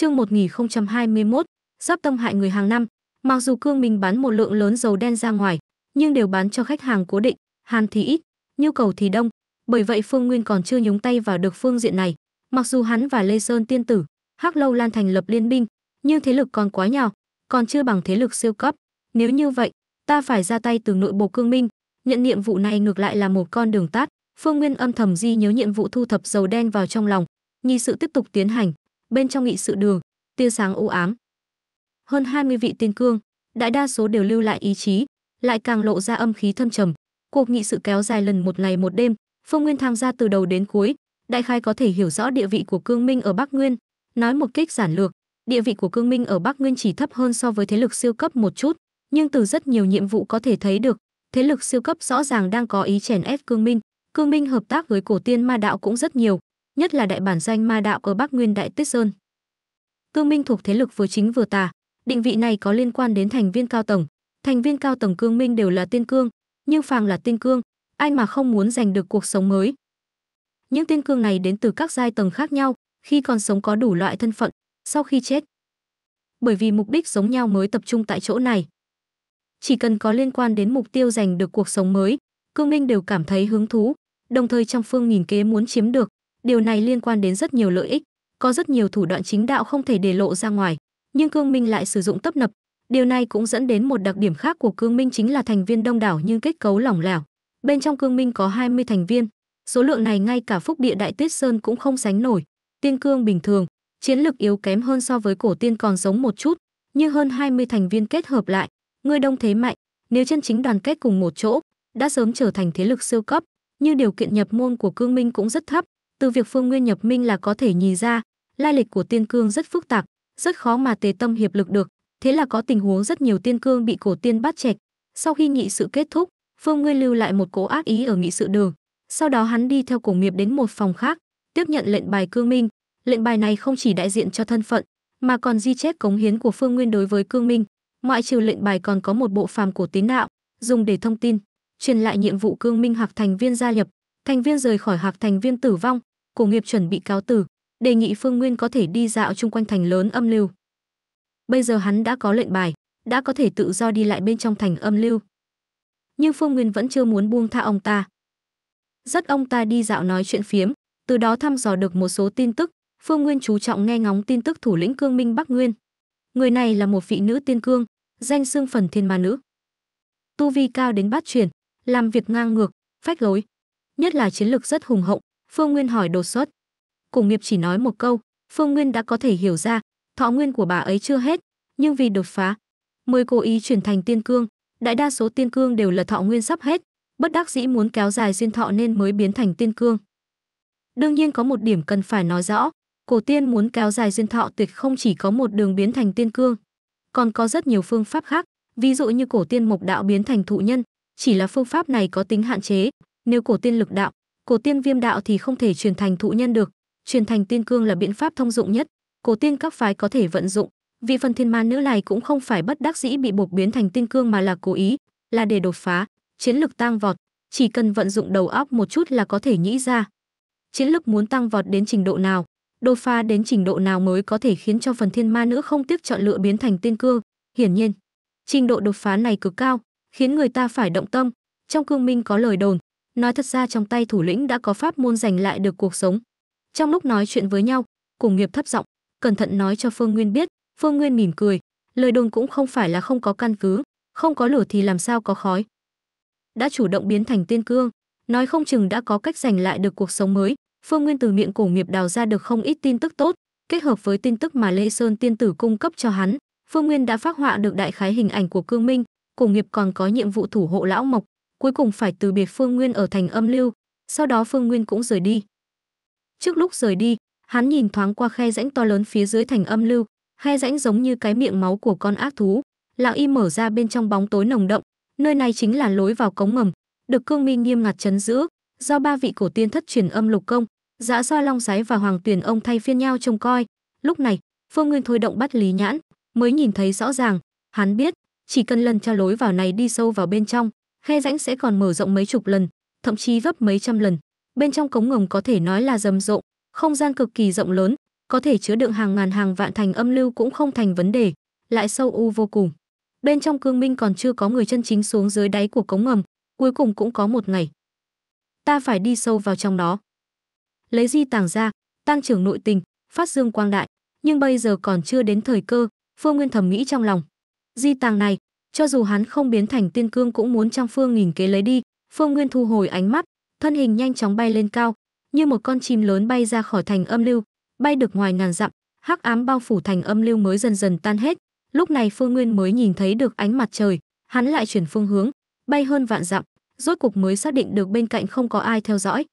Chương 1021, sắp tâm hại người hàng năm, mặc dù Cương Minh bán một lượng lớn dầu đen ra ngoài, nhưng đều bán cho khách hàng cố định, hàn thì ít, nhu cầu thì đông, bởi vậy Phương Nguyên còn chưa nhúng tay vào được phương diện này. Mặc dù hắn và Lê Sơn tiên tử, Hắc Lâu Lan thành lập liên minh, nhưng thế lực còn quá nhỏ, còn chưa bằng thế lực siêu cấp. Nếu như vậy, ta phải ra tay từ nội bộ Cương Minh, nhận nhiệm vụ này ngược lại là một con đường tắt. Phương Nguyên âm thầm di nhớ nhiệm vụ thu thập dầu đen vào trong lòng, nhi sự tiếp tục tiến hành bên trong nghị sự đường, tia sáng u ám. Hơn 20 vị tiên cương, đại đa số đều lưu lại ý chí, lại càng lộ ra âm khí thâm trầm. Cuộc nghị sự kéo dài lần một ngày một đêm, Phương Nguyên tham gia từ đầu đến cuối, đại khai có thể hiểu rõ địa vị của Cương Minh ở Bắc Nguyên. Nói một cách giản lược, địa vị của Cương Minh ở Bắc Nguyên chỉ thấp hơn so với thế lực siêu cấp một chút, nhưng từ rất nhiều nhiệm vụ có thể thấy được, thế lực siêu cấp rõ ràng đang có ý chèn ép Cương Minh. Cương Minh hợp tác với cổ tiên ma đạo cũng rất nhiều, nhất là đại bản doanh ma đạo ở Bắc Nguyên Đại Tuyết Sơn. Cương Minh thuộc thế lực vừa chính vừa tà, định vị này có liên quan đến thành viên cao tầng. Thành viên cao tầng Cương Minh đều là tiên cương, nhưng phàng là tiên cương, ai mà không muốn giành được cuộc sống mới. Những tiên cương này đến từ các giai tầng khác nhau, khi còn sống có đủ loại thân phận, sau khi chết. Bởi vì mục đích giống nhau mới tập trung tại chỗ này. Chỉ cần có liên quan đến mục tiêu giành được cuộc sống mới, Cương Minh đều cảm thấy hứng thú, đồng thời trong phương nghìn kế muốn chiếm được, Điều này liên quan đến rất nhiều lợi ích, có rất nhiều thủ đoạn chính đạo không thể để lộ ra ngoài, nhưng Cương Minh lại sử dụng tấp nập. Điều này cũng dẫn đến một đặc điểm khác của Cương Minh chính là thành viên đông đảo nhưng kết cấu lỏng lẻo. Bên trong Cương Minh có 20 thành viên, số lượng này ngay cả Phúc Địa Đại Tuyết Sơn cũng không sánh nổi. Tiên Cương bình thường, chiến lực yếu kém hơn so với cổ tiên còn giống một chút, nhưng hơn 20 thành viên kết hợp lại, người đông thế mạnh, nếu chân chính đoàn kết cùng một chỗ, đã sớm trở thành thế lực siêu cấp, như điều kiện nhập môn của Cương Minh cũng rất thấp, từ việc Phương Nguyên nhập minh là có thể nhìn ra, lai lịch của Tiên Cương rất phức tạp, rất khó mà tề tâm hiệp lực được, thế là có tình huống rất nhiều Tiên Cương bị cổ tiên bắt chẹt. Sau khi nghị sự kết thúc, Phương Nguyên lưu lại một cố ác ý ở nghị sự đường, sau đó hắn đi theo Cổ Nghiệp đến một phòng khác, tiếp nhận lệnh bài cương minh. Lệnh bài này không chỉ đại diện cho thân phận, mà còn di chép cống hiến của Phương Nguyên đối với cương minh. Ngoại trừ lệnh bài còn có một bộ phàm cổ tín đạo, dùng để thông tin, truyền lại nhiệm vụ cương minh hoặc thành viên gia nhập, thành viên rời khỏi hoặc thành viên tử vong, cổ nghiệp chuẩn bị cáo tử đề nghị phương nguyên có thể đi dạo chung quanh thành lớn âm lưu bây giờ hắn đã có lệnh bài đã có thể tự do đi lại bên trong thành âm lưu nhưng phương nguyên vẫn chưa muốn buông tha ông ta dắt ông ta đi dạo nói chuyện phiếm từ đó thăm dò được một số tin tức phương nguyên chú trọng nghe ngóng tin tức thủ lĩnh cương minh bắc nguyên người này là một vị nữ tiên cương danh xương phần thiên ma nữ tu vi cao đến bát chuyển làm việc ngang ngược phách gối nhất là chiến lược rất hùng hậu Phương Nguyên hỏi đột xuất. Cổ nghiệp chỉ nói một câu, Phương Nguyên đã có thể hiểu ra, thọ nguyên của bà ấy chưa hết, nhưng vì đột phá, mới cố ý chuyển thành tiên cương, đại đa số tiên cương đều là thọ nguyên sắp hết, bất đắc dĩ muốn kéo dài duyên thọ nên mới biến thành tiên cương. Đương nhiên có một điểm cần phải nói rõ, cổ tiên muốn kéo dài duyên thọ tuyệt không chỉ có một đường biến thành tiên cương, còn có rất nhiều phương pháp khác, ví dụ như cổ tiên mộc đạo biến thành thụ nhân, chỉ là phương pháp này có tính hạn chế, nếu cổ tiên lực đạo Cổ tiên viêm đạo thì không thể truyền thành thụ nhân được, truyền thành tiên cương là biện pháp thông dụng nhất, cổ tiên các phái có thể vận dụng. Vị phần thiên ma nữ này cũng không phải bất đắc dĩ bị buộc biến thành tiên cương mà là cố ý, là để đột phá, chiến lực tăng vọt, chỉ cần vận dụng đầu óc một chút là có thể nghĩ ra. Chiến lực muốn tăng vọt đến trình độ nào, đột phá đến trình độ nào mới có thể khiến cho phần thiên ma nữ không tiếc chọn lựa biến thành tiên cương, hiển nhiên. Trình độ đột phá này cực cao, khiến người ta phải động tâm. Trong cương minh có lời đồn, Nói thật ra trong tay thủ lĩnh đã có pháp môn giành lại được cuộc sống. Trong lúc nói chuyện với nhau, cùng nghiệp thấp giọng, cẩn thận nói cho Phương Nguyên biết, Phương Nguyên mỉm cười, lời đồn cũng không phải là không có căn cứ, không có lửa thì làm sao có khói. Đã chủ động biến thành tiên cương, nói không chừng đã có cách giành lại được cuộc sống mới, Phương Nguyên từ miệng cổ nghiệp đào ra được không ít tin tức tốt, kết hợp với tin tức mà Lê Sơn tiên tử cung cấp cho hắn, Phương Nguyên đã phát họa được đại khái hình ảnh của Cương Minh, cổ nghiệp còn có nhiệm vụ thủ hộ lão mộc, cuối cùng phải từ biệt Phương Nguyên ở thành âm lưu, sau đó Phương Nguyên cũng rời đi. Trước lúc rời đi, hắn nhìn thoáng qua khe rãnh to lớn phía dưới thành âm lưu, khe rãnh giống như cái miệng máu của con ác thú, lặng y mở ra bên trong bóng tối nồng động, nơi này chính là lối vào cống ngầm, được Cương Minh nghiêm ngặt chấn giữ, do ba vị cổ tiên thất truyền âm lục công, Dã dạ Xoa Long Sái và Hoàng Tuyền ông thay phiên nhau trông coi. Lúc này, Phương Nguyên thôi động bắt Lý Nhãn, mới nhìn thấy rõ ràng, hắn biết, chỉ cần lần cho lối vào này đi sâu vào bên trong, khe rãnh sẽ còn mở rộng mấy chục lần, thậm chí gấp mấy trăm lần. Bên trong cống ngầm có thể nói là rầm rộ, không gian cực kỳ rộng lớn, có thể chứa đựng hàng ngàn hàng vạn thành âm lưu cũng không thành vấn đề, lại sâu u vô cùng. Bên trong cương minh còn chưa có người chân chính xuống dưới đáy của cống ngầm, cuối cùng cũng có một ngày. Ta phải đi sâu vào trong đó. Lấy di tàng ra, tăng trưởng nội tình, phát dương quang đại, nhưng bây giờ còn chưa đến thời cơ, Phương Nguyên thầm nghĩ trong lòng. Di tàng này, cho dù hắn không biến thành tiên cương cũng muốn trong phương nghìn kế lấy đi phương nguyên thu hồi ánh mắt thân hình nhanh chóng bay lên cao như một con chim lớn bay ra khỏi thành âm lưu bay được ngoài ngàn dặm hắc ám bao phủ thành âm lưu mới dần dần tan hết lúc này phương nguyên mới nhìn thấy được ánh mặt trời hắn lại chuyển phương hướng bay hơn vạn dặm rốt cục mới xác định được bên cạnh không có ai theo dõi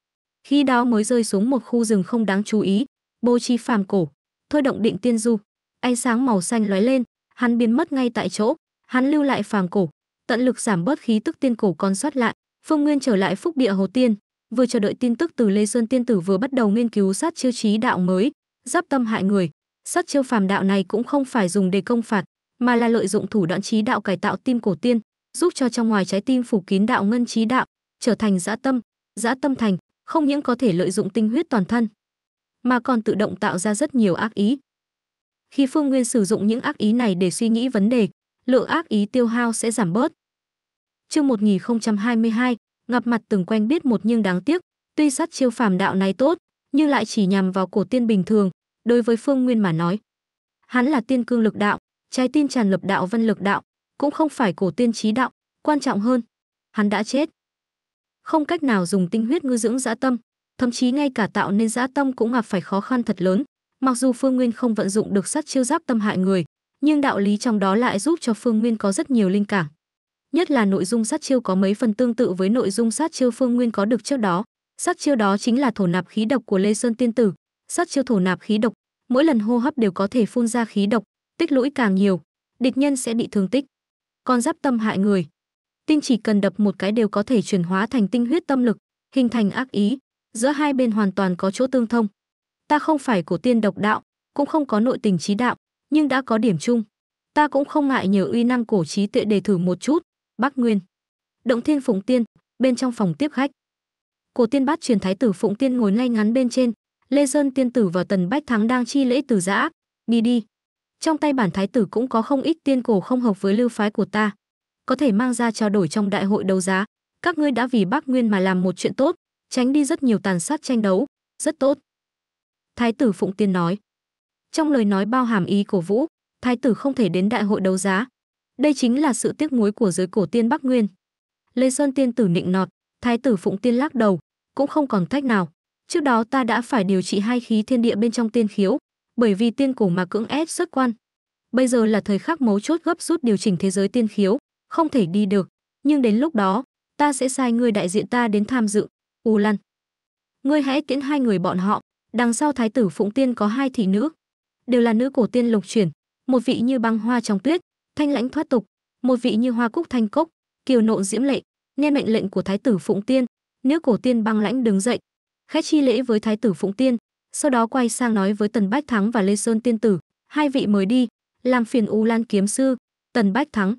khi đó mới rơi xuống một khu rừng không đáng chú ý bố trí phàm cổ thôi động định tiên du ánh sáng màu xanh lóe lên hắn biến mất ngay tại chỗ hắn lưu lại phàng cổ tận lực giảm bớt khí tức tiên cổ còn sót lại phương nguyên trở lại phúc địa hồ tiên vừa chờ đợi tin tức từ lê sơn tiên tử vừa bắt đầu nghiên cứu sát chiêu trí đạo mới giáp tâm hại người sát chiêu phàm đạo này cũng không phải dùng để công phạt mà là lợi dụng thủ đoạn trí đạo cải tạo tim cổ tiên giúp cho trong ngoài trái tim phủ kín đạo ngân trí đạo trở thành dã tâm dã tâm thành không những có thể lợi dụng tinh huyết toàn thân mà còn tự động tạo ra rất nhiều ác ý khi phương nguyên sử dụng những ác ý này để suy nghĩ vấn đề lượng ác ý tiêu hao sẽ giảm bớt. Chương 1022, gặp mặt từng quen biết một nhưng đáng tiếc, tuy sát chiêu phàm đạo này tốt, nhưng lại chỉ nhằm vào cổ tiên bình thường, đối với Phương Nguyên mà nói. Hắn là tiên cương lực đạo, trái tim tràn lập đạo văn lực đạo, cũng không phải cổ tiên trí đạo, quan trọng hơn, hắn đã chết. Không cách nào dùng tinh huyết ngư dưỡng dã tâm, thậm chí ngay cả tạo nên dã tâm cũng gặp phải khó khăn thật lớn, mặc dù Phương Nguyên không vận dụng được sát chiêu giáp tâm hại người, nhưng đạo lý trong đó lại giúp cho Phương Nguyên có rất nhiều linh cảm. Nhất là nội dung sát chiêu có mấy phần tương tự với nội dung sát chiêu Phương Nguyên có được trước đó. Sát chiêu đó chính là thổ nạp khí độc của Lê Sơn Tiên Tử, sát chiêu thổ nạp khí độc, mỗi lần hô hấp đều có thể phun ra khí độc, tích lũy càng nhiều, địch nhân sẽ bị thương tích. Còn giáp tâm hại người, tinh chỉ cần đập một cái đều có thể chuyển hóa thành tinh huyết tâm lực, hình thành ác ý, giữa hai bên hoàn toàn có chỗ tương thông. Ta không phải cổ tiên độc đạo, cũng không có nội tình trí đạo, nhưng đã có điểm chung. Ta cũng không ngại nhờ uy năng cổ trí tuệ để thử một chút, Bắc Nguyên. Động Thiên Phụng Tiên, bên trong phòng tiếp khách. Cổ Tiên Bát truyền thái tử Phụng Tiên ngồi ngay ngắn bên trên, Lê dân tiên tử và Tần Bách Thắng đang chi lễ từ giã, đi đi. Trong tay bản thái tử cũng có không ít tiên cổ không hợp với lưu phái của ta, có thể mang ra trao đổi trong đại hội đấu giá. Các ngươi đã vì Bắc Nguyên mà làm một chuyện tốt, tránh đi rất nhiều tàn sát tranh đấu, rất tốt. Thái tử Phụng Tiên nói. Trong lời nói bao hàm ý cổ vũ, thái tử không thể đến đại hội đấu giá. Đây chính là sự tiếc nuối của giới cổ tiên Bắc Nguyên. Lê Sơn tiên tử nịnh nọt, thái tử Phụng tiên lắc đầu, cũng không còn cách nào. Trước đó ta đã phải điều trị hai khí thiên địa bên trong tiên khiếu, bởi vì tiên cổ mà cưỡng ép xuất quan. Bây giờ là thời khắc mấu chốt gấp rút điều chỉnh thế giới tiên khiếu, không thể đi được, nhưng đến lúc đó, ta sẽ sai người đại diện ta đến tham dự, U Lăn. Ngươi hãy tiễn hai người bọn họ, đằng sau thái tử Phụng Tiên có hai thị nữ, đều là nữ cổ tiên lục chuyển một vị như băng hoa trong tuyết thanh lãnh thoát tục một vị như hoa cúc thanh cốc kiều nộn diễm lệ nghe mệnh lệnh của thái tử phụng tiên nữ cổ tiên băng lãnh đứng dậy khách chi lễ với thái tử phụng tiên sau đó quay sang nói với tần bách thắng và lê sơn tiên tử hai vị mới đi làm phiền u lan kiếm sư tần bách thắng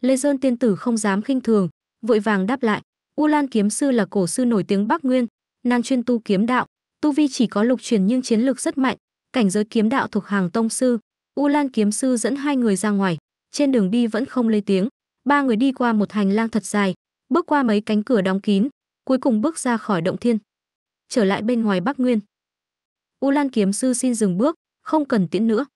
lê sơn tiên tử không dám khinh thường vội vàng đáp lại u lan kiếm sư là cổ sư nổi tiếng bắc nguyên nàng chuyên tu kiếm đạo tu vi chỉ có lục truyền nhưng chiến lược rất mạnh cảnh giới kiếm đạo thuộc hàng tông sư, U Lan kiếm sư dẫn hai người ra ngoài, trên đường đi vẫn không lấy tiếng, ba người đi qua một hành lang thật dài, bước qua mấy cánh cửa đóng kín, cuối cùng bước ra khỏi động thiên. Trở lại bên ngoài Bắc Nguyên. U Lan kiếm sư xin dừng bước, không cần tiễn nữa.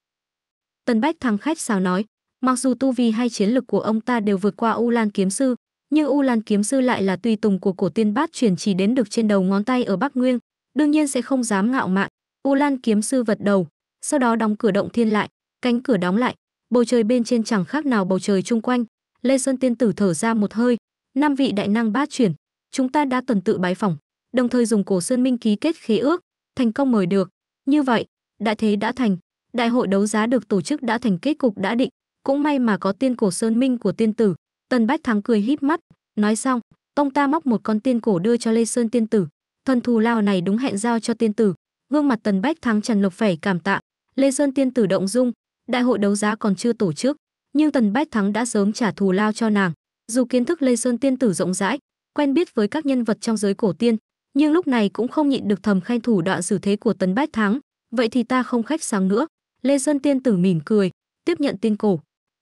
Tần Bách thằng khách sáo nói, mặc dù tu vi hay chiến lực của ông ta đều vượt qua U Lan kiếm sư, nhưng U Lan kiếm sư lại là tùy tùng của cổ tiên bát truyền chỉ đến được trên đầu ngón tay ở Bắc Nguyên, đương nhiên sẽ không dám ngạo mạn, U Lan kiếm sư vật đầu, sau đó đóng cửa động thiên lại, cánh cửa đóng lại, bầu trời bên trên chẳng khác nào bầu trời chung quanh. Lê Sơn tiên tử thở ra một hơi, năm vị đại năng bát chuyển, chúng ta đã tuần tự bái phỏng, đồng thời dùng cổ sơn minh ký kết khế ước, thành công mời được. Như vậy, đại thế đã thành, đại hội đấu giá được tổ chức đã thành kết cục đã định, cũng may mà có tiên cổ sơn minh của tiên tử. Tần Bách Thắng cười híp mắt, nói xong, tông ta móc một con tiên cổ đưa cho Lê Sơn tiên tử, thần thù lao này đúng hẹn giao cho tiên tử, Gương mặt Tần Bách thắng Trần lục Phẩy cảm tạ, Lê Sơn Tiên tử động dung, đại hội đấu giá còn chưa tổ chức, nhưng Tần Bách thắng đã sớm trả thù lao cho nàng. Dù kiến thức Lê Sơn Tiên tử rộng rãi, quen biết với các nhân vật trong giới cổ tiên, nhưng lúc này cũng không nhịn được thầm khen thủ đoạn xử thế của Tần Bách thắng, vậy thì ta không khách sáng nữa. Lê Sơn Tiên tử mỉm cười, tiếp nhận tiên cổ.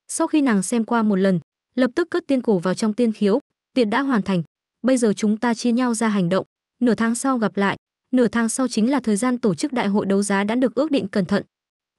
Sau khi nàng xem qua một lần, lập tức cất tiên cổ vào trong tiên khiếu, tiện đã hoàn thành. Bây giờ chúng ta chia nhau ra hành động, nửa tháng sau gặp lại. Nửa tháng sau chính là thời gian tổ chức đại hội đấu giá đã được ước định cẩn thận.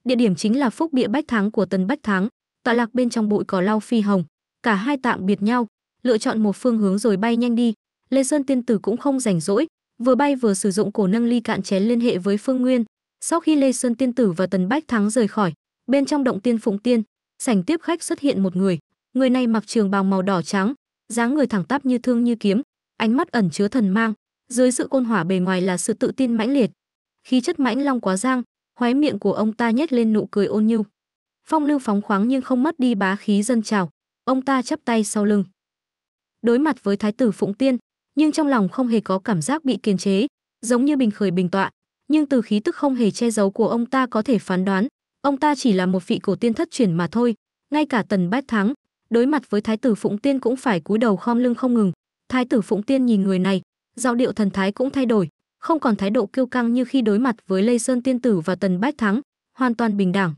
Địa điểm chính là phúc địa Bách Thắng của Tần Bách Thắng, tọa lạc bên trong bụi cỏ lau phi hồng, cả hai tạm biệt nhau, lựa chọn một phương hướng rồi bay nhanh đi. Lê Sơn tiên tử cũng không rảnh rỗi, vừa bay vừa sử dụng cổ nâng ly cạn chén liên hệ với Phương Nguyên. Sau khi Lê Sơn tiên tử và Tần Bách Thắng rời khỏi, bên trong động tiên phụng tiên, sảnh tiếp khách xuất hiện một người, người này mặc trường bào màu đỏ trắng, dáng người thẳng tắp như thương như kiếm, ánh mắt ẩn chứa thần mang, dưới sự côn hỏa bề ngoài là sự tự tin mãnh liệt khi chất mãnh long quá giang khóe miệng của ông ta nhét lên nụ cười ôn nhu phong lưu phóng khoáng nhưng không mất đi bá khí dân trào ông ta chắp tay sau lưng đối mặt với thái tử phụng tiên nhưng trong lòng không hề có cảm giác bị kiềm chế giống như bình khởi bình tọa nhưng từ khí tức không hề che giấu của ông ta có thể phán đoán ông ta chỉ là một vị cổ tiên thất chuyển mà thôi ngay cả tần bách thắng đối mặt với thái tử phụng tiên cũng phải cúi đầu khom lưng không ngừng thái tử phụng tiên nhìn người này giao điệu thần thái cũng thay đổi, không còn thái độ kiêu căng như khi đối mặt với lê Sơn Tiên Tử và Tần Bách Thắng, hoàn toàn bình đẳng.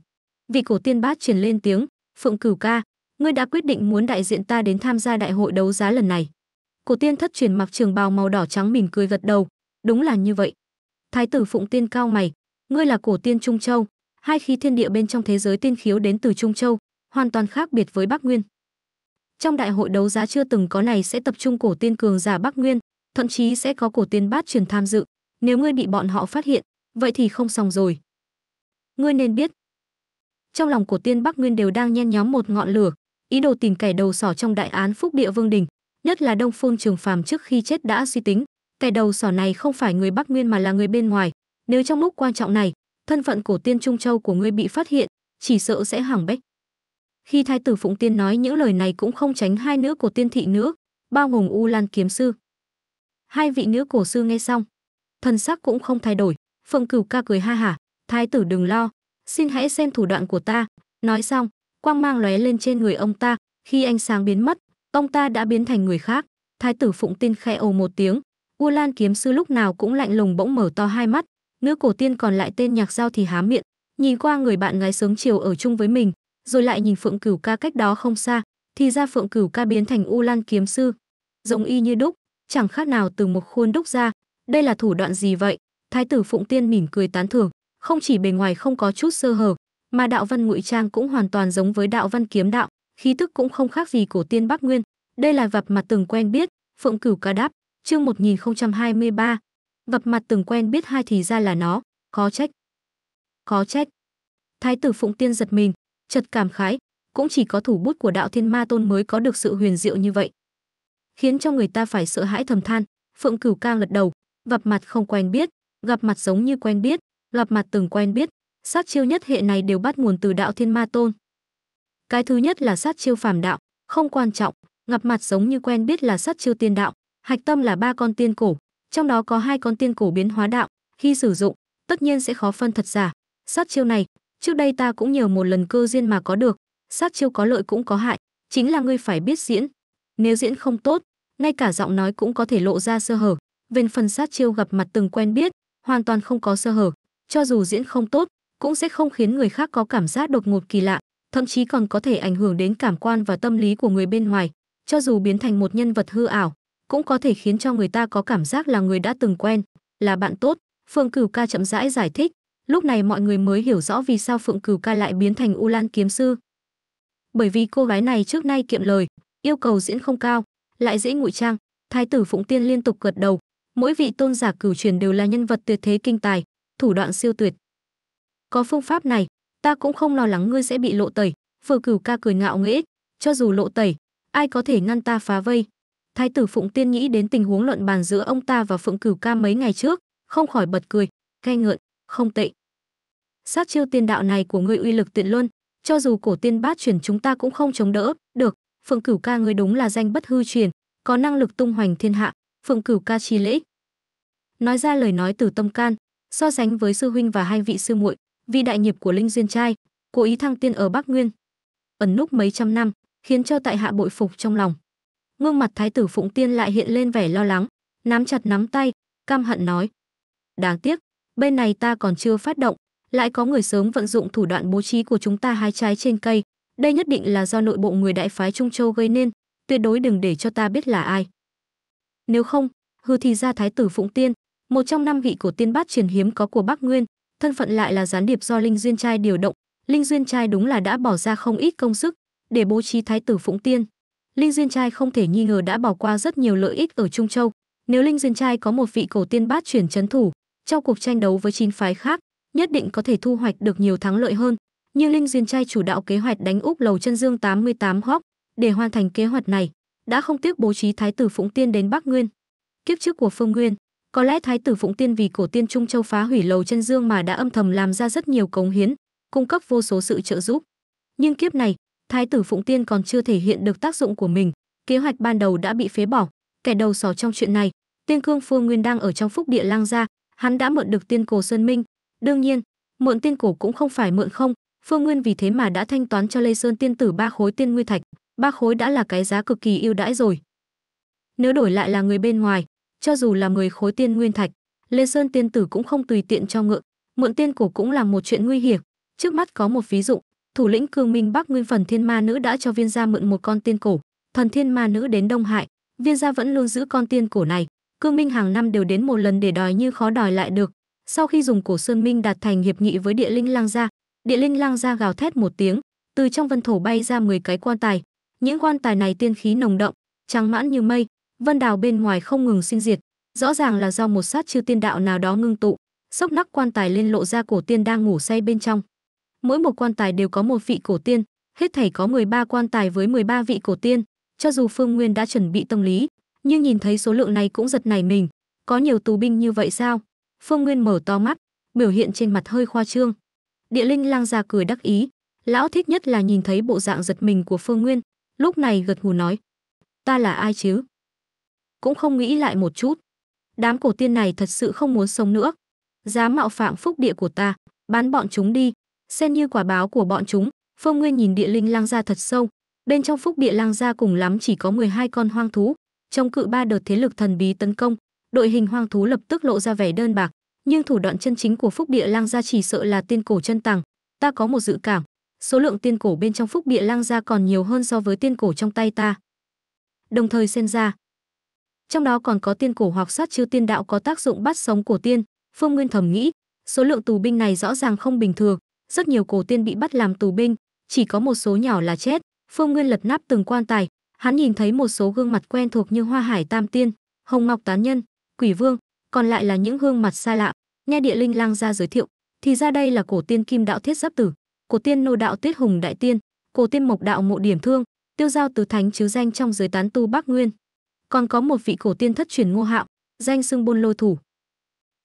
Vị cổ tiên bát truyền lên tiếng, "Phượng Cửu ca, ngươi đã quyết định muốn đại diện ta đến tham gia đại hội đấu giá lần này." Cổ tiên thất truyền mặc trường bào màu đỏ trắng mỉm cười gật đầu, "Đúng là như vậy." Thái tử Phụng Tiên cao mày, "Ngươi là cổ tiên Trung Châu, hai khí thiên địa bên trong thế giới tiên khiếu đến từ Trung Châu, hoàn toàn khác biệt với Bắc Nguyên." Trong đại hội đấu giá chưa từng có này sẽ tập trung cổ tiên cường giả Bắc Nguyên, thậm chí sẽ có cổ tiên bát truyền tham dự. Nếu ngươi bị bọn họ phát hiện, vậy thì không xong rồi. Ngươi nên biết. Trong lòng cổ tiên Bắc Nguyên đều đang nhen nhóm một ngọn lửa, ý đồ tìm kẻ đầu sỏ trong đại án Phúc Địa Vương Đình, nhất là Đông Phương Trường Phàm trước khi chết đã suy tính, kẻ đầu sỏ này không phải người Bắc Nguyên mà là người bên ngoài, nếu trong lúc quan trọng này, thân phận cổ tiên Trung Châu của ngươi bị phát hiện, chỉ sợ sẽ hỏng bách. Khi thái tử Phụng Tiên nói những lời này cũng không tránh hai nữ cổ tiên thị nữa, bao gồm U Lan kiếm sư. Hai vị nữ cổ sư nghe xong, thần sắc cũng không thay đổi, Phượng Cửu ca cười ha hả, "Thái tử đừng lo, xin hãy xem thủ đoạn của ta." Nói xong, quang mang lóe lên trên người ông ta, khi ánh sáng biến mất, ông ta đã biến thành người khác. Thái tử Phụng Tin khẽ ồ một tiếng, U Lan kiếm sư lúc nào cũng lạnh lùng bỗng mở to hai mắt, nữ cổ tiên còn lại tên Nhạc Giao thì há miệng, nhìn qua người bạn gái sớm chiều ở chung với mình, rồi lại nhìn Phượng Cửu ca cách đó không xa, thì ra Phượng Cửu ca biến thành U Lan kiếm sư, rộng y như đúc, chẳng khác nào từ một khuôn đúc ra. Đây là thủ đoạn gì vậy? Thái tử Phụng Tiên mỉm cười tán thưởng, không chỉ bề ngoài không có chút sơ hở, mà đạo văn ngụy trang cũng hoàn toàn giống với đạo văn kiếm đạo, khí tức cũng không khác gì cổ tiên Bắc Nguyên. Đây là vập mặt từng quen biết, Phượng Cửu ca đáp, chương 1023. Vập mặt từng quen biết hai thì ra là nó, khó trách. khó trách. Thái tử Phụng Tiên giật mình, chật cảm khái, cũng chỉ có thủ bút của đạo thiên ma tôn mới có được sự huyền diệu như vậy khiến cho người ta phải sợ hãi thầm than. Phượng Cửu Cang lật đầu, gặp mặt không quen biết, gặp mặt giống như quen biết, gặp mặt từng quen biết, sát chiêu nhất hệ này đều bắt nguồn từ đạo Thiên Ma Tôn. Cái thứ nhất là sát chiêu phàm đạo, không quan trọng, gặp mặt giống như quen biết là sát chiêu tiên đạo, hạch tâm là ba con tiên cổ, trong đó có hai con tiên cổ biến hóa đạo, khi sử dụng, tất nhiên sẽ khó phân thật giả. Sát chiêu này, trước đây ta cũng nhờ một lần cơ duyên mà có được, sát chiêu có lợi cũng có hại, chính là ngươi phải biết diễn, nếu diễn không tốt, ngay cả giọng nói cũng có thể lộ ra sơ hở. Về phần sát chiêu gặp mặt từng quen biết, hoàn toàn không có sơ hở, cho dù diễn không tốt, cũng sẽ không khiến người khác có cảm giác đột ngột kỳ lạ, thậm chí còn có thể ảnh hưởng đến cảm quan và tâm lý của người bên ngoài, cho dù biến thành một nhân vật hư ảo, cũng có thể khiến cho người ta có cảm giác là người đã từng quen, là bạn tốt. Phương Cửu Ca chậm rãi giải thích, lúc này mọi người mới hiểu rõ vì sao Phượng Cửu Ca lại biến thành U Lan kiếm sư. Bởi vì cô gái này trước nay kiệm lời, yêu cầu diễn không cao lại dễ ngụy trang thái tử phụng tiên liên tục gật đầu mỗi vị tôn giả cửu truyền đều là nhân vật tuyệt thế kinh tài thủ đoạn siêu tuyệt có phương pháp này ta cũng không lo lắng ngươi sẽ bị lộ tẩy vừa cửu ca cười ngạo nghễ cho dù lộ tẩy ai có thể ngăn ta phá vây thái tử phụng tiên nghĩ đến tình huống luận bàn giữa ông ta và phượng cửu ca mấy ngày trước không khỏi bật cười cay ngợn không tệ sát chiêu tiên đạo này của ngươi uy lực tuyệt luân cho dù cổ tiên bát chuyển chúng ta cũng không chống đỡ được phượng cửu ca người đúng là danh bất hư truyền có năng lực tung hoành thiên hạ phượng cửu ca chi lễ nói ra lời nói từ tâm can so sánh với sư huynh và hai vị sư muội vị đại nghiệp của linh duyên trai cố ý thăng tiên ở bắc nguyên ẩn núp mấy trăm năm khiến cho tại hạ bội phục trong lòng gương mặt thái tử phụng tiên lại hiện lên vẻ lo lắng nắm chặt nắm tay cam hận nói đáng tiếc bên này ta còn chưa phát động lại có người sớm vận dụng thủ đoạn bố trí của chúng ta hai trái trên cây đây nhất định là do nội bộ người đại phái Trung Châu gây nên, tuyệt đối đừng để cho ta biết là ai. Nếu không, hư thì ra thái tử Phụng Tiên, một trong năm vị cổ tiên bát truyền hiếm có của Bắc Nguyên, thân phận lại là gián điệp do Linh Duyên trai điều động, Linh Duyên trai đúng là đã bỏ ra không ít công sức để bố trí thái tử Phụng Tiên. Linh Duyên trai không thể nghi ngờ đã bỏ qua rất nhiều lợi ích ở Trung Châu. Nếu Linh Duyên trai có một vị cổ tiên bát truyền chấn thủ, trong cuộc tranh đấu với chín phái khác, nhất định có thể thu hoạch được nhiều thắng lợi hơn, như Linh Duyên Trai chủ đạo kế hoạch đánh úp lầu chân dương 88 góc. Để hoàn thành kế hoạch này, đã không tiếc bố trí Thái tử Phụng Tiên đến Bắc Nguyên. Kiếp trước của Phương Nguyên, có lẽ Thái tử Phụng Tiên vì cổ tiên Trung Châu phá hủy lầu chân dương mà đã âm thầm làm ra rất nhiều cống hiến, cung cấp vô số sự trợ giúp. Nhưng kiếp này, Thái tử Phụng Tiên còn chưa thể hiện được tác dụng của mình, kế hoạch ban đầu đã bị phế bỏ. Kẻ đầu sỏ trong chuyện này, Tiên Cương Phương Nguyên đang ở trong phúc địa lang gia, hắn đã mượn được tiên cổ Sơn Minh. Đương nhiên, mượn tiên cổ cũng không phải mượn không, Phương Nguyên vì thế mà đã thanh toán cho Lê Sơn tiên tử ba khối tiên nguy thạch, ba khối đã là cái giá cực kỳ ưu đãi rồi. Nếu đổi lại là người bên ngoài, cho dù là 10 khối tiên nguyên thạch, Lê Sơn tiên tử cũng không tùy tiện cho ngự, mượn tiên cổ cũng là một chuyện nguy hiểm. Trước mắt có một ví dụ, thủ lĩnh Cương Minh Bắc Nguyên phần Thiên Ma nữ đã cho Viên gia mượn một con tiên cổ, thần Thiên Ma nữ đến Đông Hải, Viên gia vẫn luôn giữ con tiên cổ này, Cương Minh hàng năm đều đến một lần để đòi như khó đòi lại được. Sau khi dùng cổ Sơn Minh đạt thành hiệp nghị với Địa Linh Lang gia, Địa linh lang ra gào thét một tiếng, từ trong vân thổ bay ra 10 cái quan tài. Những quan tài này tiên khí nồng đậm trắng mãn như mây, vân đào bên ngoài không ngừng sinh diệt, rõ ràng là do một sát chư tiên đạo nào đó ngưng tụ, sốc nắp quan tài lên lộ ra cổ tiên đang ngủ say bên trong. Mỗi một quan tài đều có một vị cổ tiên, hết thảy có 13 quan tài với 13 vị cổ tiên, cho dù Phương Nguyên đã chuẩn bị tâm lý, nhưng nhìn thấy số lượng này cũng giật nảy mình, có nhiều tù binh như vậy sao? Phương Nguyên mở to mắt, biểu hiện trên mặt hơi khoa trương, Địa linh lang ra cười đắc ý, lão thích nhất là nhìn thấy bộ dạng giật mình của Phương Nguyên, lúc này gật gù nói. Ta là ai chứ? Cũng không nghĩ lại một chút. Đám cổ tiên này thật sự không muốn sống nữa. Dám mạo phạm phúc địa của ta, bán bọn chúng đi, xem như quả báo của bọn chúng. Phương Nguyên nhìn địa linh lang ra thật sâu, bên trong phúc địa lang ra cùng lắm chỉ có 12 con hoang thú, trong cự ba đợt thế lực thần bí tấn công, đội hình hoang thú lập tức lộ ra vẻ đơn bạc, nhưng thủ đoạn chân chính của phúc địa lang gia chỉ sợ là tiên cổ chân tàng ta có một dự cảm số lượng tiên cổ bên trong phúc địa lang gia còn nhiều hơn so với tiên cổ trong tay ta đồng thời xen ra trong đó còn có tiên cổ hoặc sát chư tiên đạo có tác dụng bắt sống cổ tiên phương nguyên thầm nghĩ số lượng tù binh này rõ ràng không bình thường rất nhiều cổ tiên bị bắt làm tù binh chỉ có một số nhỏ là chết phương nguyên lật nắp từng quan tài hắn nhìn thấy một số gương mặt quen thuộc như hoa hải tam tiên hồng ngọc tán nhân quỷ vương còn lại là những gương mặt xa lạ nghe địa linh lang gia giới thiệu thì ra đây là cổ tiên kim đạo thiết giáp tử cổ tiên nô đạo tuyết hùng đại tiên cổ tiên mộc đạo mộ điểm thương tiêu giao tứ thánh chứ danh trong giới tán tu bắc nguyên còn có một vị cổ tiên thất truyền ngô hạo danh xưng bôn lôi thủ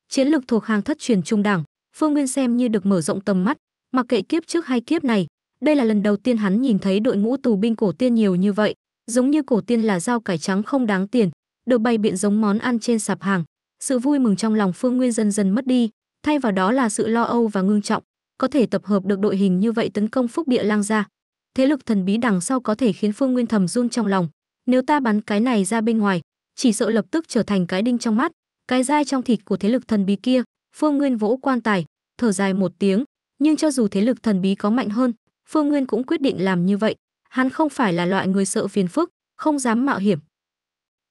chiến lực thuộc hàng thất truyền trung đẳng phương nguyên xem như được mở rộng tầm mắt mặc kệ kiếp trước hay kiếp này đây là lần đầu tiên hắn nhìn thấy đội ngũ tù binh cổ tiên nhiều như vậy giống như cổ tiên là dao cải trắng không đáng tiền được bày biện giống món ăn trên sạp hàng sự vui mừng trong lòng Phương Nguyên dần dần mất đi, thay vào đó là sự lo âu và ngưng trọng, có thể tập hợp được đội hình như vậy tấn công Phúc Địa Lang ra. Thế lực thần bí đằng sau có thể khiến Phương Nguyên thầm run trong lòng, nếu ta bắn cái này ra bên ngoài, chỉ sợ lập tức trở thành cái đinh trong mắt, cái gai trong thịt của thế lực thần bí kia. Phương Nguyên vỗ quan tài, thở dài một tiếng, nhưng cho dù thế lực thần bí có mạnh hơn, Phương Nguyên cũng quyết định làm như vậy. Hắn không phải là loại người sợ phiền phức, không dám mạo hiểm.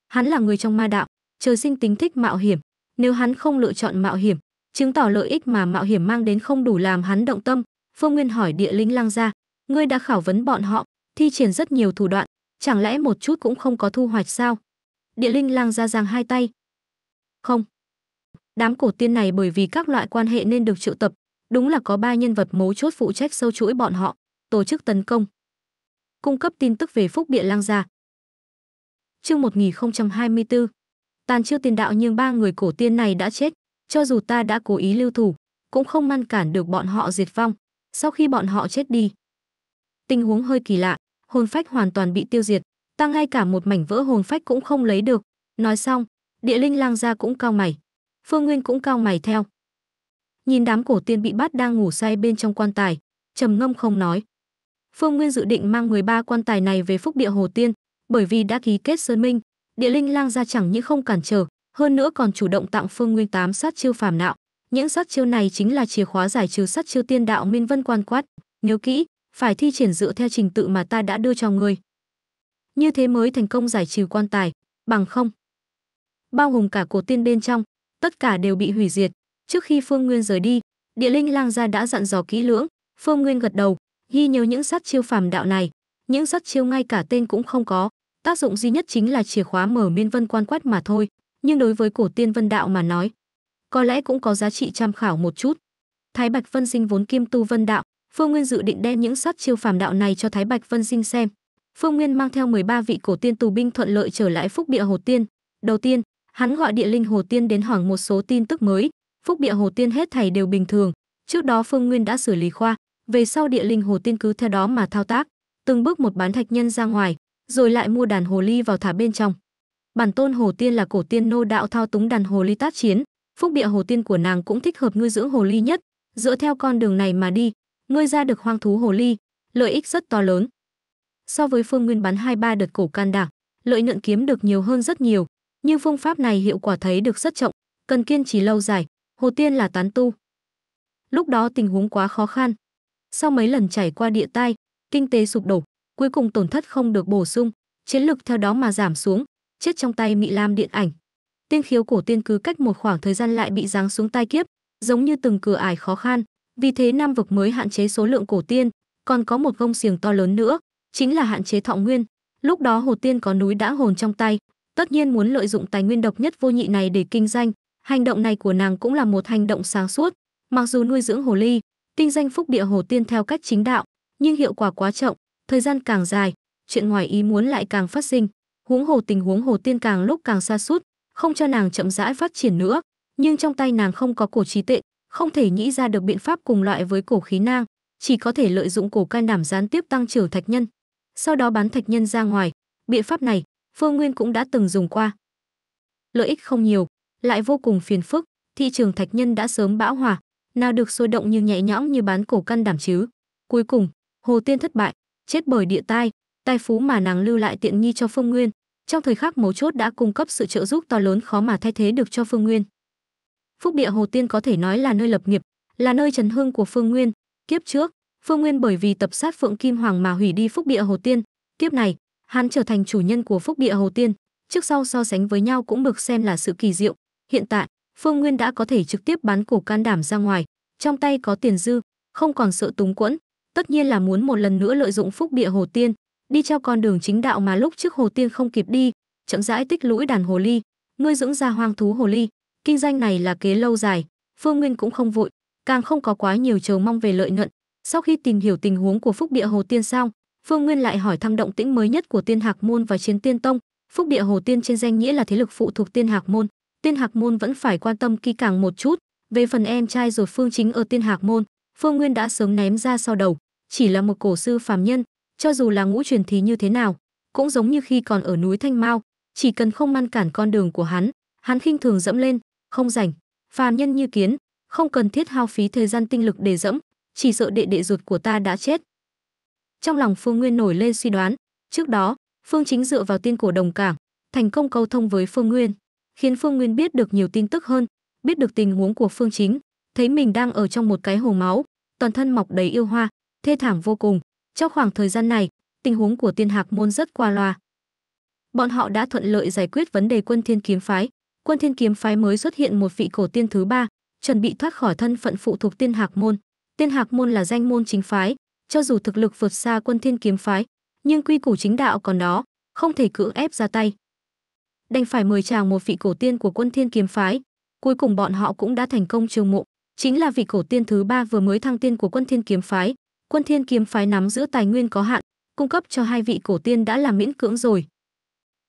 Hắn là người trong ma đạo, trời sinh tính thích mạo hiểm. Nếu hắn không lựa chọn mạo hiểm, chứng tỏ lợi ích mà mạo hiểm mang đến không đủ làm hắn động tâm. Phương Nguyên hỏi địa linh lang gia, ngươi đã khảo vấn bọn họ, thi triển rất nhiều thủ đoạn, chẳng lẽ một chút cũng không có thu hoạch sao? Địa linh lang gia giang hai tay. Không. Đám cổ tiên này bởi vì các loại quan hệ nên được triệu tập, đúng là có ba nhân vật mấu chốt phụ trách sâu chuỗi bọn họ, tổ chức tấn công. Cung cấp tin tức về Phúc Địa Lang gia. Chương 1024 tàn chưa tiền đạo nhưng ba người cổ tiên này đã chết, cho dù ta đã cố ý lưu thủ, cũng không ngăn cản được bọn họ diệt vong, sau khi bọn họ chết đi. Tình huống hơi kỳ lạ, hồn phách hoàn toàn bị tiêu diệt, ta ngay cả một mảnh vỡ hồn phách cũng không lấy được. Nói xong, địa linh lang gia cũng cao mày, Phương Nguyên cũng cao mày theo. Nhìn đám cổ tiên bị bắt đang ngủ say bên trong quan tài, trầm ngâm không nói. Phương Nguyên dự định mang 13 quan tài này về phúc địa Hồ Tiên, bởi vì đã ký kết sơn minh, địa linh lang gia chẳng những không cản trở hơn nữa còn chủ động tặng phương nguyên tám sát chiêu phàm nạo những sát chiêu này chính là chìa khóa giải trừ sát chiêu tiên đạo minh vân quan quát nhớ kỹ phải thi triển dựa theo trình tự mà ta đã đưa cho ngươi như thế mới thành công giải trừ quan tài bằng không bao gồm cả cổ tiên bên trong tất cả đều bị hủy diệt trước khi phương nguyên rời đi địa linh lang gia đã dặn dò kỹ lưỡng phương nguyên gật đầu ghi nhớ những sát chiêu phàm đạo này những sát chiêu ngay cả tên cũng không có tác dụng duy nhất chính là chìa khóa mở miên vân quan quét mà thôi nhưng đối với cổ tiên vân đạo mà nói có lẽ cũng có giá trị tham khảo một chút thái bạch vân sinh vốn kim tu vân đạo phương nguyên dự định đem những sát chiêu phàm đạo này cho thái bạch vân sinh xem phương nguyên mang theo 13 vị cổ tiên tù binh thuận lợi trở lại phúc địa hồ tiên đầu tiên hắn gọi địa linh hồ tiên đến hỏi một số tin tức mới phúc địa hồ tiên hết thảy đều bình thường trước đó phương nguyên đã xử lý khoa về sau địa linh hồ tiên cứ theo đó mà thao tác từng bước một bán thạch nhân ra ngoài rồi lại mua đàn hồ ly vào thả bên trong. Bản tôn Hồ Tiên là cổ tiên nô đạo thao túng đàn hồ ly tác chiến, phúc địa hồ tiên của nàng cũng thích hợp nuôi dưỡng hồ ly nhất, dựa theo con đường này mà đi, ngươi ra được hoang thú hồ ly, lợi ích rất to lớn. So với Phương Nguyên bắn hai ba đợt cổ can đảng, lợi nhuận kiếm được nhiều hơn rất nhiều, nhưng phương pháp này hiệu quả thấy được rất trọng, cần kiên trì lâu dài, hồ tiên là tán tu. Lúc đó tình huống quá khó khăn. Sau mấy lần trải qua địa tai, kinh tế sụp đổ, cuối cùng tổn thất không được bổ sung, chiến lực theo đó mà giảm xuống, chết trong tay Mị Lam điện ảnh. Tiên khiếu cổ tiên cứ cách một khoảng thời gian lại bị giáng xuống tai kiếp, giống như từng cửa ải khó khăn, vì thế Nam vực mới hạn chế số lượng cổ tiên, còn có một gông xiềng to lớn nữa, chính là hạn chế thọ nguyên. Lúc đó Hồ Tiên có núi đã hồn trong tay, tất nhiên muốn lợi dụng tài nguyên độc nhất vô nhị này để kinh doanh, hành động này của nàng cũng là một hành động sáng suốt, mặc dù nuôi dưỡng hồ ly, kinh doanh phúc địa Hồ Tiên theo cách chính đạo, nhưng hiệu quả quá chậm, Thời gian càng dài, chuyện ngoài ý muốn lại càng phát sinh, huống hồ tình huống Hồ Tiên càng lúc càng xa sút không cho nàng chậm rãi phát triển nữa, nhưng trong tay nàng không có cổ trí tệ, không thể nghĩ ra được biện pháp cùng loại với cổ khí nang, chỉ có thể lợi dụng cổ can đảm gián tiếp tăng trưởng thạch nhân, sau đó bán thạch nhân ra ngoài. Biện pháp này, Phương Nguyên cũng đã từng dùng qua. Lợi ích không nhiều, lại vô cùng phiền phức, thị trường thạch nhân đã sớm bão hòa, nào được sôi động như nhẹ nhõm như bán cổ căn đảm chứ. Cuối cùng, Hồ Tiên thất bại, chết bởi địa tai, tai phú mà nàng lưu lại tiện nghi cho Phương Nguyên, trong thời khắc mấu chốt đã cung cấp sự trợ giúp to lớn khó mà thay thế được cho Phương Nguyên. Phúc địa Hồ Tiên có thể nói là nơi lập nghiệp, là nơi trần hương của Phương Nguyên, kiếp trước, Phương Nguyên bởi vì tập sát Phượng Kim Hoàng mà hủy đi Phúc địa Hồ Tiên, kiếp này, hắn trở thành chủ nhân của Phúc địa Hồ Tiên, trước sau so sánh với nhau cũng được xem là sự kỳ diệu, hiện tại, Phương Nguyên đã có thể trực tiếp bán cổ can đảm ra ngoài, trong tay có tiền dư, không còn sợ túng quẫn, tất nhiên là muốn một lần nữa lợi dụng phúc địa Hồ Tiên, đi theo con đường chính đạo mà lúc trước Hồ Tiên không kịp đi, chậm rãi tích lũy đàn hồ ly, nuôi dưỡng ra hoang thú hồ ly, kinh doanh này là kế lâu dài, Phương Nguyên cũng không vội, càng không có quá nhiều chờ mong về lợi nhuận. Sau khi tìm hiểu tình huống của Phúc Địa Hồ Tiên xong, Phương Nguyên lại hỏi thăm động tĩnh mới nhất của Tiên Hạc môn và Chiến Tiên Tông. Phúc Địa Hồ Tiên trên danh nghĩa là thế lực phụ thuộc Tiên Hạc môn, Tiên Hạc môn vẫn phải quan tâm kỹ càng một chút. Về phần em trai rồi Phương Chính ở Tiên Hạc môn, Phương Nguyên đã sớm ném ra sau đầu, chỉ là một cổ sư phàm nhân, cho dù là ngũ truyền thì như thế nào, cũng giống như khi còn ở núi Thanh Mao, chỉ cần không ngăn cản con đường của hắn, hắn khinh thường dẫm lên, không rảnh, phàm nhân như kiến, không cần thiết hao phí thời gian tinh lực để dẫm, chỉ sợ đệ đệ ruột của ta đã chết. Trong lòng Phương Nguyên nổi lên suy đoán, trước đó, Phương Chính dựa vào tiên cổ đồng cảng, thành công câu thông với Phương Nguyên, khiến Phương Nguyên biết được nhiều tin tức hơn, biết được tình huống của Phương Chính, thấy mình đang ở trong một cái hồ máu, toàn thân mọc đầy yêu hoa, thê thảm vô cùng. Trong khoảng thời gian này, tình huống của Tiên Hạc môn rất qua loa. Bọn họ đã thuận lợi giải quyết vấn đề Quân Thiên kiếm phái, Quân Thiên kiếm phái mới xuất hiện một vị cổ tiên thứ ba, chuẩn bị thoát khỏi thân phận phụ thuộc Tiên Hạc môn. Tiên Hạc môn là danh môn chính phái, cho dù thực lực vượt xa Quân Thiên kiếm phái, nhưng quy củ chính đạo còn đó, không thể cưỡng ép ra tay. Đành phải mời chào một vị cổ tiên của Quân Thiên kiếm phái, cuối cùng bọn họ cũng đã thành công chiêu mộ, chính là vị cổ tiên thứ ba vừa mới thăng tiên của Quân Thiên kiếm phái, quân thiên kiếm phái nắm giữ tài nguyên có hạn, cung cấp cho hai vị cổ tiên đã là miễn cưỡng rồi.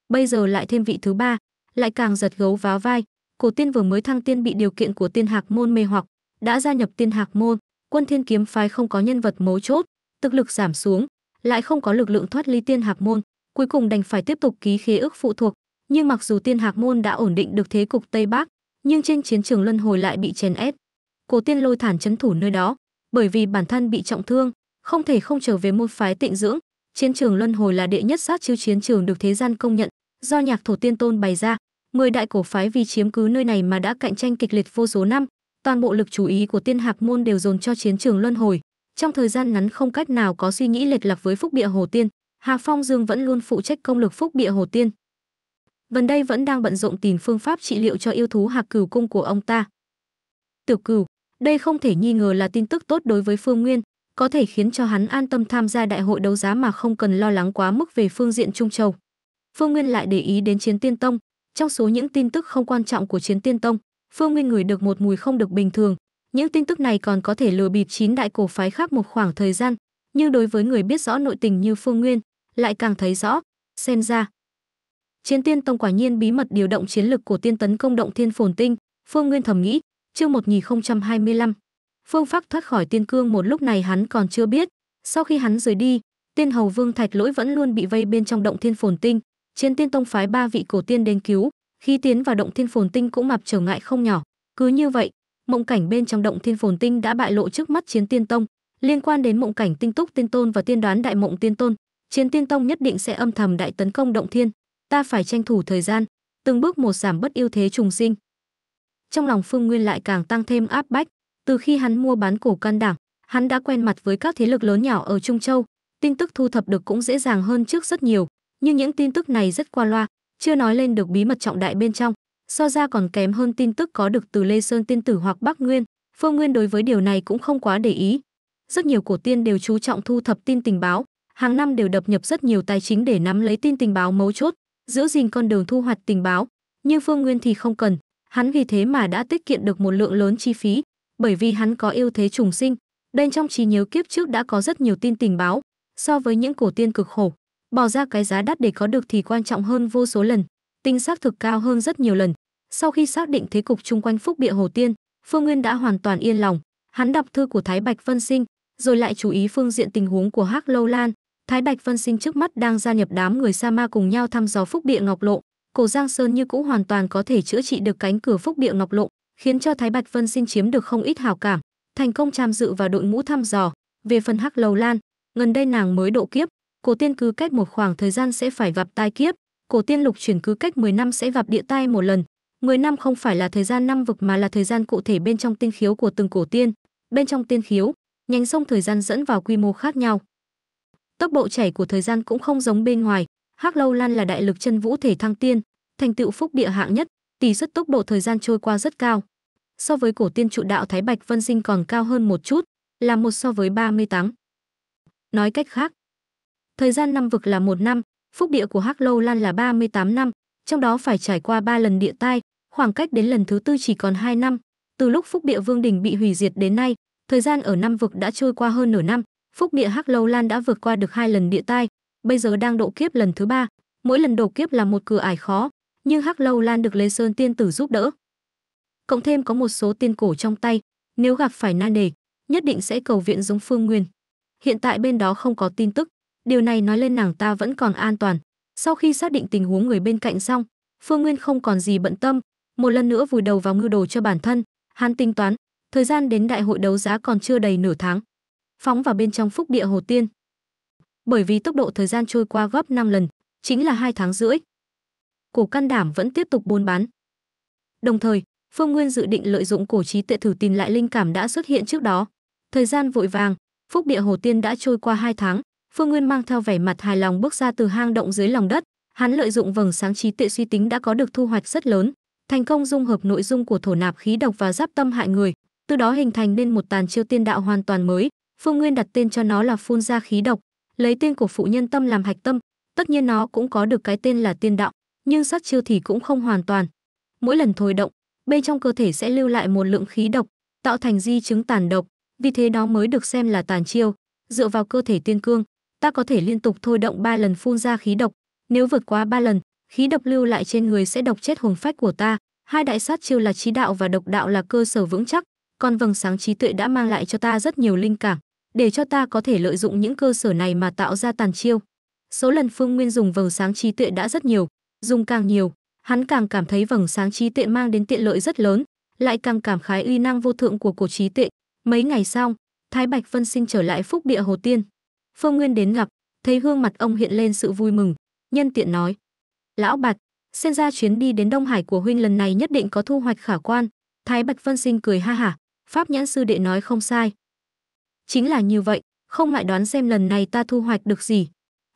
Bây giờ lại thêm vị thứ ba, lại càng giật gấu váo vai, cổ tiên vừa mới thăng tiên bị điều kiện của tiên hạc môn mê hoặc, đã gia nhập tiên hạc môn, quân thiên kiếm phái không có nhân vật mấu chốt, thực lực giảm xuống, lại không có lực lượng thoát ly tiên hạc môn, cuối cùng đành phải tiếp tục ký khế ước phụ thuộc, nhưng mặc dù tiên hạc môn đã ổn định được thế cục Tây Bắc, nhưng trên chiến trường luân hồi lại bị chèn ép. Cổ tiên lôi thản chấn thủ nơi đó, bởi vì bản thân bị trọng thương, không thể không trở về môn phái tịnh dưỡng. Chiến trường luân hồi là đệ nhất sát chiêu chiến trường được thế gian công nhận, do nhạc thổ tiên tôn bày ra, mười đại cổ phái vì chiếm cứ nơi này mà đã cạnh tranh kịch liệt vô số năm, toàn bộ lực chú ý của tiên hạc môn đều dồn cho chiến trường luân hồi. Trong thời gian ngắn không cách nào có suy nghĩ lệch lạc với phúc địa hồ tiên, Hà Phong Dương vẫn luôn phụ trách công lực phúc địa hồ tiên. Gần đây vẫn đang bận rộn tìm phương pháp trị liệu cho yêu thú hạc cửu cung của ông ta. Tiểu cửu, đây không thể nghi ngờ là tin tức tốt đối với Phương Nguyên, có thể khiến cho hắn an tâm tham gia đại hội đấu giá mà không cần lo lắng quá mức về phương diện Trung Châu. Phương Nguyên lại để ý đến Chiến Tiên Tông, trong số những tin tức không quan trọng của Chiến Tiên Tông, Phương Nguyên ngửi được một mùi không được bình thường, những tin tức này còn có thể lừa bịp chín đại cổ phái khác một khoảng thời gian, nhưng đối với người biết rõ nội tình như Phương Nguyên, lại càng thấy rõ, xem ra. Chiến Tiên Tông quả nhiên bí mật điều động chiến lực của Tiên tấn công động Thiên Phồn Tinh, Phương Nguyên thầm nghĩ, Chương 1025. Phương Phác thoát khỏi Tiên Cương một lúc này hắn còn chưa biết, sau khi hắn rời đi, Tiên Hầu Vương Thạch Lỗi vẫn luôn bị vây bên trong động Thiên Phồn Tinh, Chiến Tiên Tông phái ba vị cổ tiên đến cứu, khi tiến vào động Thiên Phồn Tinh cũng mập trở ngại không nhỏ, cứ như vậy, mộng cảnh bên trong động Thiên Phồn Tinh đã bại lộ trước mắt Chiến Tiên Tông, liên quan đến mộng cảnh tinh túc tiên tôn và tiên đoán đại mộng tiên tôn, Chiến Tiên Tông nhất định sẽ âm thầm đại tấn công động thiên, ta phải tranh thủ thời gian, từng bước một giảm bất ưu thế trùng sinh. Trong lòng Phương Nguyên lại càng tăng thêm áp bách, từ khi hắn mua bán cổ căn đảng, hắn đã quen mặt với các thế lực lớn nhỏ ở Trung Châu, tin tức thu thập được cũng dễ dàng hơn trước rất nhiều, nhưng những tin tức này rất qua loa, chưa nói lên được bí mật trọng đại bên trong, so ra còn kém hơn tin tức có được từ Lê Sơn tiên tử hoặc Bắc Nguyên, Phương Nguyên đối với điều này cũng không quá để ý. Rất nhiều cổ tiên đều chú trọng thu thập tin tình báo, hàng năm đều đập nhập rất nhiều tài chính để nắm lấy tin tình báo mấu chốt, giữ gìn con đường thu hoạch tình báo, nhưng Phương Nguyên thì không cần, Hắn vì thế mà đã tiết kiệm được một lượng lớn chi phí, bởi vì hắn có ưu thế trùng sinh, bên trong trí nhớ kiếp trước đã có rất nhiều tin tình báo, so với những cổ tiên cực khổ, bỏ ra cái giá đắt để có được thì quan trọng hơn vô số lần, tinh xác thực cao hơn rất nhiều lần. Sau khi xác định thế cục chung quanh Phúc Địa Hồ Tiên, Phương Nguyên đã hoàn toàn yên lòng, hắn đọc thư của Thái Bạch Vân Sinh, rồi lại chú ý phương diện tình huống của Hắc Lâu Lan. Thái Bạch Vân Sinh trước mắt đang gia nhập đám người Sa Ma cùng nhau thăm dò Phúc Địa Ngọc Lộ, cổ Giang Sơn như cũng hoàn toàn có thể chữa trị được cánh cửa phúc địa ngọc lộng, khiến cho Thái Bạch Vân xin chiếm được không ít hảo cảm, thành công tham dự vào đội ngũ thăm dò. Về phần Hắc Lầu Lan, gần đây nàng mới độ kiếp, cổ tiên cứ cách một khoảng thời gian sẽ phải gặp tai kiếp, cổ tiên lục chuyển cứ cách 10 năm sẽ gặp địa tai một lần. 10 năm không phải là thời gian năm vực mà là thời gian cụ thể bên trong tiên khiếu của từng cổ tiên. Bên trong tiên khiếu, nhánh sông thời gian dẫn vào quy mô khác nhau. Tốc độ chảy của thời gian cũng không giống bên ngoài, Hắc Lâu Lan là đại lực chân vũ thể thăng tiên, thành tựu phúc địa hạng nhất, tỷ suất tốc độ thời gian trôi qua rất cao. So với cổ tiên trụ đạo Thái Bạch Vân Sinh còn cao hơn một chút, là một so với 30 tắng. Nói cách khác, thời gian năm vực là một năm, phúc địa của Hắc Lâu Lan là 38 năm, trong đó phải trải qua 3 lần địa tai, khoảng cách đến lần thứ tư chỉ còn 2 năm. Từ lúc phúc địa Vương Đình bị hủy diệt đến nay, thời gian ở năm vực đã trôi qua hơn nửa năm, phúc địa Hắc Lâu Lan đã vượt qua được hai lần địa tai, bây giờ đang độ kiếp lần thứ ba mỗi lần độ kiếp là một cửa ải khó nhưng hắc lâu lan được lê sơn tiên tử giúp đỡ cộng thêm có một số tiên cổ trong tay nếu gặp phải nan đề nhất định sẽ cầu viện giống phương nguyên hiện tại bên đó không có tin tức điều này nói lên nàng ta vẫn còn an toàn sau khi xác định tình huống người bên cạnh xong phương nguyên không còn gì bận tâm một lần nữa vùi đầu vào ngư đồ cho bản thân hắn tính toán thời gian đến đại hội đấu giá còn chưa đầy nửa tháng phóng vào bên trong phúc địa hồ tiên bởi vì tốc độ thời gian trôi qua gấp 5 lần, chính là hai tháng rưỡi. Cổ căn đảm vẫn tiếp tục buôn bán. Đồng thời, Phương Nguyên dự định lợi dụng cổ trí tuệ thử tìm lại linh cảm đã xuất hiện trước đó. Thời gian vội vàng, phúc địa hồ tiên đã trôi qua hai tháng, Phương Nguyên mang theo vẻ mặt hài lòng bước ra từ hang động dưới lòng đất, hắn lợi dụng vầng sáng trí tuệ suy tính đã có được thu hoạch rất lớn, thành công dung hợp nội dung của thổ nạp khí độc và giáp tâm hại người, từ đó hình thành nên một tàn chiêu tiên đạo hoàn toàn mới. Phương Nguyên đặt tên cho nó là phun ra khí độc, lấy tên của phụ nhân tâm làm hạch tâm tất nhiên nó cũng có được cái tên là tiên đạo nhưng sát chiêu thì cũng không hoàn toàn mỗi lần thôi động bên trong cơ thể sẽ lưu lại một lượng khí độc tạo thành di chứng tàn độc vì thế nó mới được xem là tàn chiêu dựa vào cơ thể tiên cương ta có thể liên tục thôi động ba lần phun ra khí độc nếu vượt quá ba lần khí độc lưu lại trên người sẽ độc chết hồn phách của ta hai đại sát chiêu là trí đạo và độc đạo là cơ sở vững chắc còn vầng sáng trí tuệ đã mang lại cho ta rất nhiều linh cảm để cho ta có thể lợi dụng những cơ sở này mà tạo ra tàn chiêu. Số lần Phương Nguyên dùng vầng sáng trí tuệ đã rất nhiều, dùng càng nhiều, hắn càng cảm thấy vầng sáng trí tuệ mang đến tiện lợi rất lớn, lại càng cảm khái uy năng vô thượng của cổ trí tuệ. Mấy ngày sau, Thái Bạch Vân Sinh trở lại Phúc Địa Hồ Tiên. Phương Nguyên đến gặp, thấy gương mặt ông hiện lên sự vui mừng, nhân tiện nói: "Lão Bạch, xem ra chuyến đi đến Đông Hải của huynh lần này nhất định có thu hoạch khả quan." Thái Bạch Vân Sinh cười ha hả, "Pháp nhãn sư đệ nói không sai, Chính là như vậy, không ngại đoán xem lần này ta thu hoạch được gì.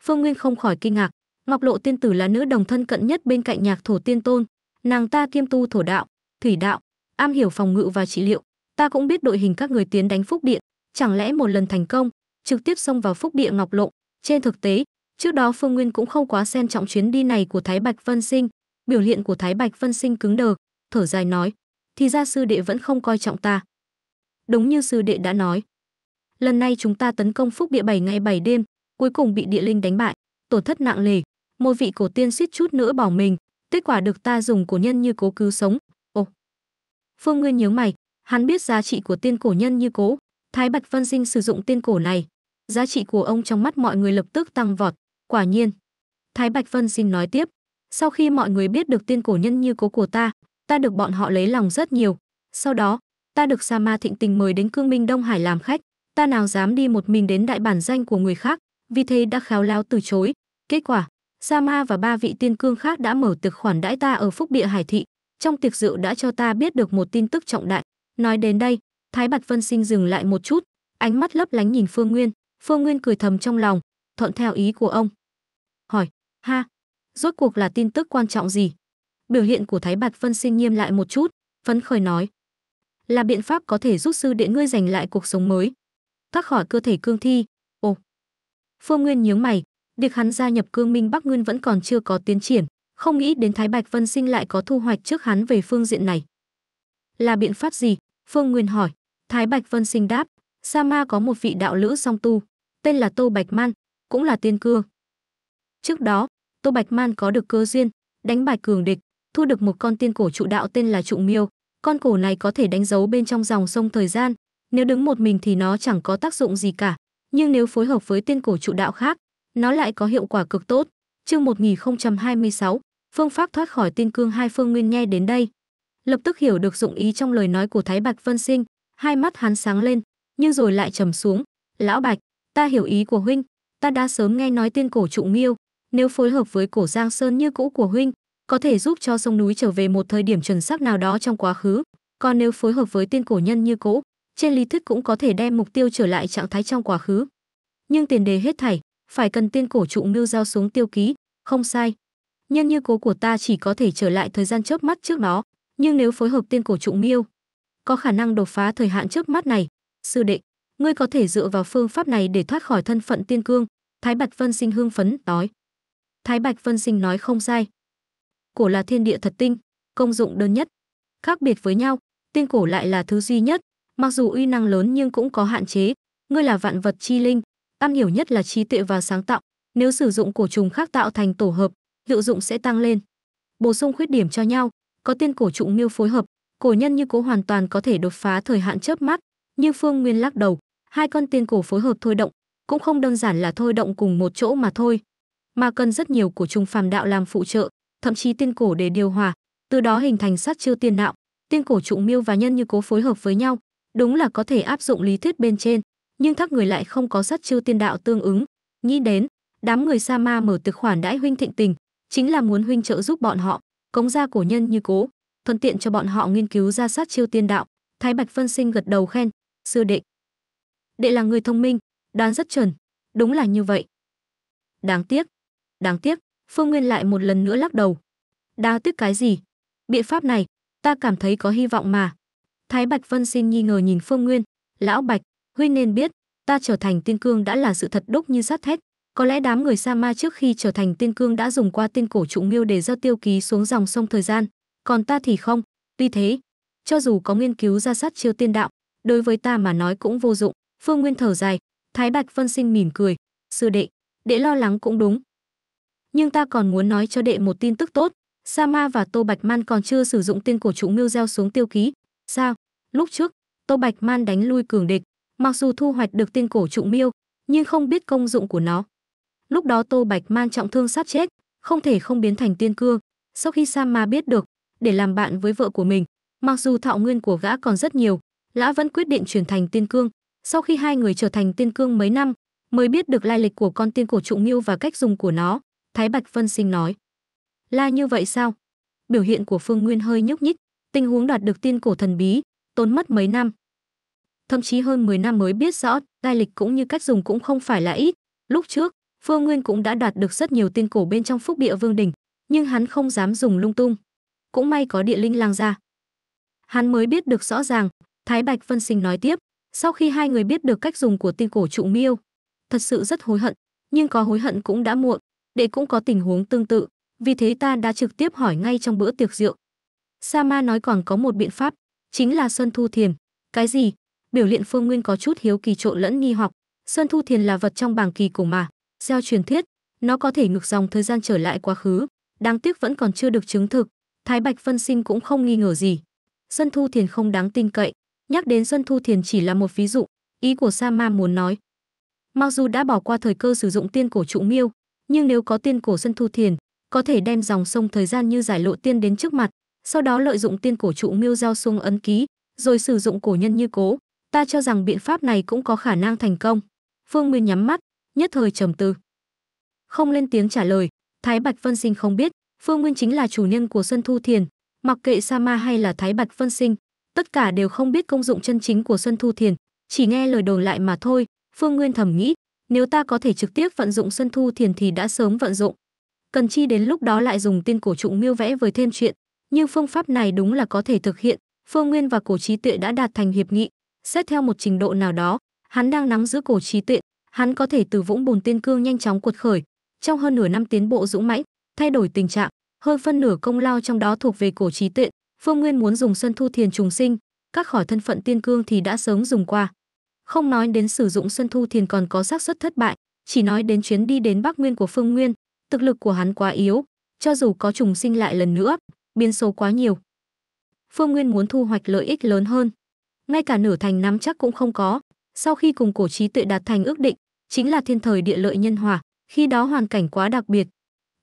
Phương Nguyên không khỏi kinh ngạc, Ngọc Lộ tiên tử là nữ đồng thân cận nhất bên cạnh Nhạc Thổ tiên tôn, nàng ta kiêm tu thổ đạo, thủy đạo, am hiểu phòng ngự và trị liệu, ta cũng biết đội hình các người tiến đánh phúc điện, chẳng lẽ một lần thành công, trực tiếp xông vào phúc địa Ngọc Lộ. Trên thực tế, trước đó Phương Nguyên cũng không quá xem trọng chuyến đi này của Thái Bạch Vân Sinh, biểu hiện của Thái Bạch Vân Sinh cứng đờ, thở dài nói, thì ra sư đệ vẫn không coi trọng ta. Đúng như sư đệ đã nói, lần này chúng ta tấn công phúc địa bảy ngày bảy đêm, cuối cùng bị địa linh đánh bại, tổn thất nặng nề, một vị cổ tiên suýt chút nữa bỏ mình, kết quả được ta dùng cổ nhân như cố cứu sống. Ồ. Phương Nguyên nhớ mày, hắn biết giá trị của tiên cổ nhân như cố, Thái Bạch Vân Sinh sử dụng tiên cổ này, giá trị của ông trong mắt mọi người lập tức tăng vọt, quả nhiên. Thái Bạch Vân Sinh nói tiếp, sau khi mọi người biết được tiên cổ nhân như cố của ta, ta được bọn họ lấy lòng rất nhiều, sau đó, ta được Sa Ma Thịnh Tình mời đến Cương Minh Đông Hải làm khách, ta nào dám đi một mình đến đại bản danh của người khác, vì thế đã khéo léo từ chối. Kết quả, Sa Ma và ba vị tiên cương khác đã mở tiệc khoản đãi ta ở Phúc Địa Hải Thị, trong tiệc rượu đã cho ta biết được một tin tức trọng đại. Nói đến đây, Thái Bạch Vân Sinh dừng lại một chút, ánh mắt lấp lánh nhìn Phương Nguyên, Phương Nguyên cười thầm trong lòng, thuận theo ý của ông. Hỏi, ha, rốt cuộc là tin tức quan trọng gì? Biểu hiện của Thái Bạch Vân Sinh nghiêm lại một chút, phấn khởi nói. Là biện pháp có thể giúp sư điện ngươi giành lại cuộc sống mới thoát khỏi cơ thể cương thi ồ phương nguyên nhướng mày việc hắn gia nhập cương minh bắc nguyên vẫn còn chưa có tiến triển không nghĩ đến thái bạch vân sinh lại có thu hoạch trước hắn về phương diện này là biện pháp gì phương nguyên hỏi thái bạch vân sinh đáp sa ma có một vị đạo lữ song tu tên là tô bạch man cũng là tiên cương. trước đó tô bạch man có được cơ duyên đánh bại cường địch thu được một con tiên cổ trụ đạo tên là trụ miêu con cổ này có thể đánh dấu bên trong dòng sông thời gian nếu đứng một mình thì nó chẳng có tác dụng gì cả, nhưng nếu phối hợp với tiên cổ trụ đạo khác, nó lại có hiệu quả cực tốt. Chương 1026, phương pháp thoát khỏi tiên cương hai phương nguyên nhai đến đây. Lập tức hiểu được dụng ý trong lời nói của Thái Bạch Vân Sinh, hai mắt hắn sáng lên, nhưng rồi lại trầm xuống. Lão Bạch, ta hiểu ý của huynh, ta đã sớm nghe nói tiên cổ trụ nghiêu, nếu phối hợp với cổ Giang Sơn như cũ của huynh, có thể giúp cho sông núi trở về một thời điểm chuẩn xác nào đó trong quá khứ, còn nếu phối hợp với tiên cổ nhân như cũ, trên lý thuyết cũng có thể đem mục tiêu trở lại trạng thái trong quá khứ. Nhưng tiền đề hết thảy, phải cần tiên cổ trụ mưu giao xuống tiêu ký, không sai. Nhân như cố của ta chỉ có thể trở lại thời gian chớp mắt trước đó, nhưng nếu phối hợp tiên cổ trụ miêu, có khả năng đột phá thời hạn chớp mắt này. Sư đệ, ngươi có thể dựa vào phương pháp này để thoát khỏi thân phận tiên cương, Thái Bạch Vân Sinh hưng phấn nói. Thái Bạch Vân Sinh nói không sai. Cổ là thiên địa thật tinh, công dụng đơn nhất. Khác biệt với nhau, tiên cổ lại là thứ duy nhất, Mặc dù uy năng lớn nhưng cũng có hạn chế, ngươi là vạn vật chi linh, am hiểu nhất là trí tuệ và sáng tạo, nếu sử dụng cổ trùng khác tạo thành tổ hợp, hiệu dụng sẽ tăng lên. Bổ sung khuyết điểm cho nhau, có tiên cổ trụng miêu phối hợp, cổ nhân như cố hoàn toàn có thể đột phá thời hạn chớp mắt, nhưng Phương Nguyên lắc đầu, hai con tiên cổ phối hợp thôi động, cũng không đơn giản là thôi động cùng một chỗ mà thôi, mà cần rất nhiều cổ trùng phàm đạo làm phụ trợ, thậm chí tiên cổ để điều hòa, từ đó hình thành sát chiêu tiên đạo, tiên cổ trụng miêu và nhân như cố phối hợp với nhau, Đúng là có thể áp dụng lý thuyết bên trên, nhưng thắc người lại không có sát chiêu tiên đạo tương ứng. Nghĩ đến, đám người sa ma mở tực khoản đãi huynh thịnh tình, chính là muốn huynh trợ giúp bọn họ, cống ra cổ nhân như cố, thuận tiện cho bọn họ nghiên cứu ra sát chiêu tiên đạo. Thái Bạch Phân Sinh gật đầu khen, sư đệ. Đệ là người thông minh, đoán rất chuẩn, đúng là như vậy. Đáng tiếc, đáng tiếc, Phương Nguyên lại một lần nữa lắc đầu. Đáng tiếc cái gì? Biện pháp này, ta cảm thấy có hy vọng mà. Thái Bạch Vân xin nghi ngờ nhìn Phương Nguyên, "Lão Bạch, huynh nên biết, ta trở thành tiên cương đã là sự thật đúc như sắt thép, có lẽ đám người Sa Ma trước khi trở thành tiên cương đã dùng qua tiên cổ trụ miêu để giao tiêu ký xuống dòng sông thời gian, còn ta thì không, tuy thế, cho dù có nghiên cứu ra sát chiêu tiên đạo, đối với ta mà nói cũng vô dụng." Phương Nguyên thở dài, Thái Bạch Vân sinh mỉm cười, "Sư đệ, đệ lo lắng cũng đúng. Nhưng ta còn muốn nói cho đệ một tin tức tốt, Sa Ma và Tô Bạch Man còn chưa sử dụng tiên cổ trụ miêu gieo xuống tiêu ký, Sao? Lúc trước, Tô Bạch Man đánh lui cường địch, mặc dù thu hoạch được tiên cổ trụ miêu, nhưng không biết công dụng của nó. Lúc đó Tô Bạch Man trọng thương sát chết, không thể không biến thành tiên cương. Sau khi sam Ma biết được, để làm bạn với vợ của mình, mặc dù thọ nguyên của gã còn rất nhiều, lã vẫn quyết định chuyển thành tiên cương. Sau khi hai người trở thành tiên cương mấy năm, mới biết được lai lịch của con tiên cổ trụ miêu và cách dùng của nó, Thái Bạch Vân Sinh nói. Là như vậy sao? Biểu hiện của Phương Nguyên hơi nhúc nhích, tình huống đoạt được tiên cổ thần bí, tốn mất mấy năm. Thậm chí hơn 10 năm mới biết rõ, đai lịch cũng như cách dùng cũng không phải là ít. Lúc trước, Phương Nguyên cũng đã đoạt được rất nhiều tiên cổ bên trong phúc địa vương đỉnh, nhưng hắn không dám dùng lung tung. Cũng may có địa linh lang ra. Hắn mới biết được rõ ràng, Thái Bạch Vân Sinh nói tiếp, sau khi hai người biết được cách dùng của tiên cổ trụ miêu, thật sự rất hối hận, nhưng có hối hận cũng đã muộn, đệ cũng có tình huống tương tự, vì thế ta đã trực tiếp hỏi ngay trong bữa tiệc rượu, Sama nói còn có một biện pháp, chính là Xuân Thu Thiền. Cái gì? Biểu hiện Phương Nguyên có chút hiếu kỳ trộn lẫn nghi hoặc. Xuân Thu Thiền là vật trong bảng kỳ cổ mà. Theo truyền thuyết, nó có thể ngược dòng thời gian trở lại quá khứ. Đáng tiếc vẫn còn chưa được chứng thực. Thái Bạch Phân Sinh cũng không nghi ngờ gì. Xuân Thu Thiền không đáng tin cậy. Nhắc đến Xuân Thu Thiền chỉ là một ví dụ. Ý của Sama muốn nói. Mặc dù đã bỏ qua thời cơ sử dụng tiên cổ trụ miêu, nhưng nếu có tiên cổ Xuân Thu Thiền, có thể đem dòng sông thời gian như giải lộ tiên đến trước mặt, sau đó lợi dụng tiên cổ trụ miêu giao sung ấn ký, rồi sử dụng cổ nhân như cố. Ta cho rằng biện pháp này cũng có khả năng thành công. Phương Nguyên nhắm mắt, nhất thời trầm tư. Không lên tiếng trả lời, Thái Bạch Vân Sinh không biết, Phương Nguyên chính là chủ nhân của Xuân Thu Thiền, mặc kệ Sa Ma hay là Thái Bạch Vân Sinh, tất cả đều không biết công dụng chân chính của Xuân Thu Thiền, chỉ nghe lời đồn lại mà thôi. Phương Nguyên thầm nghĩ, nếu ta có thể trực tiếp vận dụng Xuân Thu Thiền thì đã sớm vận dụng. Cần chi đến lúc đó lại dùng tiên cổ trụ miêu vẽ với thêm chuyện, nhưng phương pháp này đúng là có thể thực hiện. Phương Nguyên và Cổ Trí Tuệ đã đạt thành hiệp nghị, xét theo một trình độ nào đó, hắn đang nắm giữ Cổ Trí Tuệ, hắn có thể từ vũng bùn tiên cương nhanh chóng cuột khởi, trong hơn nửa năm tiến bộ dũng mãnh, thay đổi tình trạng, hơn phân nửa công lao trong đó thuộc về Cổ Trí Tuệ. Phương Nguyên muốn dùng Xuân Thu Thiền trùng sinh, các khỏi thân phận tiên cương thì đã sớm dùng qua. Không nói đến sử dụng Xuân Thu Thiền còn có xác suất thất bại, chỉ nói đến chuyến đi đến Bắc Nguyên của Phương Nguyên, thực lực của hắn quá yếu, cho dù có trùng sinh lại lần nữa, biến số quá nhiều. Phương Nguyên muốn thu hoạch lợi ích lớn hơn. Ngay cả nửa thành nắm chắc cũng không có, sau khi cùng cổ trí tuệ đạt thành ước định, chính là thiên thời địa lợi nhân hòa, khi đó hoàn cảnh quá đặc biệt.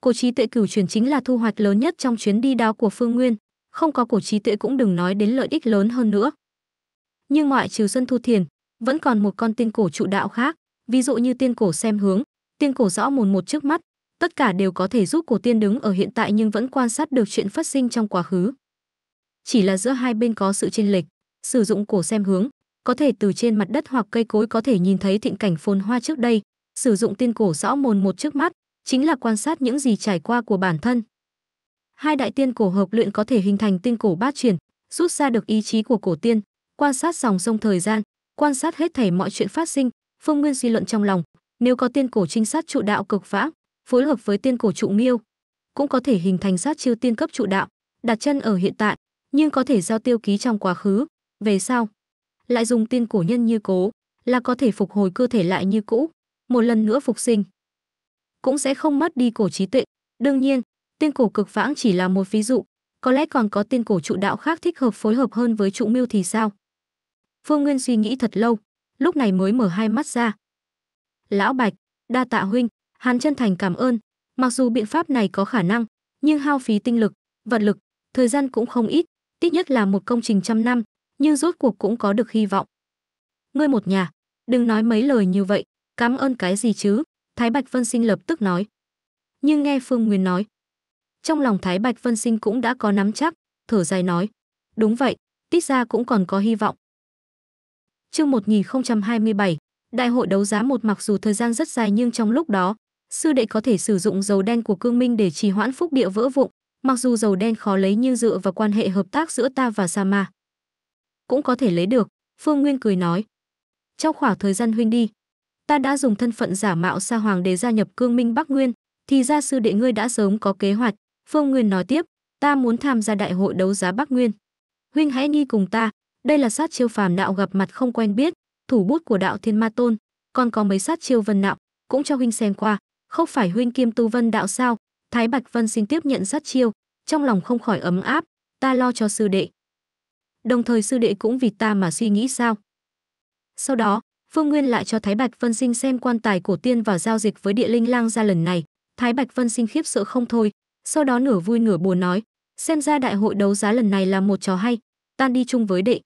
Cổ trí tuệ cửu truyền chính là thu hoạch lớn nhất trong chuyến đi đó của Phương Nguyên, không có cổ trí tuệ cũng đừng nói đến lợi ích lớn hơn nữa. Nhưng ngoại trừ Xuân Thu Thiền, vẫn còn một con tiên cổ trụ đạo khác, ví dụ như tiên cổ xem hướng, tiên cổ rõ mồn một trước mắt, tất cả đều có thể giúp cổ tiên đứng ở hiện tại nhưng vẫn quan sát được chuyện phát sinh trong quá khứ. Chỉ là giữa hai bên có sự chênh lệch, sử dụng cổ xem hướng, có thể từ trên mặt đất hoặc cây cối có thể nhìn thấy thịnh cảnh phồn hoa trước đây, sử dụng tiên cổ rõ mồn một trước mắt, chính là quan sát những gì trải qua của bản thân. Hai đại tiên cổ hợp luyện có thể hình thành tiên cổ bát truyền rút ra được ý chí của cổ tiên, quan sát dòng sông thời gian, quan sát hết thảy mọi chuyện phát sinh, Phương Nguyên suy luận trong lòng, nếu có tiên cổ trinh sát trụ đạo cực vã, phối hợp với tiên cổ trụ miêu, cũng có thể hình thành sát chiêu tiên cấp trụ đạo, đặt chân ở hiện tại, nhưng có thể giao tiêu ký trong quá khứ, về sau. Lại dùng tiên cổ nhân như cố, là có thể phục hồi cơ thể lại như cũ, một lần nữa phục sinh. Cũng sẽ không mất đi cổ trí tuệ. Đương nhiên, tiên cổ cực vãng chỉ là một ví dụ, có lẽ còn có tiên cổ trụ đạo khác thích hợp phối hợp hơn với trụ miêu thì sao? Phương Nguyên suy nghĩ thật lâu, lúc này mới mở hai mắt ra. Lão Bạch, đa tạ huynh, Hắn chân thành cảm ơn, mặc dù biện pháp này có khả năng, nhưng hao phí tinh lực, vật lực, thời gian cũng không ít, ít nhất là một công trình trăm năm, nhưng rốt cuộc cũng có được hy vọng. Ngươi một nhà, đừng nói mấy lời như vậy, cảm ơn cái gì chứ? Thái Bạch Vân Sinh lập tức nói. Nhưng nghe Phương Nguyên nói, trong lòng Thái Bạch Vân Sinh cũng đã có nắm chắc, thở dài nói, đúng vậy, tít ra cũng còn có hy vọng. Chương 1027, Đại hội đấu giá một mặc dù thời gian rất dài nhưng trong lúc đó, sư đệ có thể sử dụng dầu đen của cương minh để trì hoãn phúc địa vỡ vụng, mặc dù dầu đen khó lấy như dựa vào quan hệ hợp tác giữa ta và Sama cũng có thể lấy được phương nguyên cười nói trong khoảng thời gian huynh đi ta đã dùng thân phận giả mạo sa hoàng để gia nhập cương minh bắc nguyên thì gia sư đệ ngươi đã sớm có kế hoạch phương nguyên nói tiếp ta muốn tham gia đại hội đấu giá bắc nguyên huynh hãy đi cùng ta đây là sát chiêu phàm đạo gặp mặt không quen biết thủ bút của đạo thiên ma tôn còn có mấy sát chiêu vân đạo cũng cho huynh xem qua không phải huynh kim tu vân đạo sao? Thái Bạch Vân xin tiếp nhận sát chiêu, trong lòng không khỏi ấm áp, ta lo cho sư đệ. Đồng thời sư đệ cũng vì ta mà suy nghĩ sao? Sau đó, Phương Nguyên lại cho Thái Bạch Vân Sinh xem quan tài cổ tiên và giao dịch với địa linh lang ra lần này. Thái Bạch Vân Sinh khiếp sợ không thôi, sau đó nửa vui nửa buồn nói, xem ra đại hội đấu giá lần này là một trò hay, tan đi chung với đệ.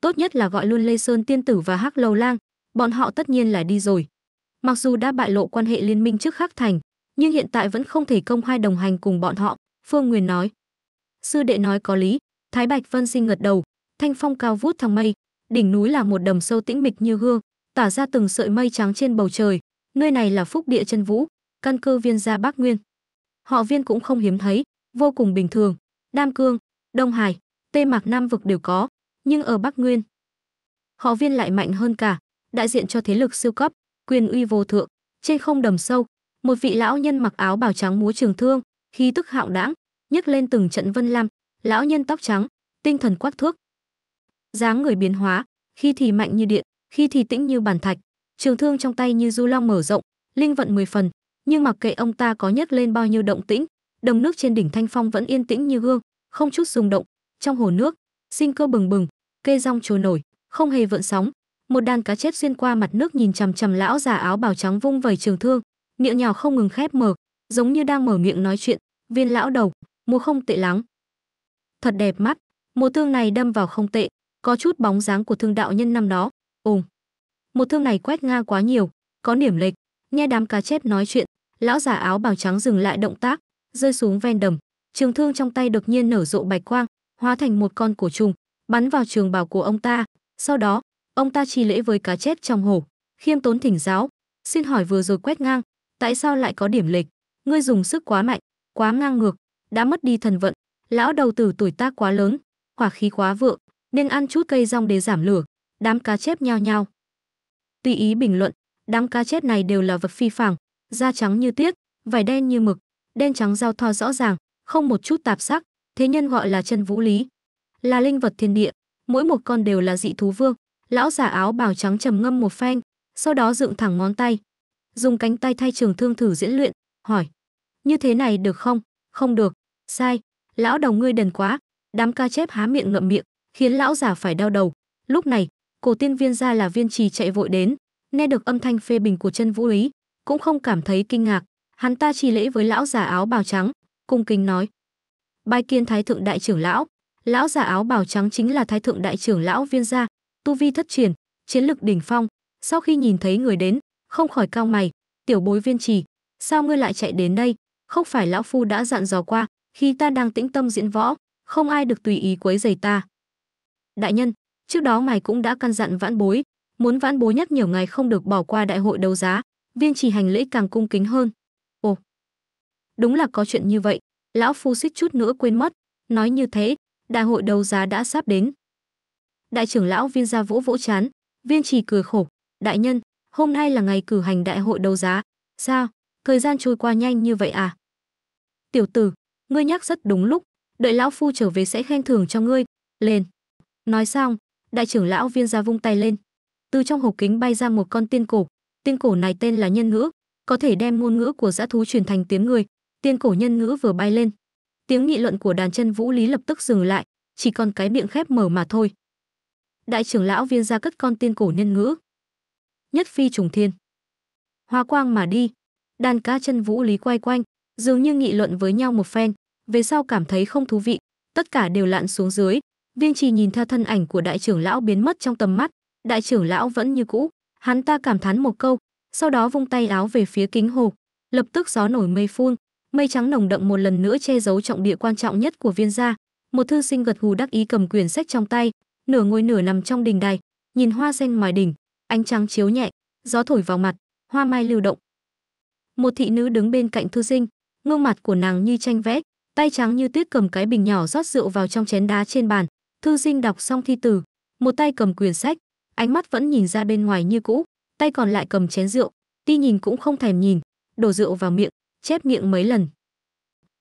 Tốt nhất là gọi luôn Lê Sơn Tiên Tử và Hắc Lầu Lang, bọn họ tất nhiên là đi rồi. Mặc dù đã bại lộ quan hệ liên minh trước Khắc Thành, nhưng hiện tại vẫn không thể công khai đồng hành cùng bọn họ, Phương Nguyên nói. Sư đệ nói có lý, Thái Bạch Vân sinh ngật đầu, thanh phong cao vút thăng mây, đỉnh núi là một đầm sâu tĩnh mịch như gương, tỏa ra từng sợi mây trắng trên bầu trời, nơi này là phúc địa chân vũ, căn cơ viên gia Bắc Nguyên. Họ viên cũng không hiếm thấy, vô cùng bình thường, Nam Cương, Đông Hải, Tây Mạc Nam vực đều có, nhưng ở Bắc Nguyên, họ viên lại mạnh hơn cả, đại diện cho thế lực siêu cấp, quyền uy vô thượng. Trên không đầm sâu, một vị lão nhân mặc áo bào trắng múa trường thương, khí tức hạo đãng, nhấc lên từng trận vân lam, lão nhân tóc trắng, tinh thần quắc thước. Dáng người biến hóa, khi thì mạnh như điện, khi thì tĩnh như bản thạch, trường thương trong tay như du long mở rộng, linh vận mười phần, nhưng mặc kệ ông ta có nhấc lên bao nhiêu động tĩnh, đồng nước trên đỉnh Thanh Phong vẫn yên tĩnh như gương, không chút rung động. Trong hồ nước, sinh cơ bừng bừng, cây rong trồi nổi, không hề vợn sóng, một đàn cá chết xuyên qua mặt nước nhìn chằm chằm lão già áo bào trắng vung vẩy trường thương miệng nhào không ngừng khép mở giống như đang mở miệng nói chuyện viên lão đầu mua không tệ lắm thật đẹp mắt một thương này đâm vào không tệ có chút bóng dáng của thương đạo nhân năm đó ùng một thương này quét ngang quá nhiều có điểm lệch nghe đám cá chết nói chuyện lão già áo bào trắng dừng lại động tác rơi xuống ven đầm trường thương trong tay đột nhiên nở rộ bạch quang hóa thành một con cổ trùng bắn vào trường bào của ông ta sau đó ông ta chi lễ với cá chết trong hồ khiêm tốn thỉnh giáo xin hỏi vừa rồi quét ngang tại sao lại có điểm lệch ngươi dùng sức quá mạnh quá ngang ngược đã mất đi thần vận lão đầu tử tuổi tác quá lớn hỏa khí quá vượng nên ăn chút cây rong để giảm lửa đám cá chép nhao nhao tùy ý bình luận đám cá chép này đều là vật phi phàng da trắng như tiết vải đen như mực đen trắng giao thoa rõ ràng không một chút tạp sắc thế nhân gọi là chân vũ lý là linh vật thiên địa mỗi một con đều là dị thú vương lão giả áo bào trắng trầm ngâm một phen sau đó dựng thẳng ngón tay dùng cánh tay thay trường thương thử diễn luyện hỏi như thế này được không không được sai lão đầu ngươi đần quá đám ca chép há miệng ngậm miệng khiến lão giả phải đau đầu lúc này cổ tiên viên ra là viên trì chạy vội đến nghe được âm thanh phê bình của chân vũ ý cũng không cảm thấy kinh ngạc hắn ta trì lễ với lão giả áo bào trắng cung kính nói bài kiên thái thượng đại trưởng lão lão giả áo bào trắng chính là thái thượng đại trưởng lão viên gia tu vi thất truyền, chiến lực đỉnh phong, sau khi nhìn thấy người đến, không khỏi cao mày, "Tiểu bối Viên Trì, sao ngươi lại chạy đến đây? Không phải lão phu đã dặn dò qua, khi ta đang tĩnh tâm diễn võ, không ai được tùy ý quấy rầy ta." "Đại nhân, trước đó mày cũng đã căn dặn vãn bối, muốn vãn bối nhắc nhiều ngày không được bỏ qua đại hội đấu giá." Viên Trì hành lễ càng cung kính hơn. "Ồ, đúng là có chuyện như vậy, lão phu suýt chút nữa quên mất." Nói như thế, đại hội đấu giá đã sắp đến, đại trưởng lão viên gia vỗ vỗ chán viên trì cười khổ đại nhân hôm nay là ngày cử hành đại hội đấu giá sao thời gian trôi qua nhanh như vậy à tiểu tử ngươi nhắc rất đúng lúc đợi lão phu trở về sẽ khen thưởng cho ngươi lên nói xong đại trưởng lão viên gia vung tay lên từ trong hộp kính bay ra một con tiên cổ tiên cổ này tên là nhân ngữ có thể đem ngôn ngữ của dã thú truyền thành tiếng người tiên cổ nhân ngữ vừa bay lên tiếng nghị luận của đàn chân vũ lý lập tức dừng lại chỉ còn cái miệng khép mở mà thôi đại trưởng lão viên ra cất con tiên cổ nhân ngữ nhất phi trùng thiên hóa quang mà đi đàn ca chân vũ lý quay quanh dường như nghị luận với nhau một phen về sau cảm thấy không thú vị tất cả đều lặn xuống dưới viên trì nhìn theo thân ảnh của đại trưởng lão biến mất trong tầm mắt đại trưởng lão vẫn như cũ hắn ta cảm thán một câu sau đó vung tay áo về phía kính hồ lập tức gió nổi mây phun mây trắng nồng đậm một lần nữa che giấu trọng địa quan trọng nhất của viên gia một thư sinh gật hù đắc ý cầm quyển sách trong tay nửa ngồi nửa nằm trong đình đài, nhìn hoa sen ngoài đỉnh, ánh trăng chiếu nhẹ, gió thổi vào mặt, hoa mai lưu động. Một thị nữ đứng bên cạnh thư sinh, gương mặt của nàng như tranh vẽ, tay trắng như tuyết cầm cái bình nhỏ rót rượu vào trong chén đá trên bàn. Thư sinh đọc xong thi từ, một tay cầm quyển sách, ánh mắt vẫn nhìn ra bên ngoài như cũ, tay còn lại cầm chén rượu, ti nhìn cũng không thèm nhìn, đổ rượu vào miệng, chép miệng mấy lần.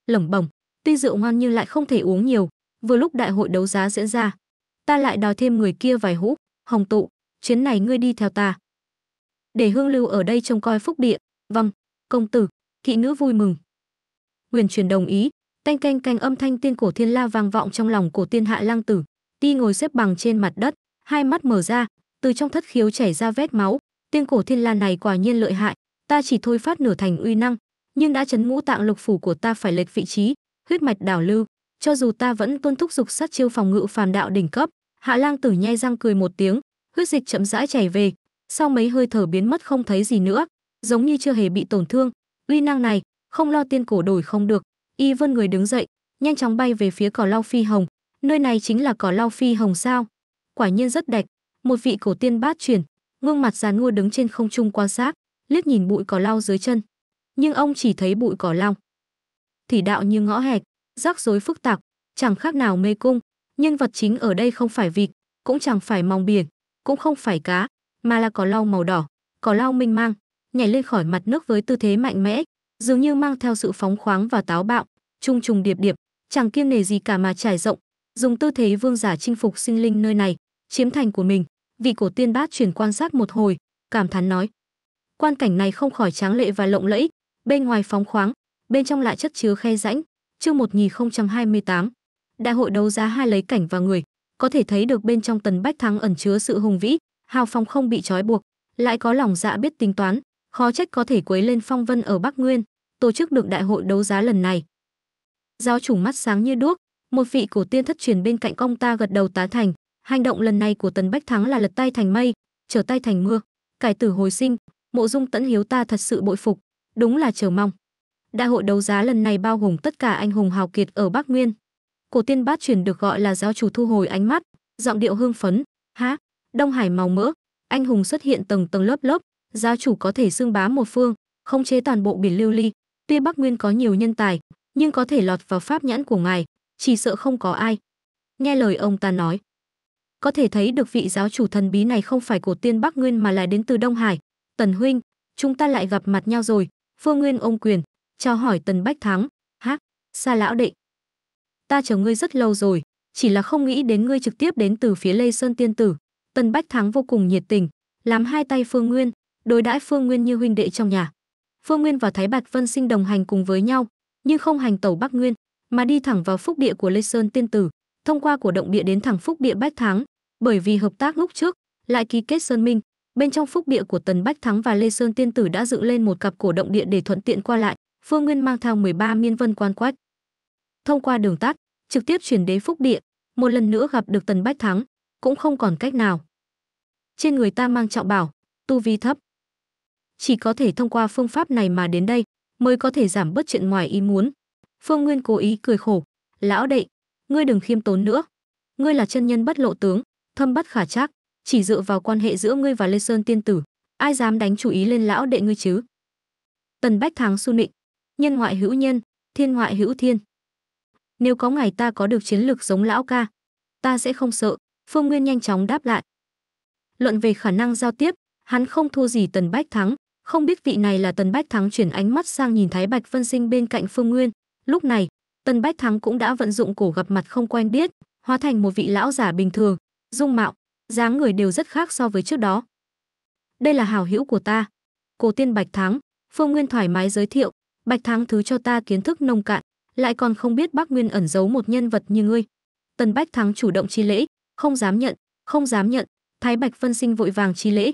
Lẩm bẩm, tuy rượu ngon nhưng lại không thể uống nhiều, vừa lúc đại hội đấu giá diễn ra, ta lại đòi thêm người kia vài hũ, hồng tụ, chuyến này ngươi đi theo ta. Để hương lưu ở đây trông coi phúc địa, vâng, công tử, thị nữ vui mừng. Huyền truyền đồng ý, tanh canh canh âm thanh tiên cổ thiên la vang vọng trong lòng cổ tiên hạ lang tử, ti ngồi xếp bằng trên mặt đất, hai mắt mở ra, từ trong thất khiếu chảy ra vết máu, tiên cổ thiên la này quả nhiên lợi hại, ta chỉ thôi phát nửa thành uy năng, nhưng đã chấn ngũ tạng lục phủ của ta phải lệch vị trí, huyết mạch đảo lưu, cho dù ta vẫn tuân thúc dục sát chiêu phòng ngự phàm đạo đỉnh cấp hạ lang tử nhai răng cười một tiếng huyết dịch chậm rãi chảy về sau mấy hơi thở biến mất không thấy gì nữa giống như chưa hề bị tổn thương uy năng này không lo tiên cổ đổi không được y vươn người đứng dậy nhanh chóng bay về phía cỏ lau phi hồng nơi này chính là cỏ lau phi hồng sao quả nhiên rất đẹp một vị cổ tiên bát chuyển gương mặt già ngua đứng trên không trung quan sát liếc nhìn bụi cỏ lau dưới chân nhưng ông chỉ thấy bụi cỏ lau thì đạo như ngõ hẹp rắc rối phức tạp, chẳng khác nào mê cung. Nhân vật chính ở đây không phải vịt, cũng chẳng phải mòng biển, cũng không phải cá, mà là cỏ lau màu đỏ, cỏ lau minh mang, nhảy lên khỏi mặt nước với tư thế mạnh mẽ, dường như mang theo sự phóng khoáng và táo bạo, trung trùng điệp điệp, chẳng kiêng nề gì cả mà trải rộng, dùng tư thế vương giả chinh phục sinh linh nơi này, chiếm thành của mình. Vị cổ tiên bát chuyển quan sát một hồi, cảm thán nói: "Quan cảnh này không khỏi tráng lệ và lộng lẫy, bên ngoài phóng khoáng, bên trong lại chất chứa khe rãnh, chương 1028. Đại hội đấu giá hai lấy cảnh và người, có thể thấy được bên trong Tần Bách Thắng ẩn chứa sự hùng vĩ, hào phong không bị trói buộc, lại có lòng dạ biết tính toán, khó trách có thể quấy lên phong vân ở Bắc Nguyên, tổ chức được đại hội đấu giá lần này. Giáo chủ mắt sáng như đuốc, một vị cổ tiên thất truyền bên cạnh ông ta gật đầu tá thành, hành động lần này của Tần Bách Thắng là lật tay thành mây, trở tay thành mưa, cải tử hồi sinh, mộ dung tẫn hiếu ta thật sự bội phục, đúng là chờ mong. Đại hội đấu giá lần này bao gồm tất cả anh hùng hào kiệt ở Bắc Nguyên. Cổ tiên bát truyền được gọi là giáo chủ thu hồi ánh mắt, giọng điệu hương phấn, há, Đông Hải màu mỡ, anh hùng xuất hiện tầng tầng lớp lớp, giáo chủ có thể xưng bá một phương, không chế toàn bộ biển lưu ly. Tuy Bắc Nguyên có nhiều nhân tài, nhưng có thể lọt vào pháp nhãn của ngài, chỉ sợ không có ai. Nghe lời ông ta nói, có thể thấy được vị giáo chủ thần bí này không phải cổ tiên Bắc Nguyên mà là đến từ Đông Hải. Tần huynh, chúng ta lại gặp mặt nhau rồi. Phương Nguyên ông quyền, cho hỏi Tần Bách Thắng, "Hắc, xa lão đệ, ta chờ ngươi rất lâu rồi, chỉ là không nghĩ đến ngươi trực tiếp đến từ phía Lê Sơn tiên tử." Tần Bách Thắng vô cùng nhiệt tình, làm hai tay Phương Nguyên, đối đãi Phương Nguyên như huynh đệ trong nhà. Phương Nguyên và Thái Bạch Vân Sinh đồng hành cùng với nhau, nhưng không hành tẩu Bắc Nguyên, mà đi thẳng vào phúc địa của Lê Sơn tiên tử, thông qua của động địa đến thẳng phúc địa Bách Thắng, bởi vì hợp tác lúc trước, lại ký kết sơn minh, bên trong phúc địa của Tần Bách Thắng và Lê Sơn tiên tử đã dựng lên một cặp cổ động địa để thuận tiện qua lại. Phương Nguyên mang thang 13 Miên Vân quan quách. Thông qua đường tắt, trực tiếp chuyển đến Phúc Địa, một lần nữa gặp được Tần Bách Thắng, cũng không còn cách nào. Trên người ta mang trọng bảo, tu vi thấp. Chỉ có thể thông qua phương pháp này mà đến đây, mới có thể giảm bớt chuyện ngoài ý muốn. Phương Nguyên cố ý cười khổ, "Lão đệ, ngươi đừng khiêm tốn nữa. Ngươi là chân nhân bất lộ tướng, thâm bất khả trác, chỉ dựa vào quan hệ giữa ngươi và Lê Sơn tiên tử, ai dám đánh chủ ý lên lão đệ ngươi chứ?" Tần Bách Thắng su nịnh, nhân ngoại hữu nhân, thiên ngoại hữu thiên. Nếu có ngày ta có được chiến lược giống lão ca, ta sẽ không sợ, Phương Nguyên nhanh chóng đáp lại. Luận về khả năng giao tiếp, hắn không thua gì Tần Bách Thắng, không biết vị này là Tần Bách Thắng chuyển ánh mắt sang nhìn Thái Bạch Vân Sinh bên cạnh Phương Nguyên. Lúc này, Tần Bách Thắng cũng đã vận dụng cổ gặp mặt không quen biết, hóa thành một vị lão giả bình thường, dung mạo, dáng người đều rất khác so với trước đó. Đây là hào hữu của ta. Cổ tiên Bạch Thắng, Phương Nguyên thoải mái giới thiệu, Bạch Thắng thứ cho ta kiến thức nông cạn, lại còn không biết Bắc Nguyên ẩn giấu một nhân vật như ngươi. Tần Bách Thắng chủ động chi lễ, không dám nhận, không dám nhận, Thái Bạch Phân Sinh vội vàng chi lễ.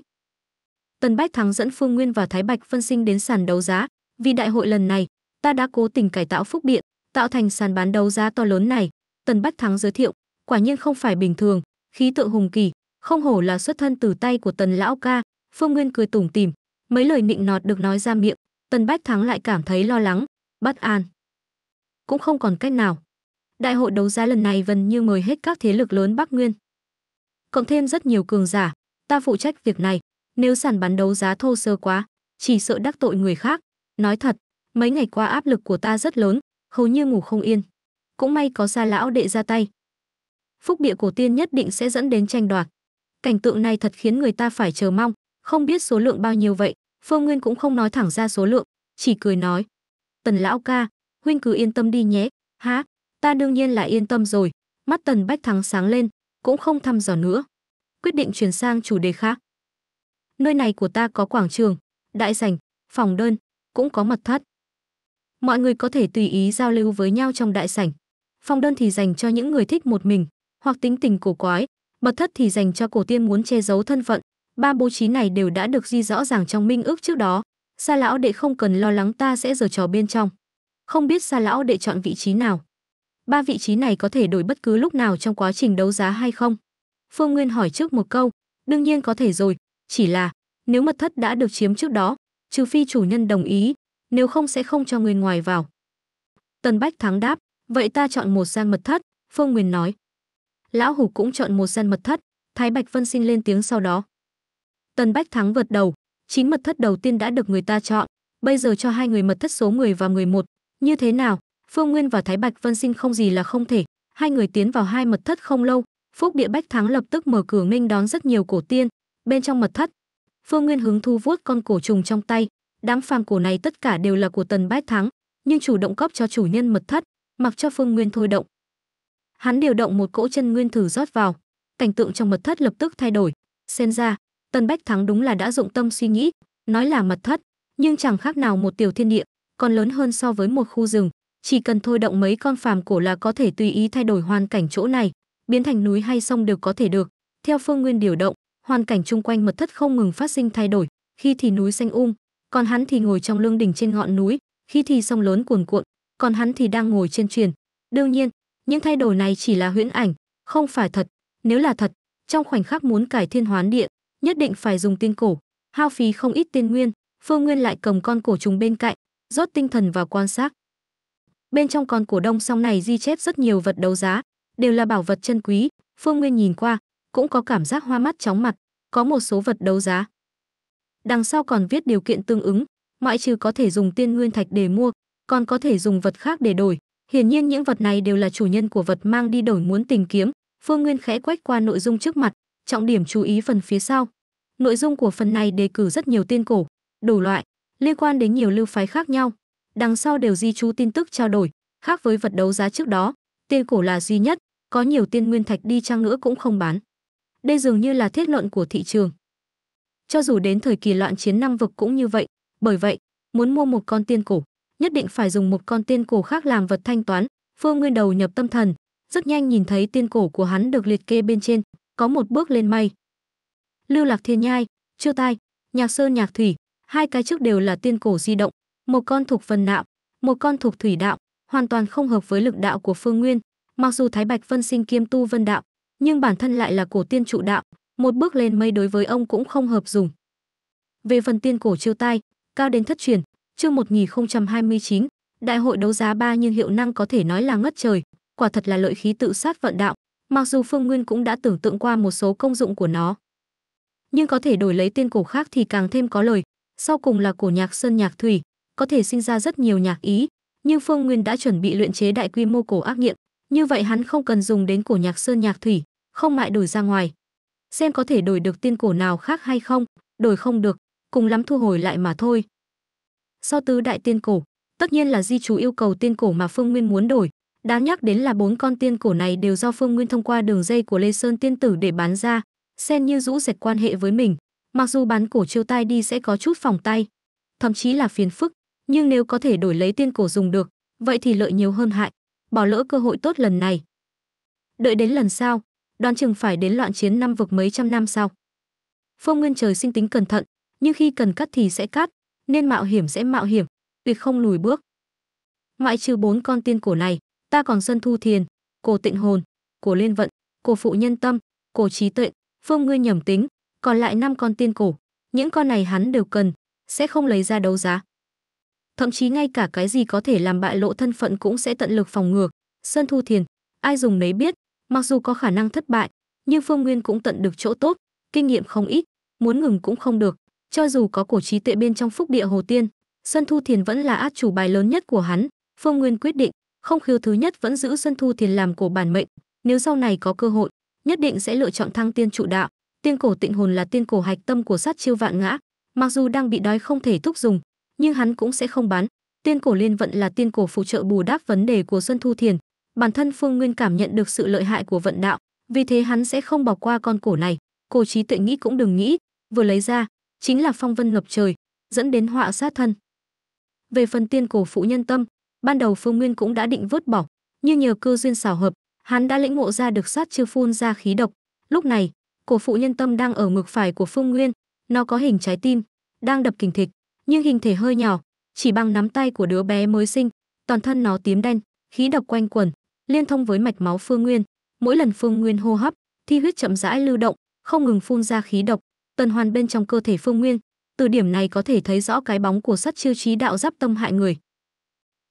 Tần Bách Thắng dẫn Phương Nguyên và Thái Bạch Phân Sinh đến sàn đấu giá, vì đại hội lần này, ta đã cố tình cải tạo phúc biện, tạo thành sàn bán đấu giá to lớn này. Tần Bách Thắng giới thiệu, quả nhiên không phải bình thường, khí tượng hùng kỳ, không hổ là xuất thân từ tay của Tần lão ca. Phương Nguyên cười tủm tỉm, mấy lời nịnh nọt được nói ra miệng, Tần Bách Thắng lại cảm thấy lo lắng, bất an. Cũng không còn cách nào. Đại hội đấu giá lần này vần như mời hết các thế lực lớn Bắc Nguyên. Cộng thêm rất nhiều cường giả, ta phụ trách việc này, nếu sàn bán đấu giá thô sơ quá, chỉ sợ đắc tội người khác. Nói thật, mấy ngày qua áp lực của ta rất lớn, hầu như ngủ không yên. Cũng may có xa lão đệ ra tay. Phúc địa cổ tiên nhất định sẽ dẫn đến tranh đoạt. Cảnh tượng này thật khiến người ta phải chờ mong, không biết số lượng bao nhiêu vậy. Phương Nguyên cũng không nói thẳng ra số lượng, chỉ cười nói: "Tần lão ca, huynh cứ yên tâm đi nhé." "Hả? Ta đương nhiên là yên tâm rồi." Mắt Tần Bách Thắng sáng lên, cũng không thăm dò nữa, quyết định chuyển sang chủ đề khác. "Nơi này của ta có quảng trường, đại sảnh, phòng đơn, cũng có mật thất. Mọi người có thể tùy ý giao lưu với nhau trong đại sảnh. Phòng đơn thì dành cho những người thích một mình, hoặc tính tình cổ quái, mật thất thì dành cho cổ tiên muốn che giấu thân phận, ba bố trí này đều đã được ghi rõ ràng trong minh ước trước đó sa lão đệ không cần lo lắng ta sẽ giở trò bên trong không biết sa lão đệ chọn vị trí nào ba vị trí này có thể đổi bất cứ lúc nào trong quá trình đấu giá hay không phương nguyên hỏi trước một câu đương nhiên có thể rồi chỉ là nếu mật thất đã được chiếm trước đó trừ phi chủ nhân đồng ý nếu không sẽ không cho người ngoài vào tần bách thắng đáp vậy ta chọn một gian mật thất phương nguyên nói lão hủ cũng chọn một gian mật thất thái bạch vân xin lên tiếng sau đó Tần Bách Thắng vượt đầu, chín mật thất đầu tiên đã được người ta chọn, bây giờ cho hai người mật thất số 10 và 11, như thế nào? Phương Nguyên và Thái Bạch Vân xin không gì là không thể, hai người tiến vào hai mật thất không lâu, Phúc Địa Bách Thắng lập tức mở cửa nghênh đón rất nhiều cổ tiên, bên trong mật thất, Phương Nguyên hứng thu vuốt con cổ trùng trong tay, đám phàm cổ này tất cả đều là của Tần Bách Thắng, nhưng chủ động cấp cho chủ nhân mật thất, mặc cho Phương Nguyên thôi động. Hắn điều động một cỗ chân nguyên thử rót vào, cảnh tượng trong mật thất lập tức thay đổi, xen ra, Tần Bách Thắng đúng là đã dụng tâm suy nghĩ, nói là mật thất, nhưng chẳng khác nào một tiểu thiên địa, còn lớn hơn so với một khu rừng, chỉ cần thôi động mấy con phàm cổ là có thể tùy ý thay đổi hoàn cảnh chỗ này, biến thành núi hay sông đều có thể được. Theo phương nguyên điều động, hoàn cảnh chung quanh mật thất không ngừng phát sinh thay đổi, khi thì núi xanh um, còn hắn thì ngồi trong lương đỉnh trên ngọn núi, khi thì sông lớn cuồn cuộn, còn hắn thì đang ngồi trên truyền. Đương nhiên, những thay đổi này chỉ là huyễn ảnh, không phải thật. Nếu là thật, trong khoảnh khắc muốn cải thiên hoán địa, nhất định phải dùng tiên cổ, hao phí không ít tiên nguyên, Phương Nguyên lại cầm con cổ trùng bên cạnh, rót tinh thần vào quan sát. Bên trong con cổ đông song này ghi chép rất nhiều vật đấu giá, đều là bảo vật chân quý, Phương Nguyên nhìn qua, cũng có cảm giác hoa mắt chóng mặt, có một số vật đấu giá. Đằng sau còn viết điều kiện tương ứng, ngoại trừ có thể dùng tiên nguyên thạch để mua, còn có thể dùng vật khác để đổi. Hiển nhiên những vật này đều là chủ nhân của vật mang đi đổi muốn tìm kiếm. Phương Nguyên khẽ quét qua nội dung trước mặt, trọng điểm chú ý phần phía sau. Nội dung của phần này đề cử rất nhiều tiên cổ, đủ loại, liên quan đến nhiều lưu phái khác nhau. Đằng sau đều di chú tin tức trao đổi, khác với vật đấu giá trước đó, tiên cổ là duy nhất, có nhiều tiên nguyên thạch đi trang nữa cũng không bán. Đây dường như là thiết luận của thị trường. Cho dù đến thời kỳ loạn chiến năm vực cũng như vậy, bởi vậy, muốn mua một con tiên cổ, nhất định phải dùng một con tiên cổ khác làm vật thanh toán. Phương Nguyên đầu nhập tâm thần, rất nhanh nhìn thấy tiên cổ của hắn được liệt kê bên trên, có một bước lên mây. Lưu Lạc Thiên Nhai, Chiêu Tai, Nhạc Sơn Nhạc Thủy, hai cái trước đều là tiên cổ di động, một con thuộc phần đạo, một con thuộc thủy đạo, hoàn toàn không hợp với lực đạo của Phương Nguyên, mặc dù Thái Bạch Vân Sinh kiêm tu vân đạo, nhưng bản thân lại là cổ tiên trụ đạo, một bước lên mây đối với ông cũng không hợp dùng. Về phần tiên cổ Chiêu Tai, cao đến thất truyền, chương 1029, đại hội đấu giá ba nhiên hiệu năng có thể nói là ngất trời, quả thật là lợi khí tự sát vận đạo, Mặc dù Phương Nguyên cũng đã tưởng tượng qua một số công dụng của nó, nhưng có thể đổi lấy tiên cổ khác thì càng thêm có lời. Sau cùng là cổ nhạc sơn nhạc thủy, có thể sinh ra rất nhiều nhạc ý, nhưng Phương Nguyên đã chuẩn bị luyện chế đại quy mô cổ ác nghiện, như vậy hắn không cần dùng đến cổ nhạc sơn nhạc thủy, không mại đổi ra ngoài. Xem có thể đổi được tiên cổ nào khác hay không, đổi không được, cùng lắm thu hồi lại mà thôi. Sau tứ đại tiên cổ, tất nhiên là di chú yêu cầu tiên cổ mà Phương Nguyên muốn đổi, Đáng nhắc đến là bốn con tiên cổ này đều do Phương Nguyên thông qua đường dây của Lê Sơn tiên tử để bán ra, xen như rũ rạch quan hệ với mình. Mặc dù bán cổ chiêu tai đi sẽ có chút phòng tay, thậm chí là phiền phức, nhưng nếu có thể đổi lấy tiên cổ dùng được, vậy thì lợi nhiều hơn hại, bỏ lỡ cơ hội tốt lần này. Đợi đến lần sau, đoán chừng phải đến loạn chiến năm vực mấy trăm năm sau. Phương Nguyên trời sinh tính cẩn thận, nhưng khi cần cắt thì sẽ cắt, nên mạo hiểm sẽ mạo hiểm, tuyệt không lùi bước. Ngoại trừ bốn con tiên cổ này, ta còn xuân thu thiền, cổ tịnh hồn, cổ liên vận, cổ phụ nhân tâm, cổ trí tuệ, phương ngươi nhầm tính, còn lại năm con tiên cổ, những con này hắn đều cần, sẽ không lấy ra đấu giá. Thậm chí ngay cả cái gì có thể làm bại lộ thân phận cũng sẽ tận lực phòng ngừa. Sơn Thu Thiền, ai dùng nấy biết, mặc dù có khả năng thất bại, nhưng Phương Nguyên cũng tận được chỗ tốt, kinh nghiệm không ít, muốn ngừng cũng không được, cho dù có cổ trí tuệ bên trong phúc địa Hồ Tiên, Sơn Thu Thiền vẫn là át chủ bài lớn nhất của hắn, Phương Nguyên quyết định không khiêu thứ nhất vẫn giữ Xuân Thu Thiền làm cổ bản mệnh, nếu sau này có cơ hội, nhất định sẽ lựa chọn thăng tiên trụ đạo. Tiên cổ tịnh hồn là tiên cổ hạch tâm của sát chiêu vạn ngã, mặc dù đang bị đói không thể thúc dùng, nhưng hắn cũng sẽ không bán. Tiên cổ liên vận là tiên cổ phụ trợ bù đáp vấn đề của Xuân Thu Thiền. Bản thân Phương Nguyên cảm nhận được sự lợi hại của vận đạo, vì thế hắn sẽ không bỏ qua con cổ này. Cổ trí tuệ nghĩ cũng đừng nghĩ, vừa lấy ra, chính là phong vân ngập trời, dẫn đến họa sát thân. Về phần tiên cổ phụ nhân tâm, ban đầu phương nguyên cũng đã định vứt bỏ nhưng nhờ cơ duyên xảo hợp hắn đã lĩnh ngộ ra được sát chư phun ra khí độc lúc này cổ phụ nhân tâm đang ở mực phải của phương nguyên nó có hình trái tim đang đập kình thịch nhưng hình thể hơi nhỏ chỉ bằng nắm tay của đứa bé mới sinh toàn thân nó tím đen khí độc quanh quẩn liên thông với mạch máu phương nguyên mỗi lần phương nguyên hô hấp thi huyết chậm rãi lưu động không ngừng phun ra khí độc tuần hoàn bên trong cơ thể phương nguyên từ điểm này có thể thấy rõ cái bóng của sắt chiêu trí đạo giáp tâm hại người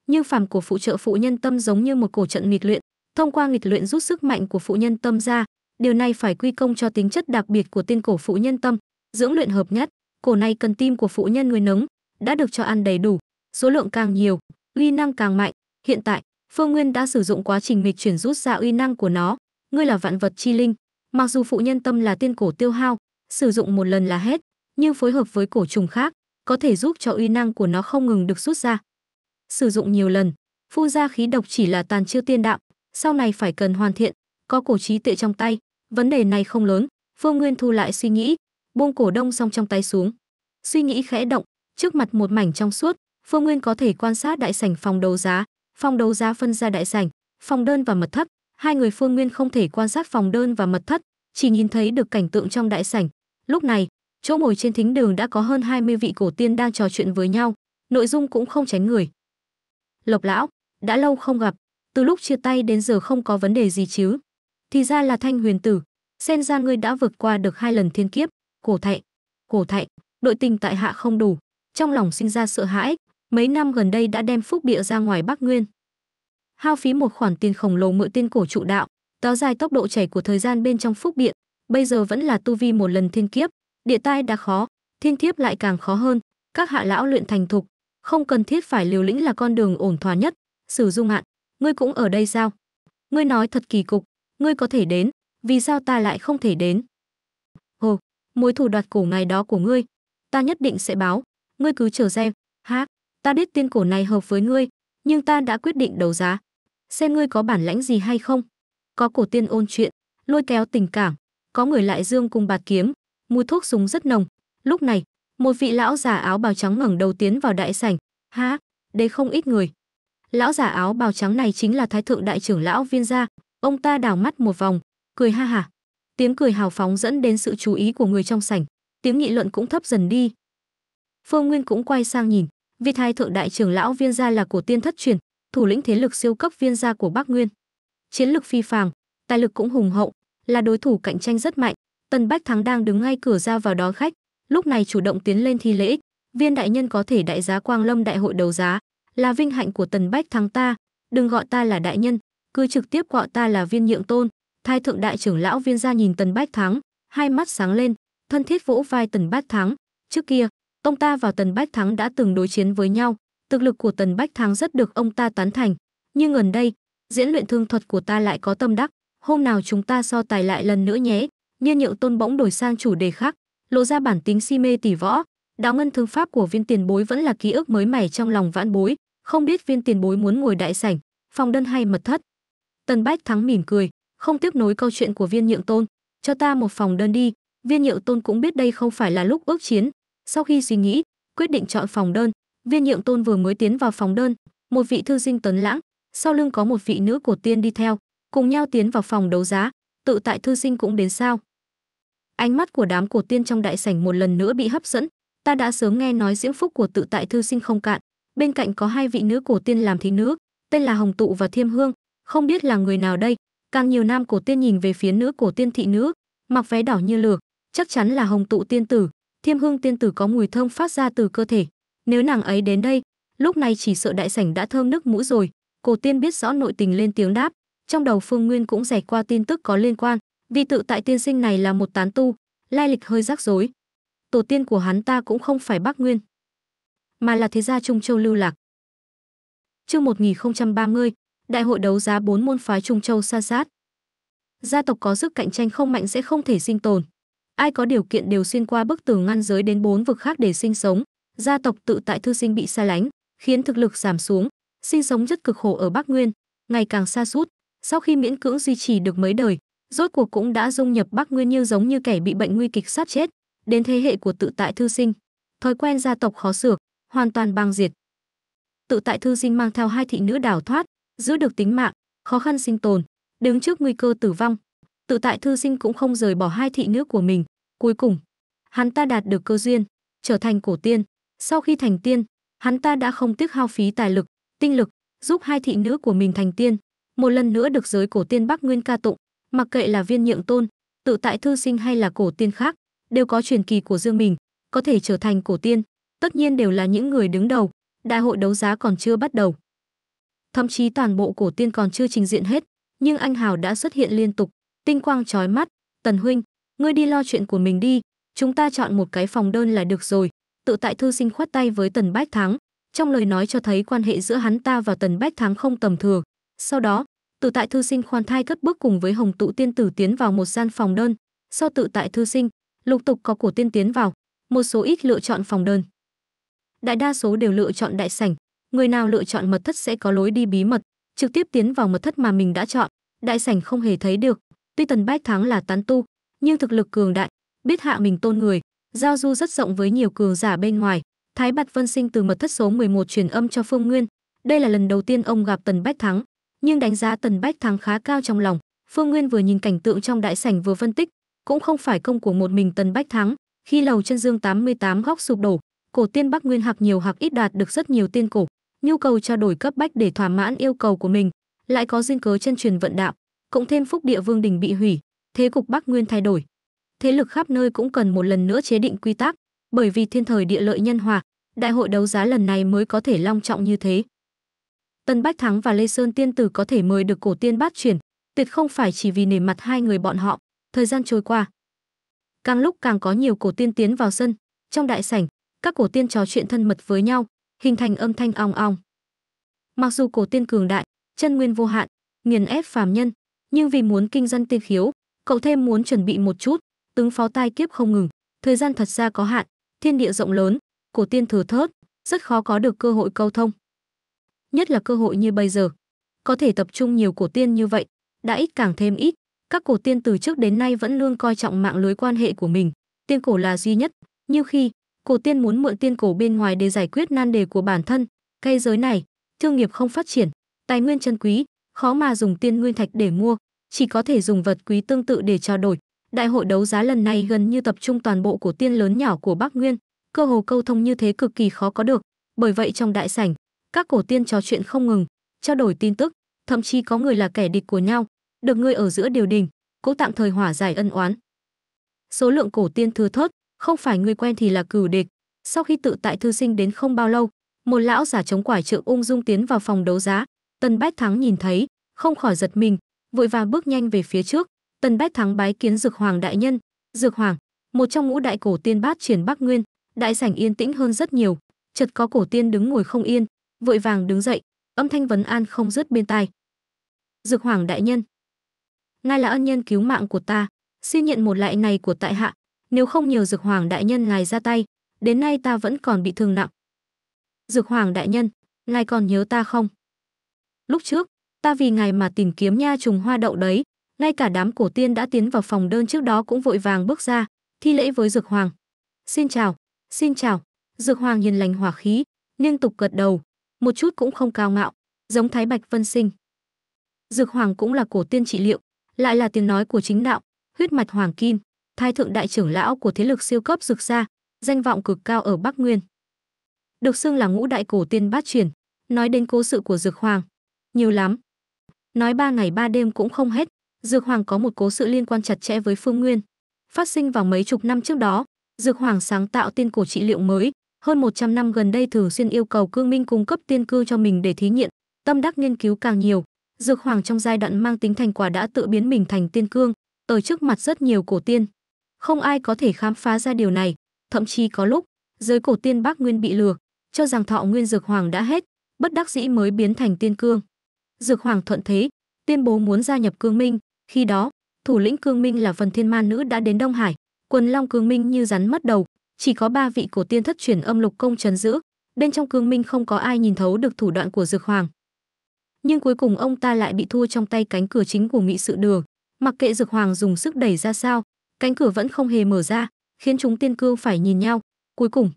nhưng phàm của phụ trợ phụ nhân tâm giống như một cổ trận nghịch luyện thông qua nghịch luyện rút sức mạnh của phụ nhân tâm ra điều này phải quy công cho tính chất đặc biệt của tiên cổ phụ nhân tâm dưỡng luyện hợp nhất cổ này cần tim của phụ nhân người nấng đã được cho ăn đầy đủ số lượng càng nhiều uy năng càng mạnh hiện tại phương nguyên đã sử dụng quá trình nghịch chuyển rút ra uy năng của nó ngươi là vạn vật chi linh mặc dù phụ nhân tâm là tiên cổ tiêu hao sử dụng một lần là hết nhưng phối hợp với cổ trùng khác có thể giúp cho uy năng của nó không ngừng được rút ra sử dụng nhiều lần. Phu ra khí độc chỉ là tàn chưa tiên đạo, sau này phải cần hoàn thiện, có cổ trí tuệ trong tay, vấn đề này không lớn. Phương Nguyên thu lại suy nghĩ, buông cổ đông song trong tay xuống. Suy nghĩ khẽ động, trước mặt một mảnh trong suốt, Phương Nguyên có thể quan sát đại sảnh phòng đấu giá, phòng đấu giá phân ra đại sảnh, phòng đơn và mật thất. Hai người Phương Nguyên không thể quan sát phòng đơn và mật thất, chỉ nhìn thấy được cảnh tượng trong đại sảnh. Lúc này, chỗ ngồi trên thính đường đã có hơn 20 vị cổ tiên đang trò chuyện với nhau, nội dung cũng không tránh người. Lộc lão, đã lâu không gặp, từ lúc chia tay đến giờ không có vấn đề gì chứ? Thì ra là Thanh Huyền tử, xem ra ngươi đã vượt qua được hai lần thiên kiếp, cổ thạnh. Cổ thạnh, đội tình tại hạ không đủ, trong lòng sinh ra sợ hãi, mấy năm gần đây đã đem phúc địa ra ngoài Bắc Nguyên. Hao phí một khoản tiền khổng lồ mượn tiên cổ trụ đạo, kéo dài tốc độ chảy của thời gian bên trong phúc điện, bây giờ vẫn là tu vi một lần thiên kiếp, địa tai đã khó, thiên kiếp lại càng khó hơn, các hạ lão luyện thành thục, không cần thiết phải liều lĩnh là con đường ổn thỏa nhất sử dung hạn ngươi cũng ở đây sao ngươi nói thật kỳ cục ngươi có thể đến vì sao ta lại không thể đến hồ mối thù đoạt cổ ngày đó của ngươi ta nhất định sẽ báo ngươi cứ chờ xem há ta biết tiên cổ này hợp với ngươi nhưng ta đã quyết định đấu giá xem ngươi có bản lãnh gì hay không có cổ tiên ôn chuyện lôi kéo tình cảm có người lại dương cùng bạt kiếm mùi thuốc súng rất nồng lúc này một vị lão giả áo bào trắng ngẩng đầu tiến vào đại sảnh ha, đây không ít người lão giả áo bào trắng này chính là thái thượng đại trưởng lão viên gia ông ta đảo mắt một vòng cười ha hả tiếng cười hào phóng dẫn đến sự chú ý của người trong sảnh tiếng nghị luận cũng thấp dần đi phương nguyên cũng quay sang nhìn vị thái thượng đại trưởng lão viên gia là của tiên thất truyền thủ lĩnh thế lực siêu cấp viên gia của bắc nguyên chiến lực phi phàng tài lực cũng hùng hậu là đối thủ cạnh tranh rất mạnh tần bách thắng đang đứng ngay cửa ra vào đó khách lúc này chủ động tiến lên thi lễ viên đại nhân có thể đại giá quang lâm đại hội đấu giá là vinh hạnh của tần bách thắng ta đừng gọi ta là đại nhân cứ trực tiếp gọi ta là viên nhượng tôn thái thượng đại trưởng lão viên gia nhìn tần bách thắng hai mắt sáng lên thân thiết vỗ vai tần bách thắng trước kia ông ta và tần bách thắng đã từng đối chiến với nhau thực lực của tần bách thắng rất được ông ta tán thành nhưng gần đây diễn luyện thương thuật của ta lại có tâm đắc hôm nào chúng ta so tài lại lần nữa nhé nhiên nhượng tôn bỗng đổi sang chủ đề khác lộ ra bản tính si mê tỷ võ đạo ngân thương pháp của viên tiền bối vẫn là ký ức mới mẻ trong lòng vãn bối không biết viên tiền bối muốn ngồi đại sảnh phòng đơn hay mật thất tần bách thắng mỉm cười không tiếp nối câu chuyện của viên nhượng tôn cho ta một phòng đơn đi viên nhượng tôn cũng biết đây không phải là lúc ước chiến sau khi suy nghĩ quyết định chọn phòng đơn viên nhượng tôn vừa mới tiến vào phòng đơn một vị thư sinh tấn lãng sau lưng có một vị nữ cổ tiên đi theo cùng nhau tiến vào phòng đấu giá tự tại thư sinh cũng đến sao Ánh mắt của đám cổ tiên trong đại sảnh một lần nữa bị hấp dẫn, ta đã sớm nghe nói diễm phúc của tự tại thư sinh không cạn, bên cạnh có hai vị nữ cổ tiên làm thị nữ, tên là Hồng Tụ và Thiêm Hương, không biết là người nào đây, càng nhiều nam cổ tiên nhìn về phía nữ cổ tiên thị nữ, mặc váy đỏ như lửa, chắc chắn là Hồng Tụ tiên tử, Thiêm Hương tiên tử có mùi thơm phát ra từ cơ thể, nếu nàng ấy đến đây, lúc này chỉ sợ đại sảnh đã thơm nước mũi rồi, cổ tiên biết rõ nội tình lên tiếng đáp, trong đầu Phương Nguyên cũng rảy qua tin tức có liên quan, Vi tự tại tiên sinh này là một tán tu, lai lịch hơi rắc rối. Tổ tiên của hắn ta cũng không phải Bắc Nguyên, mà là thế gia Trung Châu lưu lạc. Chương 1030, đại hội đấu giá bốn môn phái Trung Châu xa sát. Gia tộc có sức cạnh tranh không mạnh sẽ không thể sinh tồn. Ai có điều kiện đều xuyên qua bức tường ngăn giới đến bốn vực khác để sinh sống. Gia tộc tự tại thư sinh bị xa lánh, khiến thực lực giảm xuống, sinh sống rất cực khổ ở Bắc Nguyên, ngày càng xa sút sau khi miễn cưỡng duy trì được mấy đời rốt cuộc cũng đã dung nhập Bắc Nguyên Như giống như kẻ bị bệnh nguy kịch sát chết, đến thế hệ của tự tại thư sinh. Thói quen gia tộc khó sửa, hoàn toàn băng diệt. Tự tại thư sinh mang theo hai thị nữ đào thoát, giữ được tính mạng, khó khăn sinh tồn, đứng trước nguy cơ tử vong. Tự tại thư sinh cũng không rời bỏ hai thị nữ của mình. Cuối cùng, hắn ta đạt được cơ duyên, trở thành cổ tiên. Sau khi thành tiên, hắn ta đã không tiếc hao phí tài lực, tinh lực, giúp hai thị nữ của mình thành tiên. Một lần nữa được giới cổ tiên Bắc Nguyên ca tụng, Mặc kệ là viên nhượng tôn, tự tại thư sinh hay là cổ tiên khác, đều có truyền kỳ của riêng mình, có thể trở thành cổ tiên, tất nhiên đều là những người đứng đầu, đại hội đấu giá còn chưa bắt đầu. Thậm chí toàn bộ cổ tiên còn chưa trình diện hết, nhưng anh Hào đã xuất hiện liên tục, tinh quang chói mắt, "Tần huynh, ngươi đi lo chuyện của mình đi, chúng ta chọn một cái phòng đơn là được rồi." Tự tại thư sinh khoát tay với Tần Bách Thắng, trong lời nói cho thấy quan hệ giữa hắn ta và Tần Bách Thắng không tầm thường. Sau đó, tự tại thư sinh khoan thai cất bước cùng với hồng tụ tiên tử tiến vào một gian phòng đơn sau tự tại thư sinh lục tục có cổ tiên tiến vào một số ít lựa chọn phòng đơn đại đa số đều lựa chọn đại sảnh người nào lựa chọn mật thất sẽ có lối đi bí mật trực tiếp tiến vào mật thất mà mình đã chọn đại sảnh không hề thấy được tuy tần bách thắng là tán tu nhưng thực lực cường đại biết hạ mình tôn người giao du rất rộng với nhiều cường giả bên ngoài thái Bạch vân sinh từ mật thất số 11 truyền âm cho phương nguyên đây là lần đầu tiên ông gặp tần bách thắng nhưng đánh giá Tần Bách Thắng khá cao trong lòng. Phương Nguyên vừa nhìn cảnh tượng trong đại sảnh vừa phân tích, cũng không phải công của một mình Tần Bách Thắng, khi lầu chân dương 88 góc sụp đổ, cổ tiên Bắc Nguyên hạc nhiều hạc ít đạt được rất nhiều tiên cổ, nhu cầu trao đổi cấp bách để thỏa mãn yêu cầu của mình, lại có duyên cớ chân truyền vận đạo, cộng thêm phúc địa vương đình bị hủy, thế cục Bắc Nguyên thay đổi. Thế lực khắp nơi cũng cần một lần nữa chế định quy tắc, bởi vì thiên thời địa lợi nhân hòa, đại hội đấu giá lần này mới có thể long trọng như thế. Tân Bách Thắng và Lê Sơn Tiên Tử có thể mời được cổ tiên bát chuyển, tuyệt không phải chỉ vì nể mặt hai người bọn họ. Thời gian trôi qua, càng lúc càng có nhiều cổ tiên tiến vào sân, trong đại sảnh, các cổ tiên trò chuyện thân mật với nhau, hình thành âm thanh ong ong. Mặc dù cổ tiên cường đại, chân nguyên vô hạn, nghiền ép phàm nhân, nhưng vì muốn kinh dân tiên khiếu, cậu thêm muốn chuẩn bị một chút, tướng pháo tai kiếp không ngừng, thời gian thật ra có hạn, thiên địa rộng lớn, cổ tiên thừa thớt, rất khó có được cơ hội câu thông nhất là cơ hội như bây giờ. Có thể tập trung nhiều cổ tiên như vậy, đã ít càng thêm ít. Các cổ tiên từ trước đến nay vẫn luôn coi trọng mạng lưới quan hệ của mình, tiên cổ là duy nhất. Như khi, cổ tiên muốn mượn tiên cổ bên ngoài để giải quyết nan đề của bản thân, cây giới này, thương nghiệp không phát triển, tài nguyên chân quý, khó mà dùng tiên nguyên thạch để mua, chỉ có thể dùng vật quý tương tự để trao đổi. Đại hội đấu giá lần này gần như tập trung toàn bộ cổ tiên lớn nhỏ của Bắc Nguyên, cơ hồ câu thông như thế cực kỳ khó có được, bởi vậy trong đại sảnh, các cổ tiên trò chuyện không ngừng, trao đổi tin tức, thậm chí có người là kẻ địch của nhau, được người ở giữa điều đình, cũng tạm thời hỏa giải ân oán. Số lượng cổ tiên thừa thớt, không phải người quen thì là cửu địch. Sau khi tự tại thư sinh đến không bao lâu, một lão giả chống quải trượng ung dung tiến vào phòng đấu giá, Tần Bách Thắng nhìn thấy, không khỏi giật mình, vội vàng bước nhanh về phía trước, Tần Bách Thắng bái kiến Dược Hoàng đại nhân, Dược Hoàng, một trong ngũ đại cổ tiên bát triển Bắc Nguyên, đại sảnh yên tĩnh hơn rất nhiều, chợt có cổ tiên đứng ngồi không yên, vội vàng đứng dậy, âm thanh vấn an không dứt bên tai. Dược Hoàng đại nhân, ngài là ân nhân cứu mạng của ta, xin nhận một lại này của tại hạ, nếu không nhờ Dược Hoàng đại nhân ngài ra tay, đến nay ta vẫn còn bị thương nặng. Dược Hoàng đại nhân, ngài còn nhớ ta không? Lúc trước, ta vì ngài mà tìm kiếm nha trùng hoa đậu đấy, ngay cả đám cổ tiên đã tiến vào phòng đơn trước đó cũng vội vàng bước ra, thi lễ với Dược Hoàng. Xin chào, xin chào, Dược Hoàng hiền lành hỏa khí, liên tục gật đầu, một chút cũng không cao ngạo, giống Thái Bạch Vân Sinh. Dược Hoàng cũng là cổ tiên trị liệu, lại là tiếng nói của chính đạo, huyết mạch hoàng kim, thái thượng đại trưởng lão của thế lực siêu cấp dược gia, danh vọng cực cao ở Bắc Nguyên. Được xưng là ngũ đại cổ tiên bát truyền, nói đến cố sự của Dược Hoàng, nhiều lắm. Nói ba ngày ba đêm cũng không hết, Dược Hoàng có một cố sự liên quan chặt chẽ với Phương Nguyên. Phát sinh vào mấy chục năm trước đó, Dược Hoàng sáng tạo tiên cổ trị liệu mới, hơn 100 năm gần đây thường xuyên yêu cầu Cương Minh cung cấp tiên cư cho mình để thí nghiệm, tâm đắc nghiên cứu càng nhiều, dược hoàng trong giai đoạn mang tính thành quả đã tự biến mình thành tiên cương, tới trước mặt rất nhiều cổ tiên. Không ai có thể khám phá ra điều này, thậm chí có lúc, giới cổ tiên Bắc Nguyên bị lừa, cho rằng thọ nguyên dược hoàng đã hết, bất đắc dĩ mới biến thành tiên cương. Dược hoàng thuận thế, tuyên bố muốn gia nhập Cương Minh, khi đó, thủ lĩnh Cương Minh là Vân Thiên Ma nữ đã đến Đông Hải, quần long Cương Minh như rắn mất đầu, chỉ có ba vị cổ tiên thất truyền âm lục công chấn giữ bên trong cương minh không có ai nhìn thấu được thủ đoạn của dược hoàng nhưng cuối cùng ông ta lại bị thua trong tay cánh cửa chính của nghị sự đường mặc kệ dược hoàng dùng sức đẩy ra sao cánh cửa vẫn không hề mở ra khiến chúng tiên cương phải nhìn nhau cuối cùng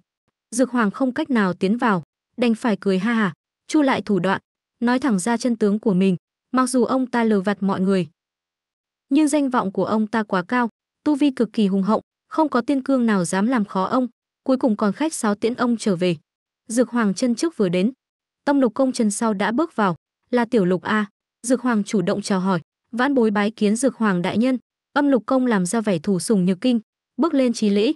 dược hoàng không cách nào tiến vào đành phải cười ha hả chu lại thủ đoạn nói thẳng ra chân tướng của mình mặc dù ông ta lừa vặt mọi người nhưng danh vọng của ông ta quá cao tu vi cực kỳ hùng hậu không có tiên cương nào dám làm khó ông, cuối cùng còn khách sáo tiễn ông trở về. Dược Hoàng chân trước vừa đến, Tông Lục Công chân sau đã bước vào, là Tiểu Lục a, Dược Hoàng chủ động chào hỏi, vãn bối bái kiến Dược Hoàng đại nhân, Âm Lục Công làm ra vẻ thủ sùng nhược kinh, bước lên trí lễ.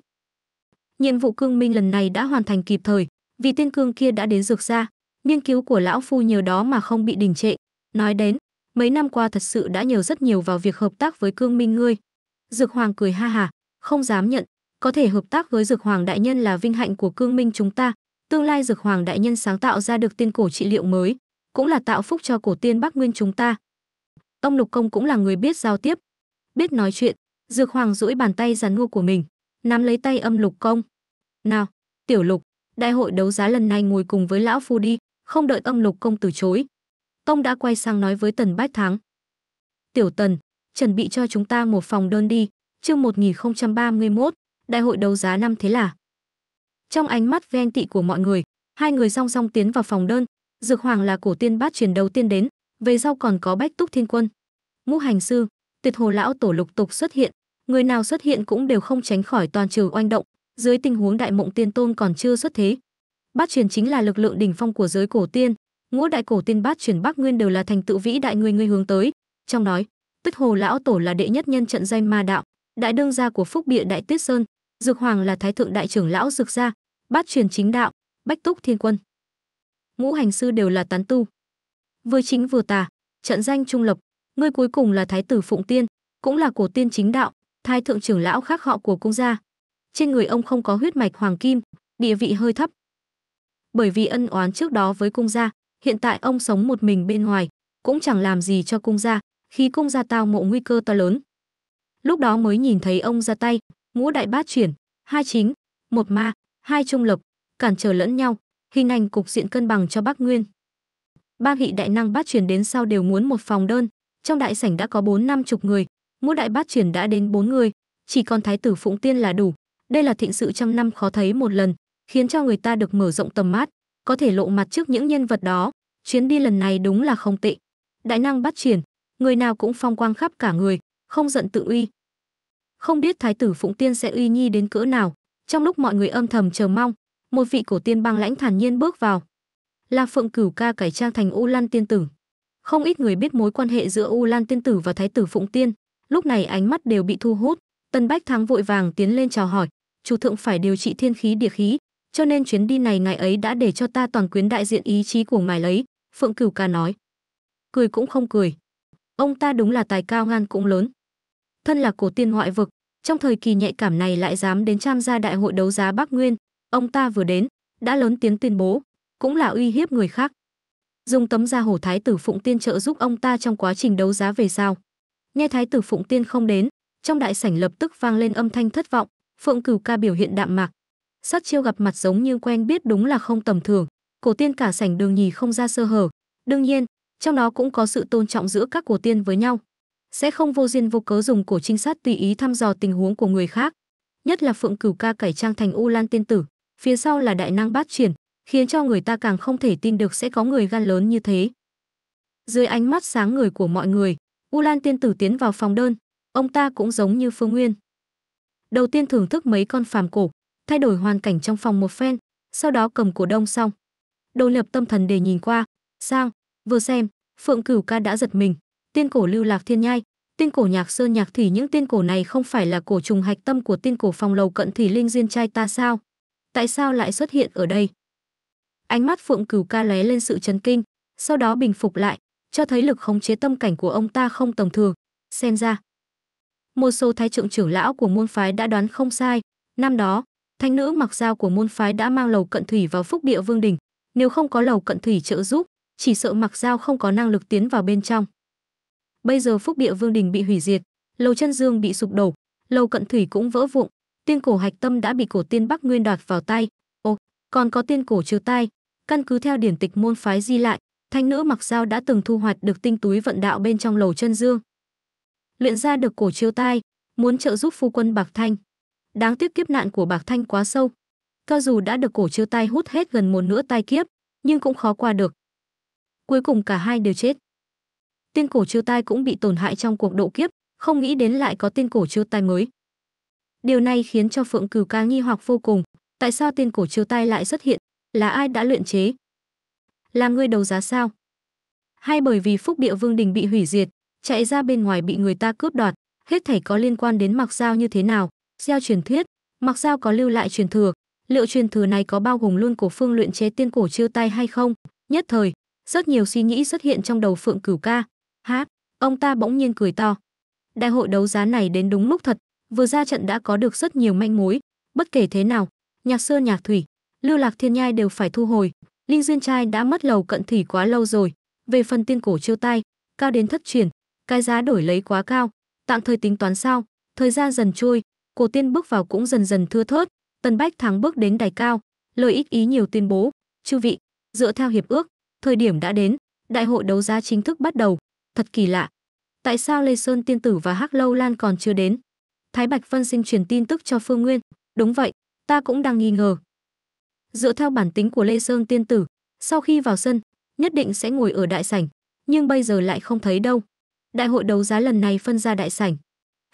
Nhiệm vụ cương minh lần này đã hoàn thành kịp thời, vì tiên cương kia đã đến dược ra, nghiên cứu của lão phu nhờ đó mà không bị đình trệ. Nói đến, mấy năm qua thật sự đã nhờ rất nhiều vào việc hợp tác với cương minh ngươi. Dược Hoàng cười ha hà, không dám nhận có thể hợp tác với dược hoàng đại nhân là vinh hạnh của cương minh chúng ta tương lai dược hoàng đại nhân sáng tạo ra được tiên cổ trị liệu mới cũng là tạo phúc cho cổ tiên bắc nguyên chúng ta tông lục công cũng là người biết giao tiếp biết nói chuyện dược hoàng duỗi bàn tay rắn ngô của mình nắm lấy tay âm lục công nào tiểu lục đại hội đấu giá lần này ngồi cùng với lão phu đi không đợi âm lục công từ chối công đã quay sang nói với tần bách thắng tiểu tần chuẩn bị cho chúng ta một phòng đơn đi chương 1031, đại hội đấu giá năm thế là. Trong ánh mắt ven tị của mọi người, hai người song song tiến vào phòng đơn, Dược Hoàng là cổ tiên bát truyền đầu tiên đến, về sau còn có Bách Túc Thiên Quân. Ngũ hành sư, Tuyệt Hồ lão tổ lục tục xuất hiện, người nào xuất hiện cũng đều không tránh khỏi toàn trừ oanh động, dưới tình huống đại mộng tiên tôn còn chưa xuất thế. Bát truyền chính là lực lượng đỉnh phong của giới cổ tiên, ngũ đại cổ tiên bát truyền Bắc Nguyên đều là thành tựu vĩ đại người người hướng tới, trong nói, Tuyết Hồ lão tổ là đệ nhất nhân trận danh ma đạo, đại đương gia của phúc địa đại tuyết sơn dược hoàng là thái thượng đại trưởng lão dược gia bát truyền chính đạo bách túc thiên quân ngũ hành sư đều là tán tu vừa chính vừa tà trận danh trung lập ngươi cuối cùng là thái tử phụng tiên cũng là cổ tiên chính đạo thái thượng trưởng lão khác họ của cung gia trên người ông không có huyết mạch hoàng kim địa vị hơi thấp bởi vì ân oán trước đó với cung gia hiện tại ông sống một mình bên ngoài cũng chẳng làm gì cho cung gia khi cung gia tao ngộ nguy cơ to lớn lúc đó mới nhìn thấy ông ra tay ngũ đại bát chuyển hai chính một ma hai trung lập cản trở lẫn nhau hình ảnh cục diện cân bằng cho bắc nguyên ba vị đại năng bát chuyển đến sau đều muốn một phòng đơn trong đại sảnh đã có bốn năm chục người ngũ đại bát chuyển đã đến bốn người chỉ còn thái tử phụng tiên là đủ đây là thịnh sự trăm năm khó thấy một lần khiến cho người ta được mở rộng tầm mắt có thể lộ mặt trước những nhân vật đó chuyến đi lần này đúng là không tệ đại năng bắt triển người nào cũng phong quang khắp cả người không giận tự uy. Không biết thái tử Phụng Tiên sẽ uy nghi đến cỡ nào, trong lúc mọi người âm thầm chờ mong, một vị cổ tiên băng lãnh thản nhiên bước vào. Là Phượng Cửu ca cải trang thành U Lan tiên tử. Không ít người biết mối quan hệ giữa U Lan tiên tử và thái tử Phụng Tiên, lúc này ánh mắt đều bị thu hút, Tân Bách Thắng vội vàng tiến lên chào hỏi, "Chủ thượng phải điều trị thiên khí địa khí, cho nên chuyến đi này ngài ấy đã để cho ta toàn quyền đại diện ý chí của ngài lấy." Phượng Cửu ca nói. Cười cũng không cười. Ông ta đúng là tài cao gan cũng lớn thân là cổ tiên ngoại vực, trong thời kỳ nhạy cảm này lại dám đến tham gia đại hội đấu giá Bắc Nguyên, ông ta vừa đến, đã lớn tiếng tuyên bố, cũng là uy hiếp người khác. Dùng tấm da hổ thái tử Phụng Tiên trợ giúp ông ta trong quá trình đấu giá về sao Nghe thái tử Phụng Tiên không đến, trong đại sảnh lập tức vang lên âm thanh thất vọng, Phượng Cửu ca biểu hiện đạm mạc. Sát chiêu gặp mặt giống như quen biết đúng là không tầm thường, cổ tiên cả sảnh đường nhì không ra sơ hở. Đương nhiên, trong đó cũng có sự tôn trọng giữa các cổ tiên với nhau sẽ không vô duyên vô cớ dùng cổ trinh sát tùy ý thăm dò tình huống của người khác nhất là phượng cửu ca cải trang thành u lan tiên tử phía sau là đại năng bát triển khiến cho người ta càng không thể tin được sẽ có người gan lớn như thế dưới ánh mắt sáng người của mọi người u lan tiên tử tiến vào phòng đơn ông ta cũng giống như phương nguyên đầu tiên thưởng thức mấy con phàm cổ thay đổi hoàn cảnh trong phòng một phen sau đó cầm cổ đông xong đồ lập tâm thần để nhìn qua sang vừa xem phượng cửu ca đã giật mình tiên cổ lưu lạc thiên nhai tiên cổ nhạc sơn nhạc thủy những tiên cổ này không phải là cổ trùng hạch tâm của tiên cổ phòng lầu cận thủy linh duyên trai ta sao tại sao lại xuất hiện ở đây ánh mắt phượng cửu ca lóe lên sự chấn kinh sau đó bình phục lại cho thấy lực khống chế tâm cảnh của ông ta không tầm thường xem ra một số thái trượng trưởng lão của môn phái đã đoán không sai năm đó thanh nữ mặc dao của môn phái đã mang lầu cận thủy vào phúc địa vương đình nếu không có lầu cận thủy trợ giúp chỉ sợ mặc dao không có năng lực tiến vào bên trong Bây giờ Phúc Địa Vương Đình bị hủy diệt, lầu chân dương bị sụp đổ, lầu cận thủy cũng vỡ vụng tiên cổ hạch tâm đã bị cổ tiên Bắc Nguyên đoạt vào tay. ô còn có tiên cổ trừ tai, căn cứ theo điển tịch môn phái di lại, thanh nữ mặc dao đã từng thu hoạch được tinh túi vận đạo bên trong lầu chân dương. Luyện ra được cổ chiêu tai, muốn trợ giúp phu quân Bạc Thanh. Đáng tiếc kiếp nạn của Bạc Thanh quá sâu. Cho dù đã được cổ chiêu tai hút hết gần một nửa tai kiếp, nhưng cũng khó qua được. Cuối cùng cả hai đều chết tiên cổ chiêu tai cũng bị tổn hại trong cuộc độ kiếp, không nghĩ đến lại có tiên cổ chiêu tai mới. Điều này khiến cho Phượng Cửu ca nghi hoặc vô cùng, tại sao tiên cổ chiêu tai lại xuất hiện, là ai đã luyện chế? Là người đầu giá sao? Hay bởi vì phúc địa vương đình bị hủy diệt, chạy ra bên ngoài bị người ta cướp đoạt, hết thảy có liên quan đến Mặc Giao như thế nào? Theo truyền thuyết, Mặc Giao có lưu lại truyền thừa, liệu truyền thừa này có bao gồm luôn cổ phương luyện chế tiên cổ chiêu tai hay không? Nhất thời, rất nhiều suy nghĩ xuất hiện trong đầu Phượng Cửu Ca, Hát, ông ta bỗng nhiên cười to. Đại hội đấu giá này đến đúng lúc thật, vừa ra trận đã có được rất nhiều manh mối, bất kể thế nào, nhạc xưa nhạc thủy, lưu lạc thiên nhai đều phải thu hồi, linh duyên trai đã mất lầu cận thủy quá lâu rồi, về phần tiên cổ chiêu tai, cao đến thất truyền, cái giá đổi lấy quá cao, tạm thời tính toán sao, thời gian dần trôi, cổ tiên bước vào cũng dần dần thưa thớt, Tần Bách Thắng bước đến đài cao, lời ít ý nhiều tuyên bố, "Chư vị, dựa theo hiệp ước, thời điểm đã đến, đại hội đấu giá chính thức bắt đầu." Thật kỳ lạ. Tại sao Lê Sơn Tiên Tử và Hắc Lâu Lan còn chưa đến? Thái Bạch Vân Sinh truyền tin tức cho Phương Nguyên. Đúng vậy, ta cũng đang nghi ngờ. Dựa theo bản tính của Lê Sơn Tiên Tử, sau khi vào sân, nhất định sẽ ngồi ở đại sảnh, nhưng bây giờ lại không thấy đâu. Đại hội đấu giá lần này phân ra đại sảnh,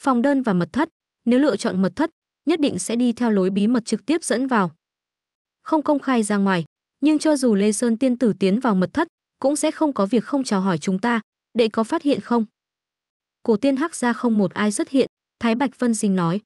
phòng đơn và mật thất. Nếu lựa chọn mật thất, nhất định sẽ đi theo lối bí mật trực tiếp dẫn vào. Không công khai ra ngoài, nhưng cho dù Lê Sơn Tiên Tử tiến vào mật thất, cũng sẽ không có việc không chào hỏi chúng ta, đệ có phát hiện không? Cổ tiên hắc ra không một ai xuất hiện, Thái Bạch Vân Sinh nói.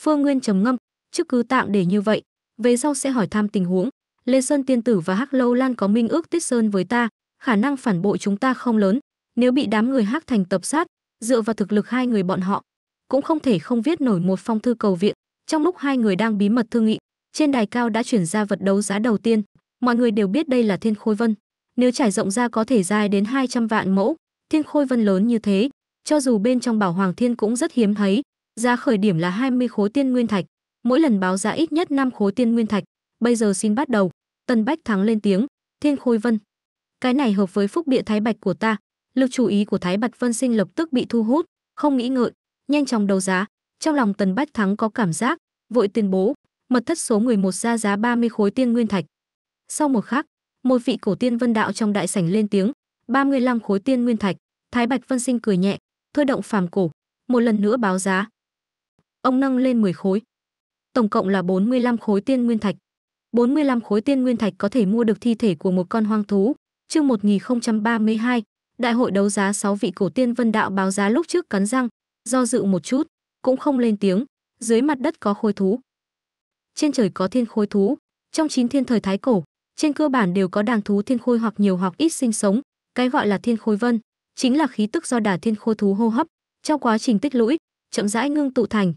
Phương Nguyên trầm ngâm, trước cứ tạm để như vậy, về sau sẽ hỏi thăm tình huống. Lê Sơn Tiên Tử và Hắc Lâu Lan có minh ước Tiết Sơn với ta, khả năng phản bội chúng ta không lớn, nếu bị đám người Hắc Thành tập sát, dựa vào thực lực hai người bọn họ, cũng không thể không viết nổi một phong thư cầu viện. Trong lúc hai người đang bí mật thương nghị, trên đài cao đã chuyển ra vật đấu giá đầu tiên, mọi người đều biết đây là Thiên Khôi Vân, nếu trải rộng ra có thể dài đến 200 vạn mẫu, thiên khôi vân lớn như thế, cho dù bên trong bảo hoàng thiên cũng rất hiếm thấy, giá khởi điểm là 20 khối tiên nguyên thạch, mỗi lần báo giá ít nhất 5 khối tiên nguyên thạch, bây giờ xin bắt đầu. Tần Bách Thắng lên tiếng, "Thiên Khôi Vân, cái này hợp với phúc địa thái bạch của ta." Lực chú ý của Thái Bạch Vân Sinh lập tức bị thu hút, không nghĩ ngợi, nhanh chóng đấu giá, trong lòng Tần Bách Thắng có cảm giác, vội tuyên bố, mật thất số 11 ra giá 30 khối tiên nguyên thạch. Sau một khắc, một vị cổ tiên vân đạo trong đại sảnh lên tiếng, 35 khối tiên nguyên thạch, Thái Bạch Vân Sinh cười nhẹ, thôi động phàm cổ, một lần nữa báo giá. Ông nâng lên 10 khối. Tổng cộng là 45 khối tiên nguyên thạch. 45 khối tiên nguyên thạch có thể mua được thi thể của một con hoang thú. Chương 1032, đại hội đấu giá 6 vị cổ tiên vân đạo báo giá lúc trước cắn răng, do dự một chút, cũng không lên tiếng, dưới mặt đất có khối thú. Trên trời có thiên khối thú, trong chín thiên thời thái cổ, trên cơ bản đều có đàn thú thiên khôi hoặc nhiều hoặc ít sinh sống, cái gọi là thiên khối vân chính là khí tức do đà thiên khô thú hô hấp, trong quá trình tích lũy, chậm rãi ngưng tụ thành.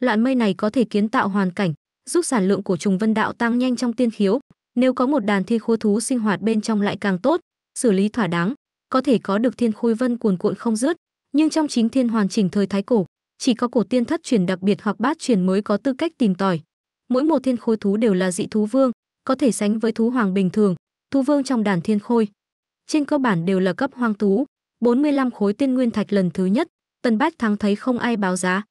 Loạn mây này có thể kiến tạo hoàn cảnh, giúp sản lượng của trùng vân đạo tăng nhanh trong tiên khiếu, nếu có một đàn thiên khô thú sinh hoạt bên trong lại càng tốt, xử lý thỏa đáng, có thể có được thiên khôi vân cuồn cuộn không dứt, nhưng trong chính thiên hoàn chỉnh thời thái cổ, chỉ có cổ tiên thất truyền đặc biệt hoặc bát truyền mới có tư cách tìm tòi. Mỗi một thiên khôi thú đều là dị thú vương, có thể sánh với thú hoàng bình thường, thú vương trong đàn thiên khôi trên cơ bản đều là cấp hoang thú, 45 khối tiên nguyên thạch lần thứ nhất, Tần Bách Thắng thấy không ai báo giá.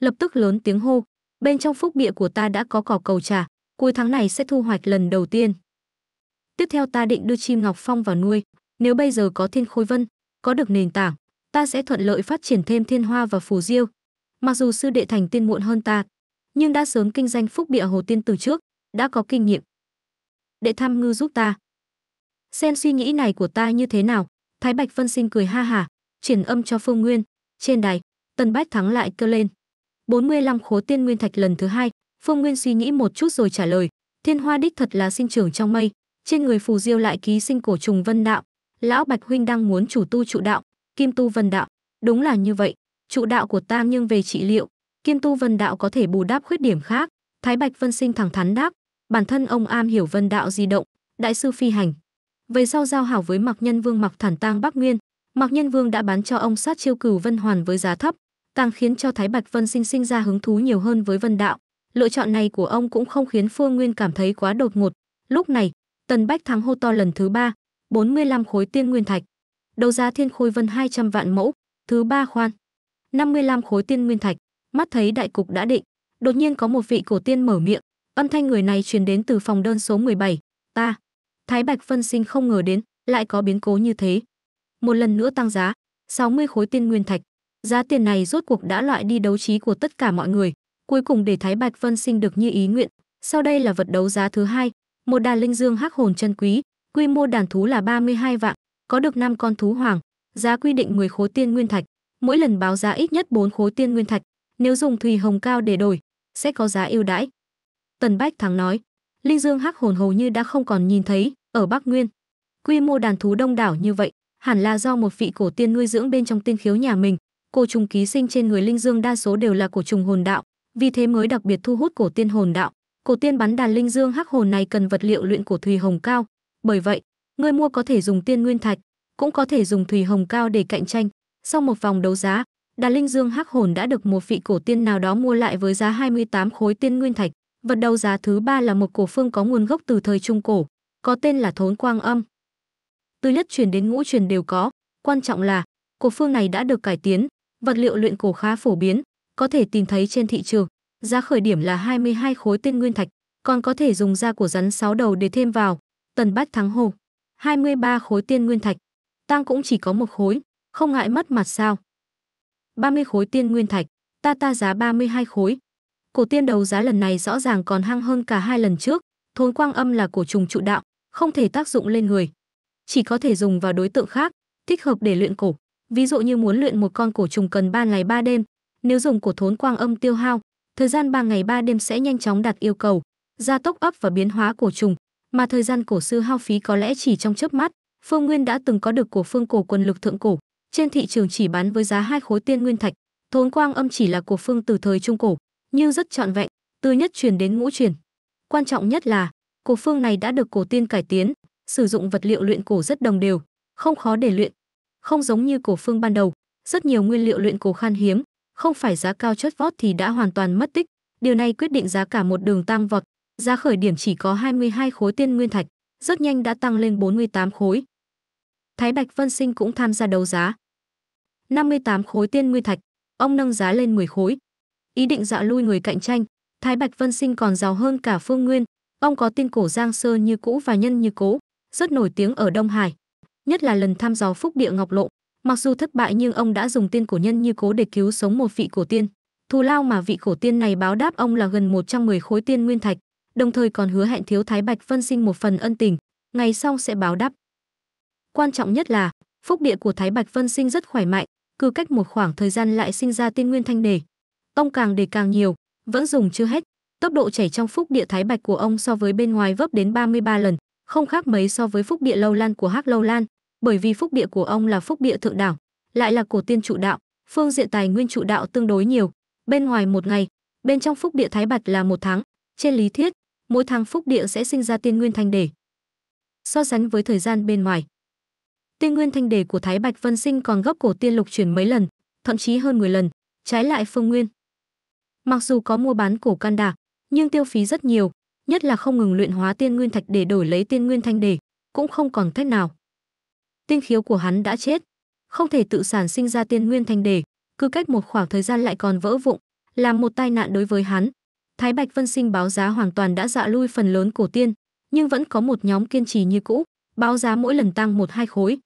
Lập tức lớn tiếng hô, bên trong phúc địa của ta đã có cỏ cầu trà, cuối tháng này sẽ thu hoạch lần đầu tiên. Tiếp theo ta định đưa chim Ngọc Phong vào nuôi, nếu bây giờ có thiên khôi vân, có được nền tảng, ta sẽ thuận lợi phát triển thêm thiên hoa và phù diêu. Mặc dù sư đệ thành tiên muộn hơn ta, nhưng đã sớm kinh doanh phúc địa hồ tiên từ trước, đã có kinh nghiệm. Đệ tham ngư giúp ta, Xem suy nghĩ này của ta như thế nào? Thái Bạch Vân Sinh cười ha hả, chuyển âm cho Phương Nguyên. Trên đài, Tần Bách Thắng lại kêu lên. 45 khố tiên nguyên thạch lần thứ hai, Phương Nguyên suy nghĩ một chút rồi trả lời. Thiên hoa đích thật là sinh trưởng trong mây, trên người phù diêu lại ký sinh cổ trùng vân đạo. Lão Bạch Huynh đang muốn chủ tu trụ đạo, kim tu vân đạo. Đúng là như vậy, trụ đạo của ta nhưng về trị liệu, kim tu vân đạo có thể bù đắp khuyết điểm khác. Thái Bạch Vân Sinh thẳng thắn đáp, bản thân ông am hiểu vân đạo di động, đại sư phi hành, về sau giao hảo với Mạc Nhân Vương Mạc Thản Tang Bắc Nguyên, Mạc Nhân Vương đã bán cho ông sát chiêu cửu Vân Hoàn với giá thấp, càng khiến cho Thái Bạch Vân sinh sinh ra hứng thú nhiều hơn với Vân Đạo. Lựa chọn này của ông cũng không khiến Phương Nguyên cảm thấy quá đột ngột. Lúc này, Tần Bách thắng hô to lần thứ ba, 45 khối tiên nguyên thạch. Đầu giá thiên khôi vân 200 vạn mẫu, thứ ba khoan. 55 khối tiên nguyên thạch, mắt thấy đại cục đã định, đột nhiên có một vị cổ tiên mở miệng, âm thanh người này truyền đến từ phòng đơn số 17, "Ta, Thái Bạch phân sinh không ngờ đến, lại có biến cố như thế. Một lần nữa tăng giá, 60 khối tiên nguyên thạch. Giá tiền này rốt cuộc đã loại đi đấu trí của tất cả mọi người, cuối cùng để Thái Bạch phân sinh được như ý nguyện. Sau đây là vật đấu giá thứ hai, một đàn linh dương hắc hồn chân quý, quy mô đàn thú là 32 vạn, có được 5 con thú hoàng, giá quy định 10 khối tiên nguyên thạch, mỗi lần báo giá ít nhất 4 khối tiên nguyên thạch, nếu dùng thủy hồng cao để đổi, sẽ có giá ưu đãi. Tần Bách Thắng nói, Linh Dương Hắc Hồn hầu như đã không còn nhìn thấy, ở Bắc Nguyên, quy mô đàn thú đông đảo như vậy, hẳn là do một vị cổ tiên nuôi dưỡng bên trong tiên khiếu nhà mình, cổ trùng ký sinh trên người linh dương đa số đều là cổ trùng hồn đạo, vì thế mới đặc biệt thu hút cổ tiên hồn đạo. Cổ tiên bắn đàn linh dương hắc hồn này cần vật liệu luyện cổ thủy hồng cao, bởi vậy, người mua có thể dùng tiên nguyên thạch, cũng có thể dùng thủy hồng cao để cạnh tranh. Sau một vòng đấu giá, đàn linh dương hắc hồn đã được một vị cổ tiên nào đó mua lại với giá 28 khối tiên nguyên thạch. Vật đấu giá thứ ba là một cổ phương có nguồn gốc từ thời trung cổ, có tên là thốn quang âm. Từ nhất truyền đến ngũ truyền đều có, quan trọng là cổ phương này đã được cải tiến, vật liệu luyện cổ khá phổ biến, có thể tìm thấy trên thị trường. Giá khởi điểm là 22 khối tiên nguyên thạch, còn có thể dùng da của rắn 6 đầu để thêm vào. Tần bát Thắng Hồ, 23 khối tiên nguyên thạch. tăng cũng chỉ có một khối, không ngại mất mặt sao? 30 khối tiên nguyên thạch, ta ta giá 32 khối. Cổ tiên đầu giá lần này rõ ràng còn hăng hơn cả hai lần trước, thốn quang âm là cổ trùng trụ đạo, không thể tác dụng lên người. Chỉ có thể dùng vào đối tượng khác, thích hợp để luyện cổ. Ví dụ như muốn luyện một con cổ trùng cần 3 ngày 3 đêm, nếu dùng cổ thốn quang âm tiêu hao, thời gian 3 ngày 3 đêm sẽ nhanh chóng đạt yêu cầu, gia tốc ấp và biến hóa cổ trùng, mà thời gian cổ sư hao phí có lẽ chỉ trong chớp mắt. Phương Nguyên đã từng có được cổ phương cổ quần lực thượng cổ, trên thị trường chỉ bán với giá hai khối tiên nguyên thạch. Thốn quang âm chỉ là cổ phương từ thời trung cổ, nhưng rất trọn vẹn, từ nhất truyền đến ngũ truyền. Quan trọng nhất là Cổ phương này đã được cổ tiên cải tiến, sử dụng vật liệu luyện cổ rất đồng đều, không khó để luyện. Không giống như cổ phương ban đầu, rất nhiều nguyên liệu luyện cổ khan hiếm, không phải giá cao chất vót thì đã hoàn toàn mất tích. Điều này quyết định giá cả một đường tăng vọt, giá khởi điểm chỉ có 22 khối tiên nguyên thạch, rất nhanh đã tăng lên 48 khối. Thái Bạch Vân Sinh cũng tham gia đấu giá. 58 khối tiên nguyên thạch, ông nâng giá lên 10 khối. Ý định dọa lui người cạnh tranh, Thái Bạch Vân Sinh còn giàu hơn cả Phương Nguyên, Ông có tin cổ Giang sơ như cũ và nhân như cố, rất nổi tiếng ở Đông Hải, nhất là lần thăm dò phúc địa Ngọc Lộ. Mặc dù thất bại nhưng ông đã dùng tiên cổ nhân như cố để cứu sống một vị cổ tiên. Thù lao mà vị cổ tiên này báo đáp ông là gần 110 khối tiên nguyên thạch, đồng thời còn hứa hẹn thiếu thái Bạch Vân Sinh một phần ân tình, ngày sau sẽ báo đáp. Quan trọng nhất là, phúc địa của thái Bạch Vân Sinh rất khỏe mạnh, cứ cách một khoảng thời gian lại sinh ra tiên nguyên thanh đề. tông càng để càng nhiều, vẫn dùng chưa hết, Tốc độ chảy trong phúc địa thái bạch của ông so với bên ngoài vấp đến 33 lần, không khác mấy so với phúc địa lâu lan của Hắc Lâu Lan, bởi vì phúc địa của ông là phúc địa thượng đẳng, lại là cổ tiên trụ đạo, phương diện tài nguyên trụ đạo tương đối nhiều. Bên ngoài một ngày, bên trong phúc địa thái bạch là một tháng. Trên lý thuyết, mỗi tháng phúc địa sẽ sinh ra tiên nguyên thanh đề. So sánh với thời gian bên ngoài, tiên nguyên thanh đề của Thái Bạch Vân Sinh còn gấp cổ tiên lục chuyển mấy lần, thậm chí hơn 10 lần, trái lại Phương Nguyên. Mặc dù có mua bán cổ can đà, nhưng tiêu phí rất nhiều, nhất là không ngừng luyện hóa tiên nguyên thạch để đổi lấy tiên nguyên thanh đề, cũng không còn cách nào. Tinh khiếu của hắn đã chết, không thể tự sản sinh ra tiên nguyên thanh đề, cứ cách một khoảng thời gian lại còn vỡ vụng làm một tai nạn đối với hắn. Thái Bạch Vân Sinh báo giá hoàn toàn đã dạ lui phần lớn cổ tiên, nhưng vẫn có một nhóm kiên trì như cũ, báo giá mỗi lần tăng một hai khối.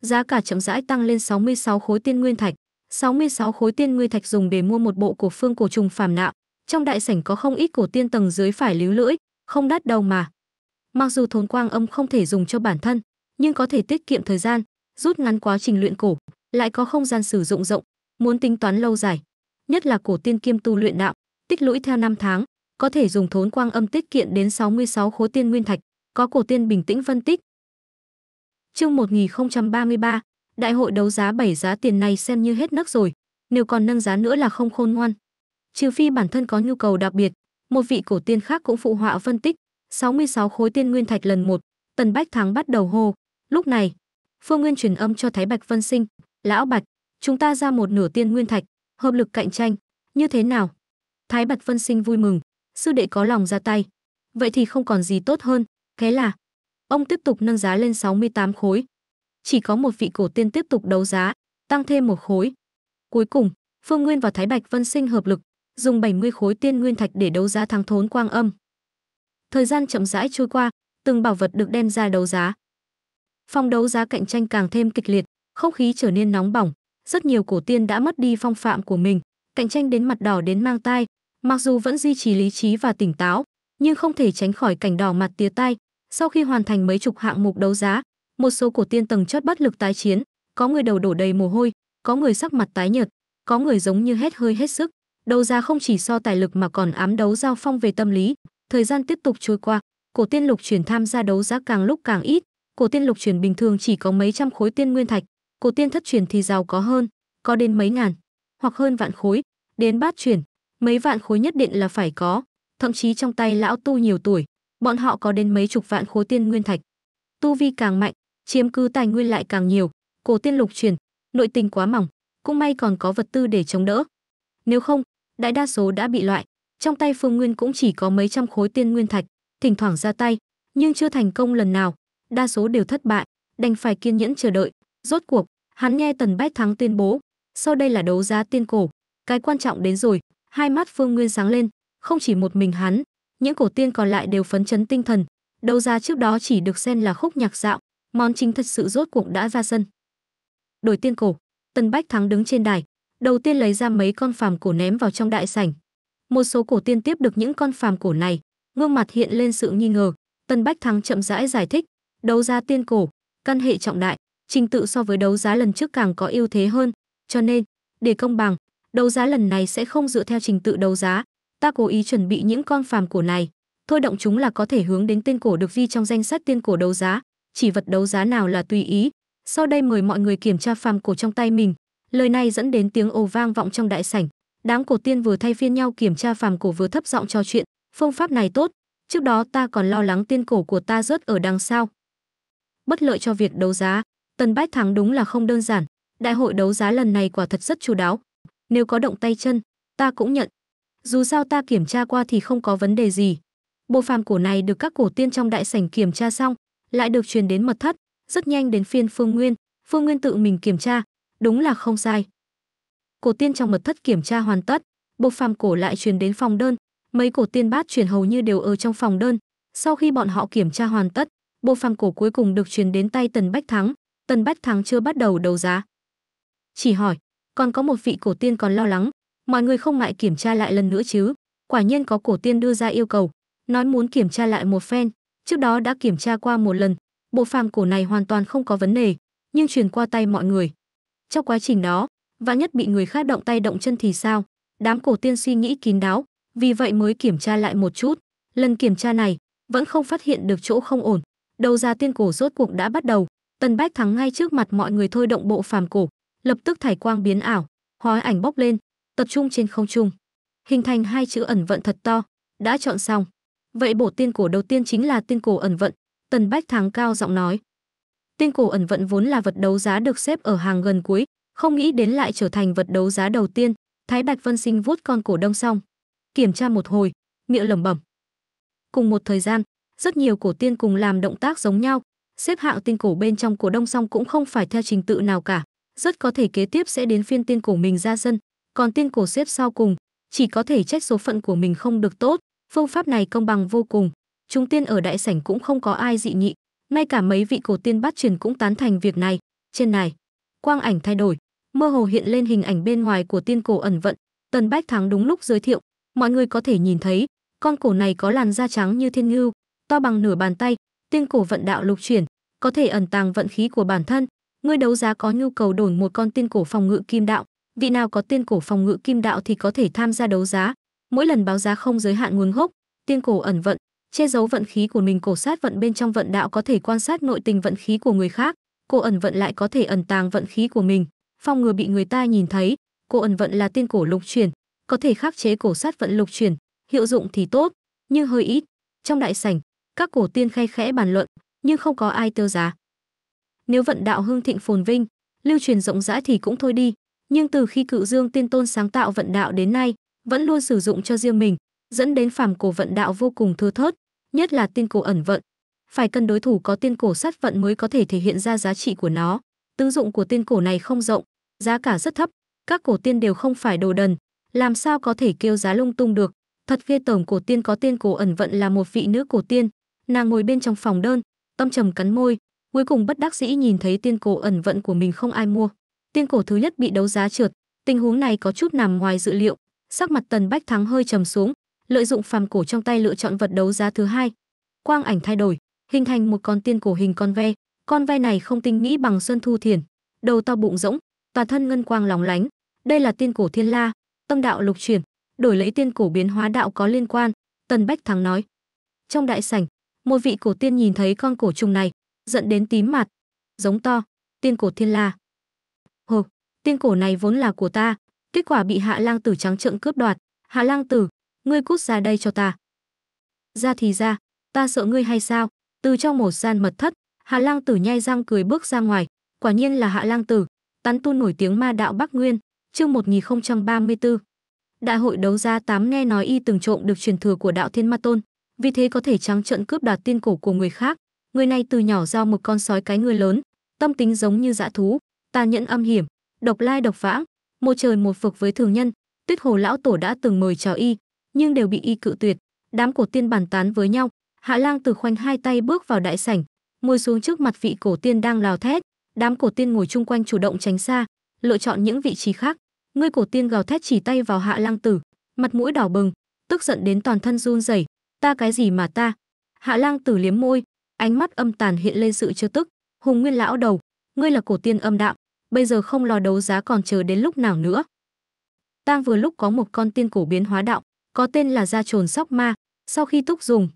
Giá cả chậm rãi tăng lên 66 khối tiên nguyên thạch, 66 khối tiên nguyên thạch dùng để mua một bộ cổ phương cổ trùng phàm nạo, trong đại sảnh có không ít cổ tiên tầng dưới phải líu lưỡi, không đắt đâu mà. Mặc dù thốn quang âm không thể dùng cho bản thân, nhưng có thể tiết kiệm thời gian, rút ngắn quá trình luyện cổ, lại có không gian sử dụng rộng, muốn tính toán lâu dài, nhất là cổ tiên kiêm tu luyện đạo, tích lũy theo năm tháng, có thể dùng thốn quang âm tiết kiệm đến 66 khối tiên nguyên thạch, có cổ tiên bình tĩnh phân tích. Chương 1033, đại hội đấu giá bảy giá tiền này xem như hết nấc rồi, nếu còn nâng giá nữa là không khôn ngoan trừ phi bản thân có nhu cầu đặc biệt. Một vị cổ tiên khác cũng phụ họa phân tích, 66 khối tiên nguyên thạch lần một, Tần Bách Thắng bắt đầu hô. Lúc này, Phương Nguyên truyền âm cho Thái Bạch Vân Sinh, "Lão Bạch, chúng ta ra một nửa tiên nguyên thạch, hợp lực cạnh tranh, như thế nào?" Thái Bạch Vân Sinh vui mừng, sư đệ có lòng ra tay. Vậy thì không còn gì tốt hơn, thế là ông tiếp tục nâng giá lên 68 khối. Chỉ có một vị cổ tiên tiếp tục đấu giá, tăng thêm một khối. Cuối cùng, Phương Nguyên và Thái Bạch Vân Sinh hợp lực, dùng 70 khối tiên nguyên thạch để đấu giá thắng thốn quang âm. Thời gian chậm rãi trôi qua, từng bảo vật được đem ra đấu giá. phong đấu giá cạnh tranh càng thêm kịch liệt, không khí trở nên nóng bỏng, rất nhiều cổ tiên đã mất đi phong phạm của mình, cạnh tranh đến mặt đỏ đến mang tai, mặc dù vẫn duy trì lý trí và tỉnh táo, nhưng không thể tránh khỏi cảnh đỏ mặt tía tai. Sau khi hoàn thành mấy chục hạng mục đấu giá, một số cổ tiên tầng chót bất lực tái chiến, có người đầu đổ đầy mồ hôi, có người sắc mặt tái nhợt, có người giống như hết hơi hết sức, Đấu giá không chỉ so tài lực mà còn ám đấu giao phong về tâm lý. Thời gian tiếp tục trôi qua, cổ tiên lục chuyển tham gia đấu giá càng lúc càng ít. Cổ tiên lục chuyển bình thường chỉ có mấy trăm khối tiên nguyên thạch, cổ tiên thất chuyển thì giàu có hơn, có đến mấy ngàn, hoặc hơn vạn khối, đến bát chuyển mấy vạn khối nhất định là phải có, thậm chí trong tay lão tu nhiều tuổi, bọn họ có đến mấy chục vạn khối tiên nguyên thạch. Tu vi càng mạnh, chiếm cứ tài nguyên lại càng nhiều, cổ tiên lục chuyển nội tình quá mỏng, cũng may còn có vật tư để chống đỡ. Nếu không, đại đa số đã bị loại trong tay phương nguyên cũng chỉ có mấy trăm khối tiên nguyên thạch thỉnh thoảng ra tay nhưng chưa thành công lần nào đa số đều thất bại đành phải kiên nhẫn chờ đợi rốt cuộc hắn nghe tần bách thắng tuyên bố sau đây là đấu giá tiên cổ cái quan trọng đến rồi hai mắt phương nguyên sáng lên không chỉ một mình hắn những cổ tiên còn lại đều phấn chấn tinh thần đấu giá trước đó chỉ được xem là khúc nhạc dạo món chính thật sự rốt cuộc đã ra sân đổi tiên cổ tần bách thắng đứng trên đài đầu tiên lấy ra mấy con phàm cổ ném vào trong đại sảnh. Một số cổ tiên tiếp được những con phàm cổ này, gương mặt hiện lên sự nghi ngờ. Tân Bách Thắng chậm rãi giải, giải thích, đấu giá tiên cổ, căn hệ trọng đại, trình tự so với đấu giá lần trước càng có ưu thế hơn, cho nên, để công bằng, đấu giá lần này sẽ không dựa theo trình tự đấu giá, ta cố ý chuẩn bị những con phàm cổ này, thôi động chúng là có thể hướng đến tiên cổ được ghi trong danh sách tiên cổ đấu giá, chỉ vật đấu giá nào là tùy ý. Sau đây mời mọi người kiểm tra phàm cổ trong tay mình, lời này dẫn đến tiếng ồ vang vọng trong đại sảnh đám cổ tiên vừa thay phiên nhau kiểm tra phàm cổ vừa thấp giọng trò chuyện phương pháp này tốt trước đó ta còn lo lắng tiên cổ của ta rớt ở đằng sau bất lợi cho việc đấu giá tần bách thắng đúng là không đơn giản đại hội đấu giá lần này quả thật rất chú đáo nếu có động tay chân ta cũng nhận dù sao ta kiểm tra qua thì không có vấn đề gì bộ phàm cổ này được các cổ tiên trong đại sảnh kiểm tra xong lại được truyền đến mật thất rất nhanh đến phiên phương nguyên phương nguyên tự mình kiểm tra đúng là không sai. Cổ tiên trong mật thất kiểm tra hoàn tất, buộc phàm cổ lại truyền đến phòng đơn, mấy cổ tiên bát truyền hầu như đều ở trong phòng đơn. Sau khi bọn họ kiểm tra hoàn tất, bộ phàm cổ cuối cùng được truyền đến tay Tần Bách Thắng, Tần Bách Thắng chưa bắt đầu đấu giá. Chỉ hỏi, còn có một vị cổ tiên còn lo lắng, mọi người không ngại kiểm tra lại lần nữa chứ? Quả nhiên có cổ tiên đưa ra yêu cầu, nói muốn kiểm tra lại một phen, trước đó đã kiểm tra qua một lần, bộ phàm cổ này hoàn toàn không có vấn đề, nhưng truyền qua tay mọi người, trong quá trình đó, vạn nhất bị người khác động tay động chân thì sao? Đám cổ tiên suy nghĩ kín đáo, vì vậy mới kiểm tra lại một chút. Lần kiểm tra này, vẫn không phát hiện được chỗ không ổn. Đầu ra tiên cổ rốt cuộc đã bắt đầu, Tần Bách Thắng ngay trước mặt mọi người thôi động bộ phàm cổ, lập tức thải quang biến ảo, hói ảnh bốc lên, tập trung trên không trung, hình thành hai chữ ẩn vận thật to, đã chọn xong. Vậy bộ tiên cổ đầu tiên chính là tiên cổ ẩn vận, Tần Bách Thắng cao giọng nói. Tinh cổ ẩn vận vốn là vật đấu giá được xếp ở hàng gần cuối, không nghĩ đến lại trở thành vật đấu giá đầu tiên. Thái Bạch Vân Sinh vuốt con cổ đông xong, kiểm tra một hồi, miệng lẩm bẩm. Cùng một thời gian, rất nhiều cổ tiên cùng làm động tác giống nhau, xếp hạng tiên cổ bên trong cổ đông xong cũng không phải theo trình tự nào cả, rất có thể kế tiếp sẽ đến phiên tiên cổ mình ra dân. còn tiên cổ xếp sau cùng, chỉ có thể trách số phận của mình không được tốt, phương pháp này công bằng vô cùng, chúng tiên ở đại sảnh cũng không có ai dị nghị, ngay cả mấy vị cổ tiên bát truyền cũng tán thành việc này. Trên này, quang ảnh thay đổi, mơ hồ hiện lên hình ảnh bên ngoài của tiên cổ ẩn vận. Tần Bách Thắng đúng lúc giới thiệu, mọi người có thể nhìn thấy, con cổ này có làn da trắng như thiên ngưu, to bằng nửa bàn tay, tiên cổ vận đạo lục chuyển, có thể ẩn tàng vận khí của bản thân. Ngươi đấu giá có nhu cầu đổi một con tiên cổ phòng ngự kim đạo, vị nào có tiên cổ phòng ngự kim đạo thì có thể tham gia đấu giá. Mỗi lần báo giá không giới hạn nguồn gốc, tiên cổ ẩn vận, che giấu vận khí của mình cổ sát vận bên trong vận đạo có thể quan sát nội tình vận khí của người khác cô ẩn vận lại có thể ẩn tàng vận khí của mình phòng ngừa bị người ta nhìn thấy cô ẩn vận là tiên cổ lục truyền có thể khắc chế cổ sát vận lục truyền hiệu dụng thì tốt nhưng hơi ít trong đại sảnh các cổ tiên khay khẽ bàn luận nhưng không có ai tiêu giá nếu vận đạo hương thịnh phồn vinh lưu truyền rộng rãi thì cũng thôi đi nhưng từ khi cự dương tiên tôn sáng tạo vận đạo đến nay vẫn luôn sử dụng cho riêng mình dẫn đến phàm cổ vận đạo vô cùng thưa thớt nhất là tiên cổ ẩn vận. Phải cần đối thủ có tiên cổ sát vận mới có thể thể hiện ra giá trị của nó. Tứ dụng của tiên cổ này không rộng, giá cả rất thấp, các cổ tiên đều không phải đồ đần, làm sao có thể kêu giá lung tung được. Thật ghê tổng cổ tiên có tiên cổ ẩn vận là một vị nữ cổ tiên, nàng ngồi bên trong phòng đơn, tâm trầm cắn môi, cuối cùng bất đắc dĩ nhìn thấy tiên cổ ẩn vận của mình không ai mua. Tiên cổ thứ nhất bị đấu giá trượt, tình huống này có chút nằm ngoài dự liệu, sắc mặt Tần Bách Thắng hơi trầm xuống, lợi dụng phàm cổ trong tay lựa chọn vật đấu giá thứ hai. Quang ảnh thay đổi, hình thành một con tiên cổ hình con ve, con ve này không tinh nghĩ bằng Xuân Thu Thiền, đầu to bụng rỗng, toàn thân ngân quang lóng lánh, đây là tiên cổ thiên la, tâm đạo lục chuyển, đổi lấy tiên cổ biến hóa đạo có liên quan, Tần Bách Thắng nói. Trong đại sảnh, một vị cổ tiên nhìn thấy con cổ trùng này, giận đến tím mặt, giống to, tiên cổ thiên la. Hồ, tiên cổ này vốn là của ta, kết quả bị Hạ Lang Tử trắng trợn cướp đoạt, Hạ Lang Tử, ngươi cút ra đây cho ta. Ra thì ra, ta sợ ngươi hay sao? Từ trong một gian mật thất, Hạ Lang Tử nhai răng cười bước ra ngoài, quả nhiên là Hạ Lang Tử, tán tu nổi tiếng ma đạo Bắc Nguyên, chương 1034. Đại hội đấu giá 8 nghe nói y từng trộm được truyền thừa của đạo Thiên Ma Tôn, vì thế có thể trắng trợn cướp đoạt tiên cổ của người khác. Người này từ nhỏ giao một con sói cái người lớn, tâm tính giống như dã thú, tàn nhẫn âm hiểm, độc lai độc vãng, một trời một vực với thường nhân. Tuyết Hồ lão tổ đã từng mời chào y, nhưng đều bị y cự tuyệt. Đám cổ tiên bàn tán với nhau, Hạ Lang từ khoanh hai tay bước vào đại sảnh, ngồi xuống trước mặt vị cổ tiên đang lào thét, đám cổ tiên ngồi chung quanh chủ động tránh xa, lựa chọn những vị trí khác. Ngươi cổ tiên gào thét chỉ tay vào Hạ Lang Tử, mặt mũi đỏ bừng, tức giận đến toàn thân run rẩy, ta cái gì mà ta? Hạ Lang Tử liếm môi, ánh mắt âm tàn hiện lên sự chưa tức, Hùng Nguyên lão đầu, ngươi là cổ tiên âm đạo, bây giờ không lo đấu giá còn chờ đến lúc nào nữa. Tang vừa lúc có một con tiên cổ biến hóa đạo, có tên là da trồn sóc ma, sau khi túc dùng.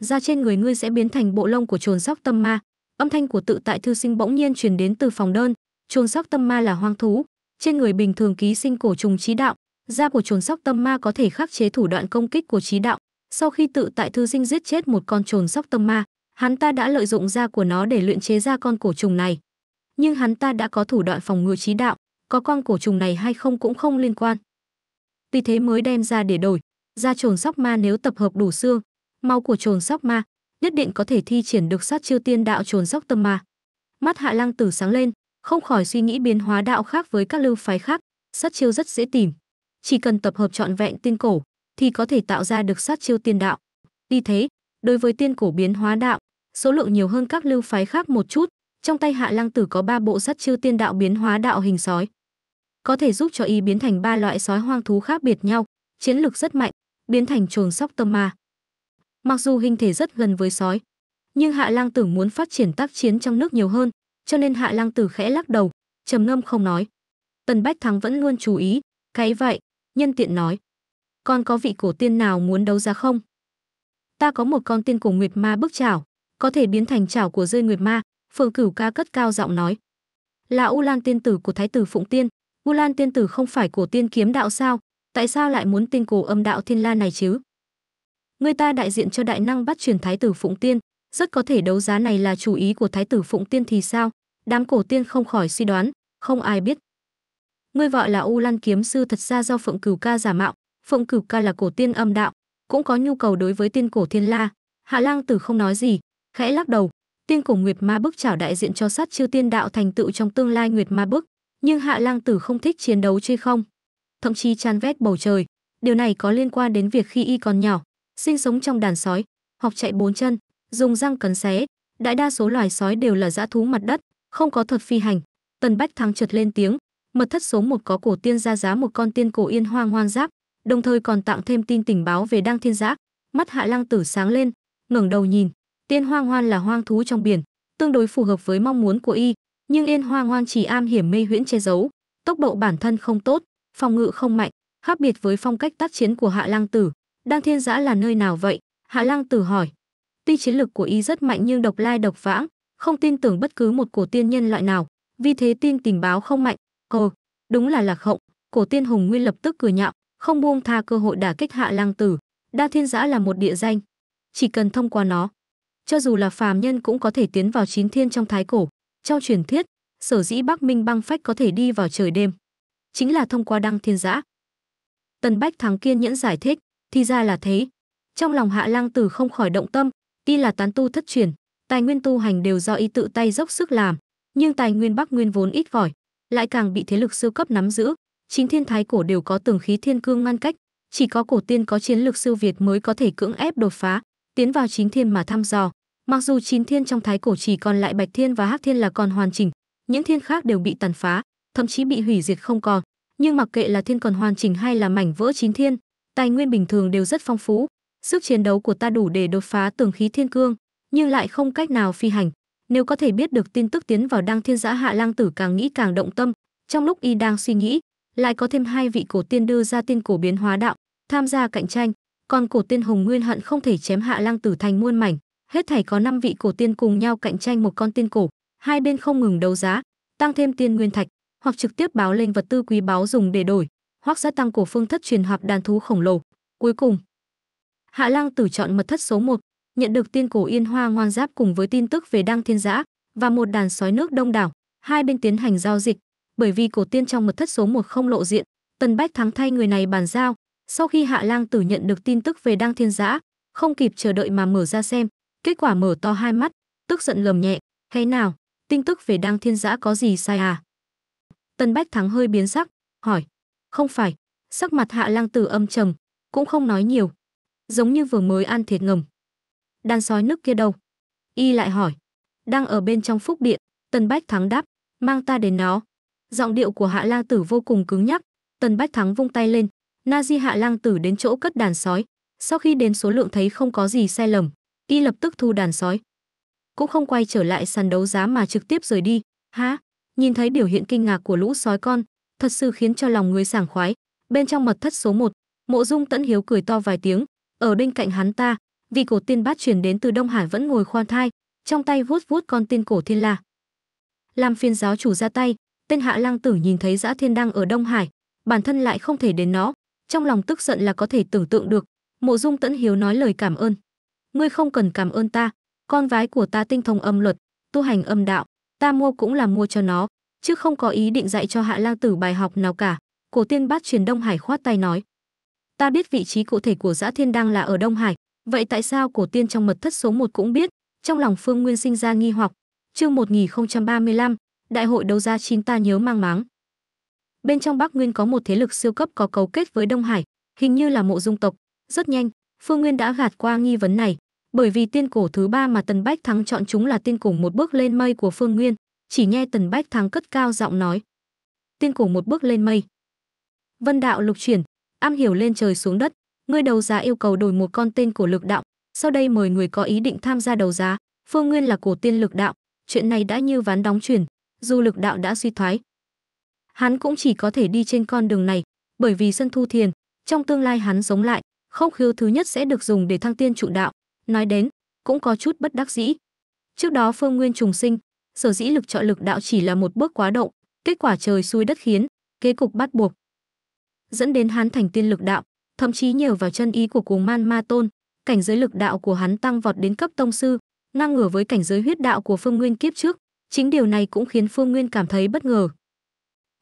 Da trên người ngươi sẽ biến thành bộ lông của trồn sóc tâm ma. Âm thanh của tự tại thư sinh bỗng nhiên truyền đến từ phòng đơn, trồn sóc tâm ma là hoang thú, trên người bình thường ký sinh cổ trùng trí đạo, da của trồn sóc tâm ma có thể khắc chế thủ đoạn công kích của trí đạo. Sau khi tự tại thư sinh giết chết một con trồn sóc tâm ma, hắn ta đã lợi dụng da của nó để luyện chế ra con cổ trùng này. Nhưng hắn ta đã có thủ đoạn phòng ngừa trí đạo, có con cổ trùng này hay không cũng không liên quan vì thế mới đem ra để đổi. Ra trồn sóc ma nếu tập hợp đủ xương, mau của trồn sóc ma, nhất định có thể thi triển được sát chiêu tiên đạo trồn sóc tâm ma. Mắt Hạ Lăng Tử sáng lên, không khỏi suy nghĩ biến hóa đạo khác với các lưu phái khác, sát chiêu rất dễ tìm. Chỉ cần tập hợp trọn vẹn tiên cổ, thì có thể tạo ra được sát chiêu tiên đạo. Vì thế, đối với tiên cổ biến hóa đạo, số lượng nhiều hơn các lưu phái khác một chút, trong tay Hạ Lăng Tử có ba bộ sát chiêu tiên đạo biến hóa đạo hình sói có thể giúp cho y biến thành ba loại sói hoang thú khác biệt nhau, chiến lực rất mạnh, biến thành trồn sóc tâm ma. Mặc dù hình thể rất gần với sói, nhưng Hạ Lang Tử muốn phát triển tác chiến trong nước nhiều hơn, cho nên Hạ Lang Tử khẽ lắc đầu, trầm ngâm không nói. Tần Bách Thắng vẫn luôn chú ý, cái vậy, nhân tiện nói. còn có vị cổ tiên nào muốn đấu giá không? Ta có một con tiên cổ nguyệt ma bức chảo, có thể biến thành chảo của rơi nguyệt ma, Phượng Cửu ca cất cao giọng nói. Là U Lan tiên tử của Thái tử Phụng Tiên, Vu Lan tiên tử không phải cổ tiên kiếm đạo sao, tại sao lại muốn tinh cổ âm đạo thiên la này chứ? Người ta đại diện cho đại năng bắt truyền thái tử Phụng Tiên, rất có thể đấu giá này là chủ ý của thái tử Phụng Tiên thì sao? Đám cổ tiên không khỏi suy đoán, không ai biết. Ngươi gọi là U Lan kiếm sư thật ra do Phượng Cửu ca giả mạo, Phượng Cửu ca là cổ tiên âm đạo, cũng có nhu cầu đối với tiên cổ thiên la. Hạ Lang Tử không nói gì, khẽ lắc đầu, tiên cổ Nguyệt Ma bức chảo đại diện cho sát chư tiên đạo thành tựu trong tương lai Nguyệt Ma bức, nhưng Hạ Lang Tử không thích chiến đấu chơi không, thậm chí chán vét bầu trời. Điều này có liên quan đến việc khi y còn nhỏ, sinh sống trong đàn sói, học chạy bốn chân, dùng răng cắn xé. Đại đa số loài sói đều là dã thú mặt đất, không có thuật phi hành. Tần Bách Thắng trượt lên tiếng, mật thất số một có cổ tiên ra giá một con tiên cổ yên hoang hoang giáp, đồng thời còn tặng thêm tin tình báo về đăng thiên giáp. Mắt Hạ Lang Tử sáng lên, ngẩng đầu nhìn, tiên hoang hoan là hoang thú trong biển, tương đối phù hợp với mong muốn của y, nhưng yên hoa ngoang chỉ am hiểm mê huyễn che giấu tốc độ bản thân không tốt phòng ngự không mạnh khác biệt với phong cách tác chiến của hạ lang tử đang thiên giã là nơi nào vậy hạ lang tử hỏi tuy chiến lực của y rất mạnh nhưng độc lai độc vãng không tin tưởng bất cứ một cổ tiên nhân loại nào vì thế tin tình báo không mạnh ồ ờ, đúng là lạc hậu cổ tiên hùng nguyên lập tức cười nhạo không buông tha cơ hội đả kích hạ lang tử đa thiên giã là một địa danh chỉ cần thông qua nó cho dù là phàm nhân cũng có thể tiến vào chín thiên trong thái cổ trong truyền thuyết, sở dĩ Bắc Minh băng phách có thể đi vào trời đêm, chính là thông qua đăng thiên giã. Tần Bách Thắng kiên nhẫn giải thích, thì ra là thế. Trong lòng Hạ Lang Tử không khỏi động tâm, tuy là tán tu thất truyền, tài nguyên tu hành đều do y tự tay dốc sức làm, nhưng tài nguyên Bắc Nguyên vốn ít vỏi, lại càng bị thế lực siêu cấp nắm giữ, chính thiên thái cổ đều có tường khí thiên cương ngăn cách, chỉ có cổ tiên có chiến lược siêu việt mới có thể cưỡng ép đột phá, tiến vào chính thiên mà thăm dò, Mặc dù chín thiên trong thái cổ chỉ còn lại Bạch Thiên và Hắc Thiên là còn hoàn chỉnh, những thiên khác đều bị tàn phá, thậm chí bị hủy diệt không còn, nhưng mặc kệ là thiên còn hoàn chỉnh hay là mảnh vỡ chín thiên, tài nguyên bình thường đều rất phong phú, sức chiến đấu của ta đủ để đột phá tường khí thiên cương, nhưng lại không cách nào phi hành. Nếu có thể biết được tin tức tiến vào Đăng Thiên Giã Hạ Lang Tử càng nghĩ càng động tâm, trong lúc y đang suy nghĩ, lại có thêm hai vị cổ tiên đưa ra tiên cổ biến hóa đạo, tham gia cạnh tranh, còn cổ tiên Hồng Nguyên hận không thể chém Hạ Lang Tử thành muôn mảnh. Hết thảy có 5 vị cổ tiên cùng nhau cạnh tranh một con tiên cổ, hai bên không ngừng đấu giá, tăng thêm tiên nguyên thạch, hoặc trực tiếp báo lên vật tư quý báu dùng để đổi, hoặc gia tăng cổ phương thất truyền hoặc đàn thú khổng lồ. Cuối cùng, Hạ Lang tử chọn mật thất số 1, nhận được tiên cổ yên hoa ngoan giáp cùng với tin tức về đăng thiên giã và một đàn sói nước đông đảo, hai bên tiến hành giao dịch, bởi vì cổ tiên trong mật thất số 1 không lộ diện, Tần Bách thắng thay người này bàn giao. Sau khi Hạ Lang Tử nhận được tin tức về Đăng Thiên Giã, không kịp chờ đợi mà mở ra xem, Kết quả mở to hai mắt, tức giận lầm nhẹ, thế nào, tin tức về Đăng Thiên Giã có gì sai à? Tân Bách Thắng hơi biến sắc, hỏi, không phải, sắc mặt hạ lang tử âm trầm, cũng không nói nhiều, giống như vừa mới ăn thiệt ngầm. Đàn sói nước kia đâu? Y lại hỏi, đang ở bên trong phúc điện, Tân Bách Thắng đáp, mang ta đến nó. Giọng điệu của hạ lang tử vô cùng cứng nhắc, Tân Bách Thắng vung tay lên, Na Di hạ lang tử đến chỗ cất đàn sói, sau khi đến số lượng thấy không có gì sai lầm, y lập tức thu đàn sói cũng không quay trở lại sàn đấu giá mà trực tiếp rời đi hả nhìn thấy biểu hiện kinh ngạc của lũ sói con thật sự khiến cho lòng người sảng khoái bên trong mật thất số 1, mộ dung tẫn hiếu cười to vài tiếng ở bên cạnh hắn ta vì cổ tiên bát truyền đến từ đông hải vẫn ngồi khoan thai trong tay vuốt vuốt con tiên cổ thiên la làm phiên giáo chủ ra tay tên hạ lang tử nhìn thấy dã thiên đang ở đông hải bản thân lại không thể đến nó trong lòng tức giận là có thể tưởng tượng được mộ dung tẫn hiếu nói lời cảm ơn ngươi không cần cảm ơn ta, con vái của ta tinh thông âm luật, tu hành âm đạo, ta mua cũng là mua cho nó, chứ không có ý định dạy cho hạ lang tử bài học nào cả. Cổ tiên bát truyền Đông Hải khoát tay nói. Ta biết vị trí cụ thể của giã thiên đang là ở Đông Hải, vậy tại sao cổ tiên trong mật thất số một cũng biết? Trong lòng Phương Nguyên sinh ra nghi hoặc. Chương lăm, Đại hội đấu gia chín ta nhớ mang máng. Bên trong Bắc Nguyên có một thế lực siêu cấp có cấu kết với Đông Hải, hình như là mộ dung tộc. Rất nhanh, Phương Nguyên đã gạt qua nghi vấn này, bởi vì tiên cổ thứ ba mà Tần Bách Thắng chọn chúng là tiên cổ một bước lên mây của Phương Nguyên, chỉ nghe Tần Bách Thắng cất cao giọng nói. Tiên cổ một bước lên mây. Vân đạo lục chuyển, am hiểu lên trời xuống đất, ngươi đầu giá yêu cầu đổi một con tên cổ lực đạo, sau đây mời người có ý định tham gia đầu giá, Phương Nguyên là cổ tiên lực đạo, chuyện này đã như ván đóng chuyển, dù lực đạo đã suy thoái. Hắn cũng chỉ có thể đi trên con đường này, bởi vì sân thu thiền, trong tương lai hắn sống lại, khốc khiêu thứ nhất sẽ được dùng để thăng tiên trụ đạo, nói đến cũng có chút bất đắc dĩ trước đó phương nguyên trùng sinh sở dĩ lực trợ lực đạo chỉ là một bước quá động kết quả trời xuôi đất khiến kế cục bắt buộc dẫn đến hắn thành tiên lực đạo thậm chí nhờ vào chân ý của cuồng man ma tôn cảnh giới lực đạo của hắn tăng vọt đến cấp tông sư ngang ngửa với cảnh giới huyết đạo của phương nguyên kiếp trước chính điều này cũng khiến phương nguyên cảm thấy bất ngờ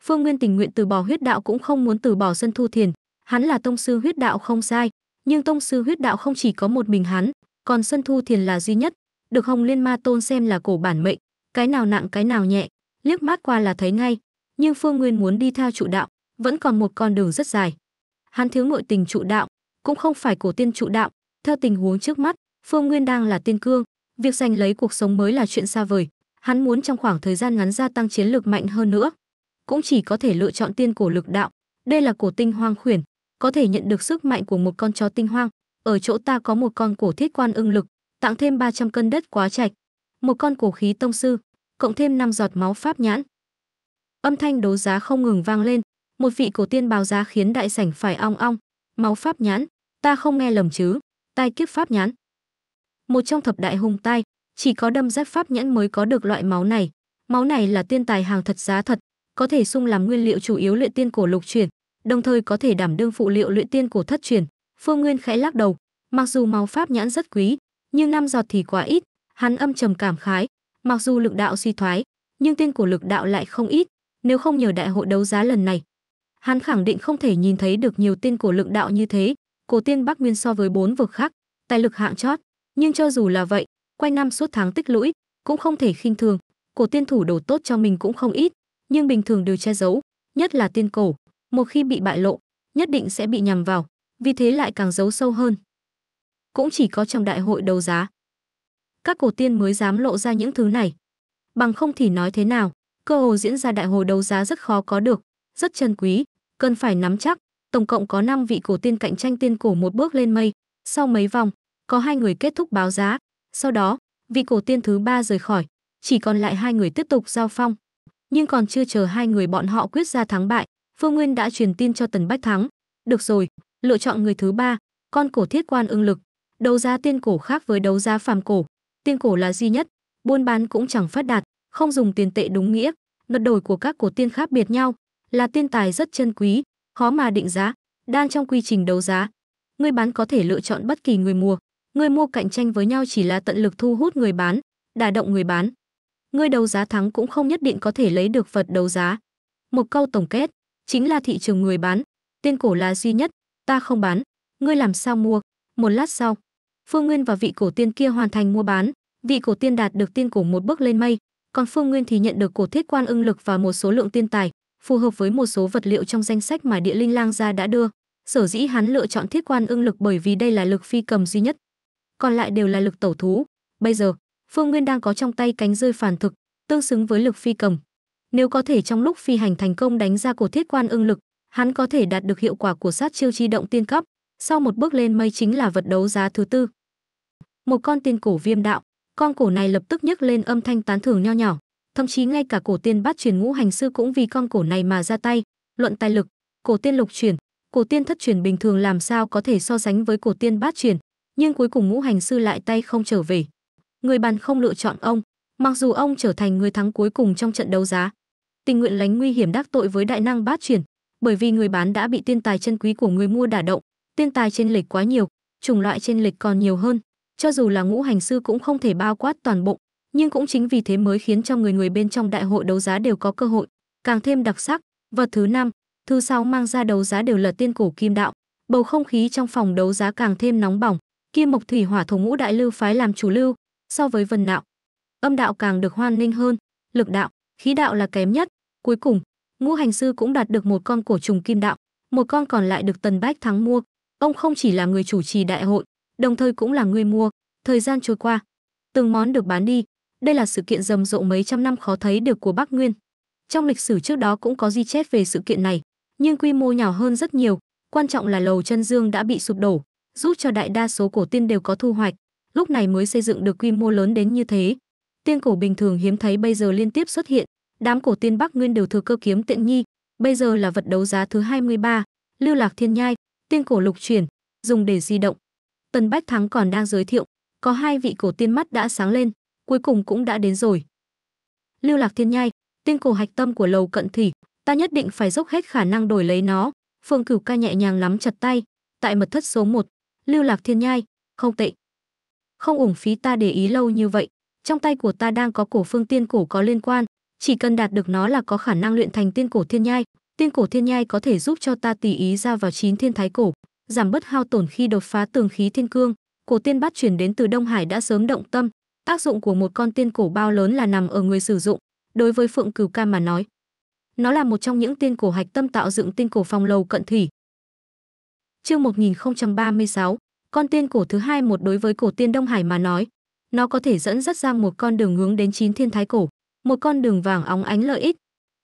phương nguyên tình nguyện từ bỏ huyết đạo cũng không muốn từ bỏ sân thu thiền hắn là tông sư huyết đạo không sai nhưng tông sư huyết đạo không chỉ có một mình hắn còn Xuân Thu Thiền là duy nhất, được Hồng Liên Ma Tôn xem là cổ bản mệnh, cái nào nặng cái nào nhẹ, liếc mắt qua là thấy ngay, nhưng Phương Nguyên muốn đi theo trụ đạo, vẫn còn một con đường rất dài. Hắn thiếu nội tình trụ đạo, cũng không phải cổ tiên trụ đạo, theo tình huống trước mắt, Phương Nguyên đang là tiên cương, việc giành lấy cuộc sống mới là chuyện xa vời, hắn muốn trong khoảng thời gian ngắn gia tăng chiến lược mạnh hơn nữa, cũng chỉ có thể lựa chọn tiên cổ lực đạo, đây là cổ tinh hoang khuyển, có thể nhận được sức mạnh của một con chó tinh hoang, ở chỗ ta có một con cổ thiết quan ưng lực, tặng thêm 300 cân đất quá trạch, một con cổ khí tông sư, cộng thêm 5 giọt máu pháp nhãn. Âm thanh đấu giá không ngừng vang lên, một vị cổ tiên báo giá khiến đại sảnh phải ong ong, máu pháp nhãn, ta không nghe lầm chứ, tai kiếp pháp nhãn. Một trong thập đại hung tai, chỉ có đâm rách pháp nhãn mới có được loại máu này, máu này là tiên tài hàng thật giá thật, có thể sung làm nguyên liệu chủ yếu luyện tiên cổ lục truyền, đồng thời có thể đảm đương phụ liệu luyện tiên cổ thất truyền. Phương Nguyên khẽ lắc đầu, mặc dù màu pháp nhãn rất quý, nhưng năm giọt thì quá ít, hắn âm trầm cảm khái, mặc dù lực đạo suy thoái, nhưng tiên của lực đạo lại không ít, nếu không nhờ đại hội đấu giá lần này, hắn khẳng định không thể nhìn thấy được nhiều tiên của lực đạo như thế, cổ tiên Bắc Nguyên so với bốn vực khác, tài lực hạng chót, nhưng cho dù là vậy, quanh năm suốt tháng tích lũy, cũng không thể khinh thường, cổ tiên thủ đồ tốt cho mình cũng không ít, nhưng bình thường đều che giấu, nhất là tiên cổ, một khi bị bại lộ, nhất định sẽ bị nhằm vào vì thế lại càng giấu sâu hơn. Cũng chỉ có trong đại hội đấu giá, các cổ tiên mới dám lộ ra những thứ này. Bằng không thì nói thế nào, cơ hồ diễn ra đại hội đấu giá rất khó có được, rất chân quý, cần phải nắm chắc. Tổng cộng có 5 vị cổ tiên cạnh tranh tiên cổ một bước lên mây, sau mấy vòng, có hai người kết thúc báo giá, sau đó, vị cổ tiên thứ ba rời khỏi, chỉ còn lại hai người tiếp tục giao phong. Nhưng còn chưa chờ hai người bọn họ quyết ra thắng bại, Phương Nguyên đã truyền tin cho Tần Bách Thắng. Được rồi, lựa chọn người thứ ba, con cổ thiết quan ưng lực. Đấu giá tiên cổ khác với đấu giá phàm cổ, tiên cổ là duy nhất, buôn bán cũng chẳng phát đạt, không dùng tiền tệ đúng nghĩa, ngật đổi của các cổ tiên khác biệt nhau, là tiên tài rất chân quý, khó mà định giá, đang trong quy trình đấu giá. Người bán có thể lựa chọn bất kỳ người mua, người mua cạnh tranh với nhau chỉ là tận lực thu hút người bán, đả động người bán. Người đấu giá thắng cũng không nhất định có thể lấy được vật đấu giá. Một câu tổng kết, chính là thị trường người bán, tiên cổ là duy nhất, ta không bán ngươi làm sao mua một lát sau phương nguyên và vị cổ tiên kia hoàn thành mua bán vị cổ tiên đạt được tiên cổ một bước lên mây còn phương nguyên thì nhận được cổ thiết quan ưng lực và một số lượng tiên tài phù hợp với một số vật liệu trong danh sách mà địa linh lang gia đã đưa sở dĩ hắn lựa chọn thiết quan ưng lực bởi vì đây là lực phi cầm duy nhất còn lại đều là lực tẩu thú bây giờ phương nguyên đang có trong tay cánh rơi phản thực tương xứng với lực phi cầm nếu có thể trong lúc phi hành thành công đánh ra cổ thiết quan ưng lực hắn có thể đạt được hiệu quả của sát chiêu chi động tiên cấp, sau một bước lên mây chính là vật đấu giá thứ tư. Một con tiên cổ viêm đạo, con cổ này lập tức nhấc lên âm thanh tán thưởng nho nhỏ, thậm chí ngay cả cổ tiên bát truyền ngũ hành sư cũng vì con cổ này mà ra tay, luận tài lực, cổ tiên lục truyền, cổ tiên thất truyền bình thường làm sao có thể so sánh với cổ tiên bát truyền, nhưng cuối cùng ngũ hành sư lại tay không trở về. Người bàn không lựa chọn ông, mặc dù ông trở thành người thắng cuối cùng trong trận đấu giá, tình nguyện lánh nguy hiểm đắc tội với đại năng bát truyền, bởi vì người bán đã bị tiên tài chân quý của người mua đả động, tiên tài trên lịch quá nhiều, chủng loại trên lịch còn nhiều hơn, cho dù là ngũ hành sư cũng không thể bao quát toàn bộ, nhưng cũng chính vì thế mới khiến cho người người bên trong đại hội đấu giá đều có cơ hội, càng thêm đặc sắc. Vật thứ năm, thứ sáu mang ra đấu giá đều là tiên cổ kim đạo, bầu không khí trong phòng đấu giá càng thêm nóng bỏng, Kim mộc thủy hỏa thổ ngũ đại lưu phái làm chủ lưu, so với vân đạo, âm đạo càng được hoan nghênh hơn, lực đạo, khí đạo là kém nhất, cuối cùng Ngũ Hành Sư cũng đạt được một con cổ trùng kim đạo, một con còn lại được Tần Bách Thắng mua. Ông không chỉ là người chủ trì đại hội, đồng thời cũng là người mua. Thời gian trôi qua, từng món được bán đi. Đây là sự kiện rầm rộ mấy trăm năm khó thấy được của Bắc Nguyên. Trong lịch sử trước đó cũng có ghi chép về sự kiện này, nhưng quy mô nhỏ hơn rất nhiều. Quan trọng là lầu chân dương đã bị sụp đổ, giúp cho đại đa số cổ tiên đều có thu hoạch. Lúc này mới xây dựng được quy mô lớn đến như thế. Tiên cổ bình thường hiếm thấy bây giờ liên tiếp xuất hiện, Đám cổ tiên Bắc Nguyên đều thừa cơ kiếm tiện nhi, bây giờ là vật đấu giá thứ 23, Lưu Lạc Thiên Nhai, tiên cổ lục truyền dùng để di động. Tần Bách Thắng còn đang giới thiệu, có hai vị cổ tiên mắt đã sáng lên, cuối cùng cũng đã đến rồi. Lưu Lạc Thiên Nhai, tiên cổ hạch tâm của lầu cận thỉ, ta nhất định phải dốc hết khả năng đổi lấy nó. Phương Cửu ca nhẹ nhàng nắm chặt tay, tại mật thất số 1, Lưu Lạc Thiên Nhai, không tệ. Không uổng phí ta để ý lâu như vậy, trong tay của ta đang có cổ phương tiên cổ có liên quan, chỉ cần đạt được nó là có khả năng luyện thành tiên cổ thiên nhai tiên cổ thiên nhai có thể giúp cho ta tùy ý ra vào chín thiên thái cổ giảm bớt hao tổn khi đột phá tường khí thiên cương cổ tiên bát chuyển đến từ đông hải đã sớm động tâm tác dụng của một con tiên cổ bao lớn là nằm ở người sử dụng đối với phượng cửu ca mà nói nó là một trong những tiên cổ hạch tâm tạo dựng tiên cổ phòng lầu cận thủy chương 1036 con tiên cổ thứ hai một đối với cổ tiên đông hải mà nói nó có thể dẫn dắt ra một con đường hướng đến chín thiên thái cổ một con đường vàng óng ánh lợi ích.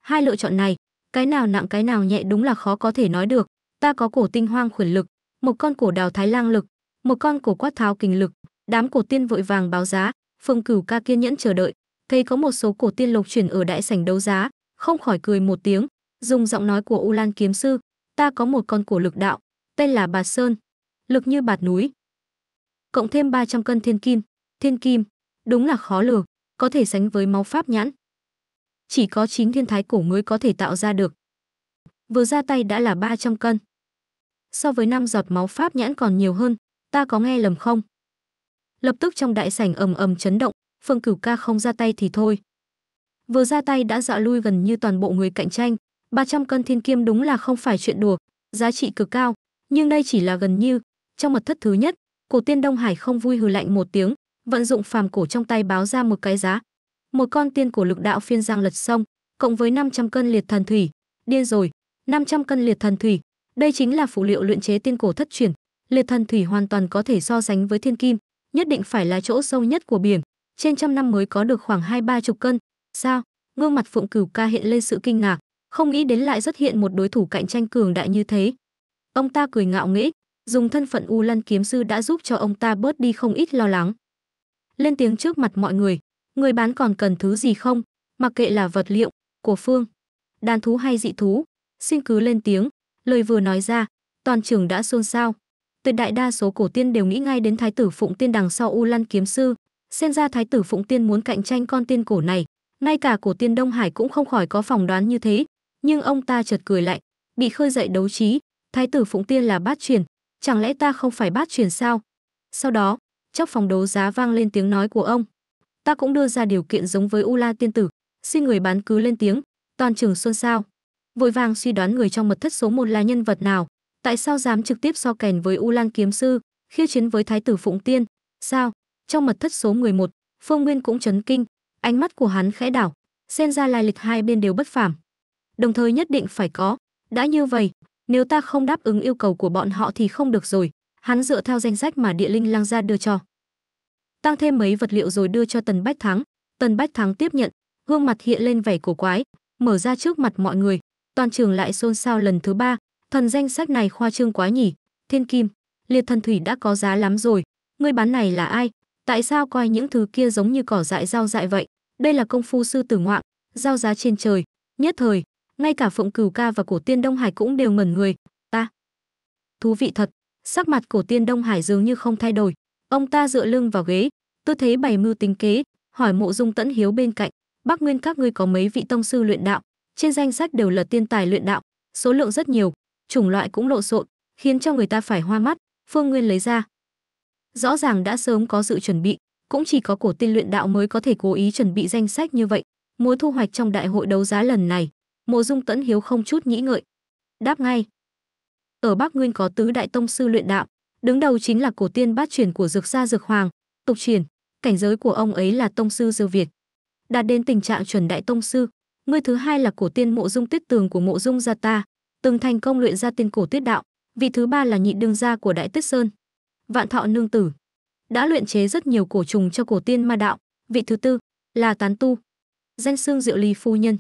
Hai lựa chọn này, cái nào nặng cái nào nhẹ đúng là khó có thể nói được. Ta có cổ tinh hoang khuyển lực, một con cổ đào thái lang lực, một con cổ quát tháo kình lực. Đám cổ tiên vội vàng báo giá, Phương Cửu ca kiên nhẫn chờ đợi, thấy có một số cổ tiên lục chuyển ở đại sảnh đấu giá, không khỏi cười một tiếng, dùng giọng nói của U Lan kiếm sư, ta có một con cổ lực đạo, tên là Bạt Sơn, lực như bạt núi. Cộng thêm 300 cân thiên kim, thiên kim, đúng là khó lừa có thể sánh với máu pháp nhãn. Chỉ có 9 thiên thái cổ mới có thể tạo ra được. Vừa ra tay đã là 300 cân. So với năm giọt máu pháp nhãn còn nhiều hơn, ta có nghe lầm không? Lập tức trong đại sảnh ầm ầm chấn động, Phương Cửu Ca không ra tay thì thôi. Vừa ra tay đã dọa lui gần như toàn bộ người cạnh tranh, 300 cân thiên kiêm đúng là không phải chuyện đùa, giá trị cực cao, nhưng đây chỉ là gần như. Trong mật thất thứ nhất, Cổ Tiên Đông Hải không vui hừ lạnh một tiếng, vận dụng phàm cổ trong tay báo ra một cái giá. Một con tiên cổ lực đạo phiên giang lật sông, cộng với 500 cân liệt thần thủy, điên rồi, 500 cân liệt thần thủy, đây chính là phụ liệu luyện chế tiên cổ thất chuyển liệt thần thủy hoàn toàn có thể so sánh với thiên kim, nhất định phải là chỗ sâu nhất của biển, trên trăm năm mới có được khoảng hai ba chục cân. Sao? Gương mặt Phượng Cửu ca hiện lên sự kinh ngạc, không nghĩ đến lại xuất hiện một đối thủ cạnh tranh cường đại như thế. Ông ta cười ngạo nghĩ dùng thân phận U Lân kiếm sư đã giúp cho ông ta bớt đi không ít lo lắng lên tiếng trước mặt mọi người. Người bán còn cần thứ gì không? Mặc kệ là vật liệu, của phương, đàn thú hay dị thú, xin cứ lên tiếng. Lời vừa nói ra, toàn trường đã xôn xao. Tuyệt đại đa số cổ tiên đều nghĩ ngay đến thái tử Phụng Tiên đằng sau U Lăn kiếm sư, xem ra thái tử Phụng Tiên muốn cạnh tranh con tiên cổ này, ngay cả cổ tiên Đông Hải cũng không khỏi có phỏng đoán như thế, nhưng ông ta chợt cười lạnh, bị khơi dậy đấu trí, thái tử Phụng Tiên là bát truyền, chẳng lẽ ta không phải bát truyền sao? Sau đó, trong phòng đấu giá vang lên tiếng nói của ông. Ta cũng đưa ra điều kiện giống với U La tiên tử, xin người bán cứ lên tiếng, toàn trường xôn xao. Vội vàng suy đoán người trong mật thất số một là nhân vật nào, tại sao dám trực tiếp so kèn với U Lan kiếm sư, khiêu chiến với thái tử Phụng Tiên, sao? Trong mật thất số 11, Phương Nguyên cũng chấn kinh, ánh mắt của hắn khẽ đảo, xem ra lai lịch hai bên đều bất phàm. Đồng thời nhất định phải có, đã như vậy, nếu ta không đáp ứng yêu cầu của bọn họ thì không được rồi, hắn dựa theo danh sách mà địa linh lang gia đưa cho tăng thêm mấy vật liệu rồi đưa cho tần bách thắng tần bách thắng tiếp nhận gương mặt hiện lên vẻ cổ quái mở ra trước mặt mọi người toàn trường lại xôn xao lần thứ ba thần danh sách này khoa trương quá nhỉ thiên kim liệt thần thủy đã có giá lắm rồi người bán này là ai tại sao coi những thứ kia giống như cỏ dại rau dại vậy đây là công phu sư tử ngoạn giao giá trên trời nhất thời ngay cả phượng cửu ca và cổ tiên đông hải cũng đều ngẩn người ta thú vị thật sắc mặt cổ tiên Đông Hải dường như không thay đổi. Ông ta dựa lưng vào ghế, tôi thấy bày mưu tính kế, hỏi Mộ Dung Tẫn Hiếu bên cạnh, "Bắc Nguyên các ngươi có mấy vị tông sư luyện đạo? Trên danh sách đều là tiên tài luyện đạo, số lượng rất nhiều, chủng loại cũng lộn xộn, khiến cho người ta phải hoa mắt." Phương Nguyên lấy ra. Rõ ràng đã sớm có sự chuẩn bị, cũng chỉ có cổ tiên luyện đạo mới có thể cố ý chuẩn bị danh sách như vậy. Mối thu hoạch trong đại hội đấu giá lần này, Mộ Dung Tẫn Hiếu không chút nghĩ ngợi, đáp ngay, ở Bắc Nguyên có tứ đại tông sư luyện đạo, đứng đầu chính là cổ tiên bát truyền của Dược gia Dược Hoàng, tục truyền, cảnh giới của ông ấy là tông sư Dư Việt, đạt đến tình trạng chuẩn đại tông sư. Người thứ hai là cổ tiên Mộ Dung Tuyết Tường của Mộ Dung gia ta, từng thành công luyện ra tiên cổ tuyết đạo, vị thứ ba là nhị đương gia của Đại Tuyết Sơn, Vạn Thọ nương tử, đã luyện chế rất nhiều cổ trùng cho cổ tiên ma đạo, vị thứ tư là Tán Tu, danh xương Diệu Ly phu nhân,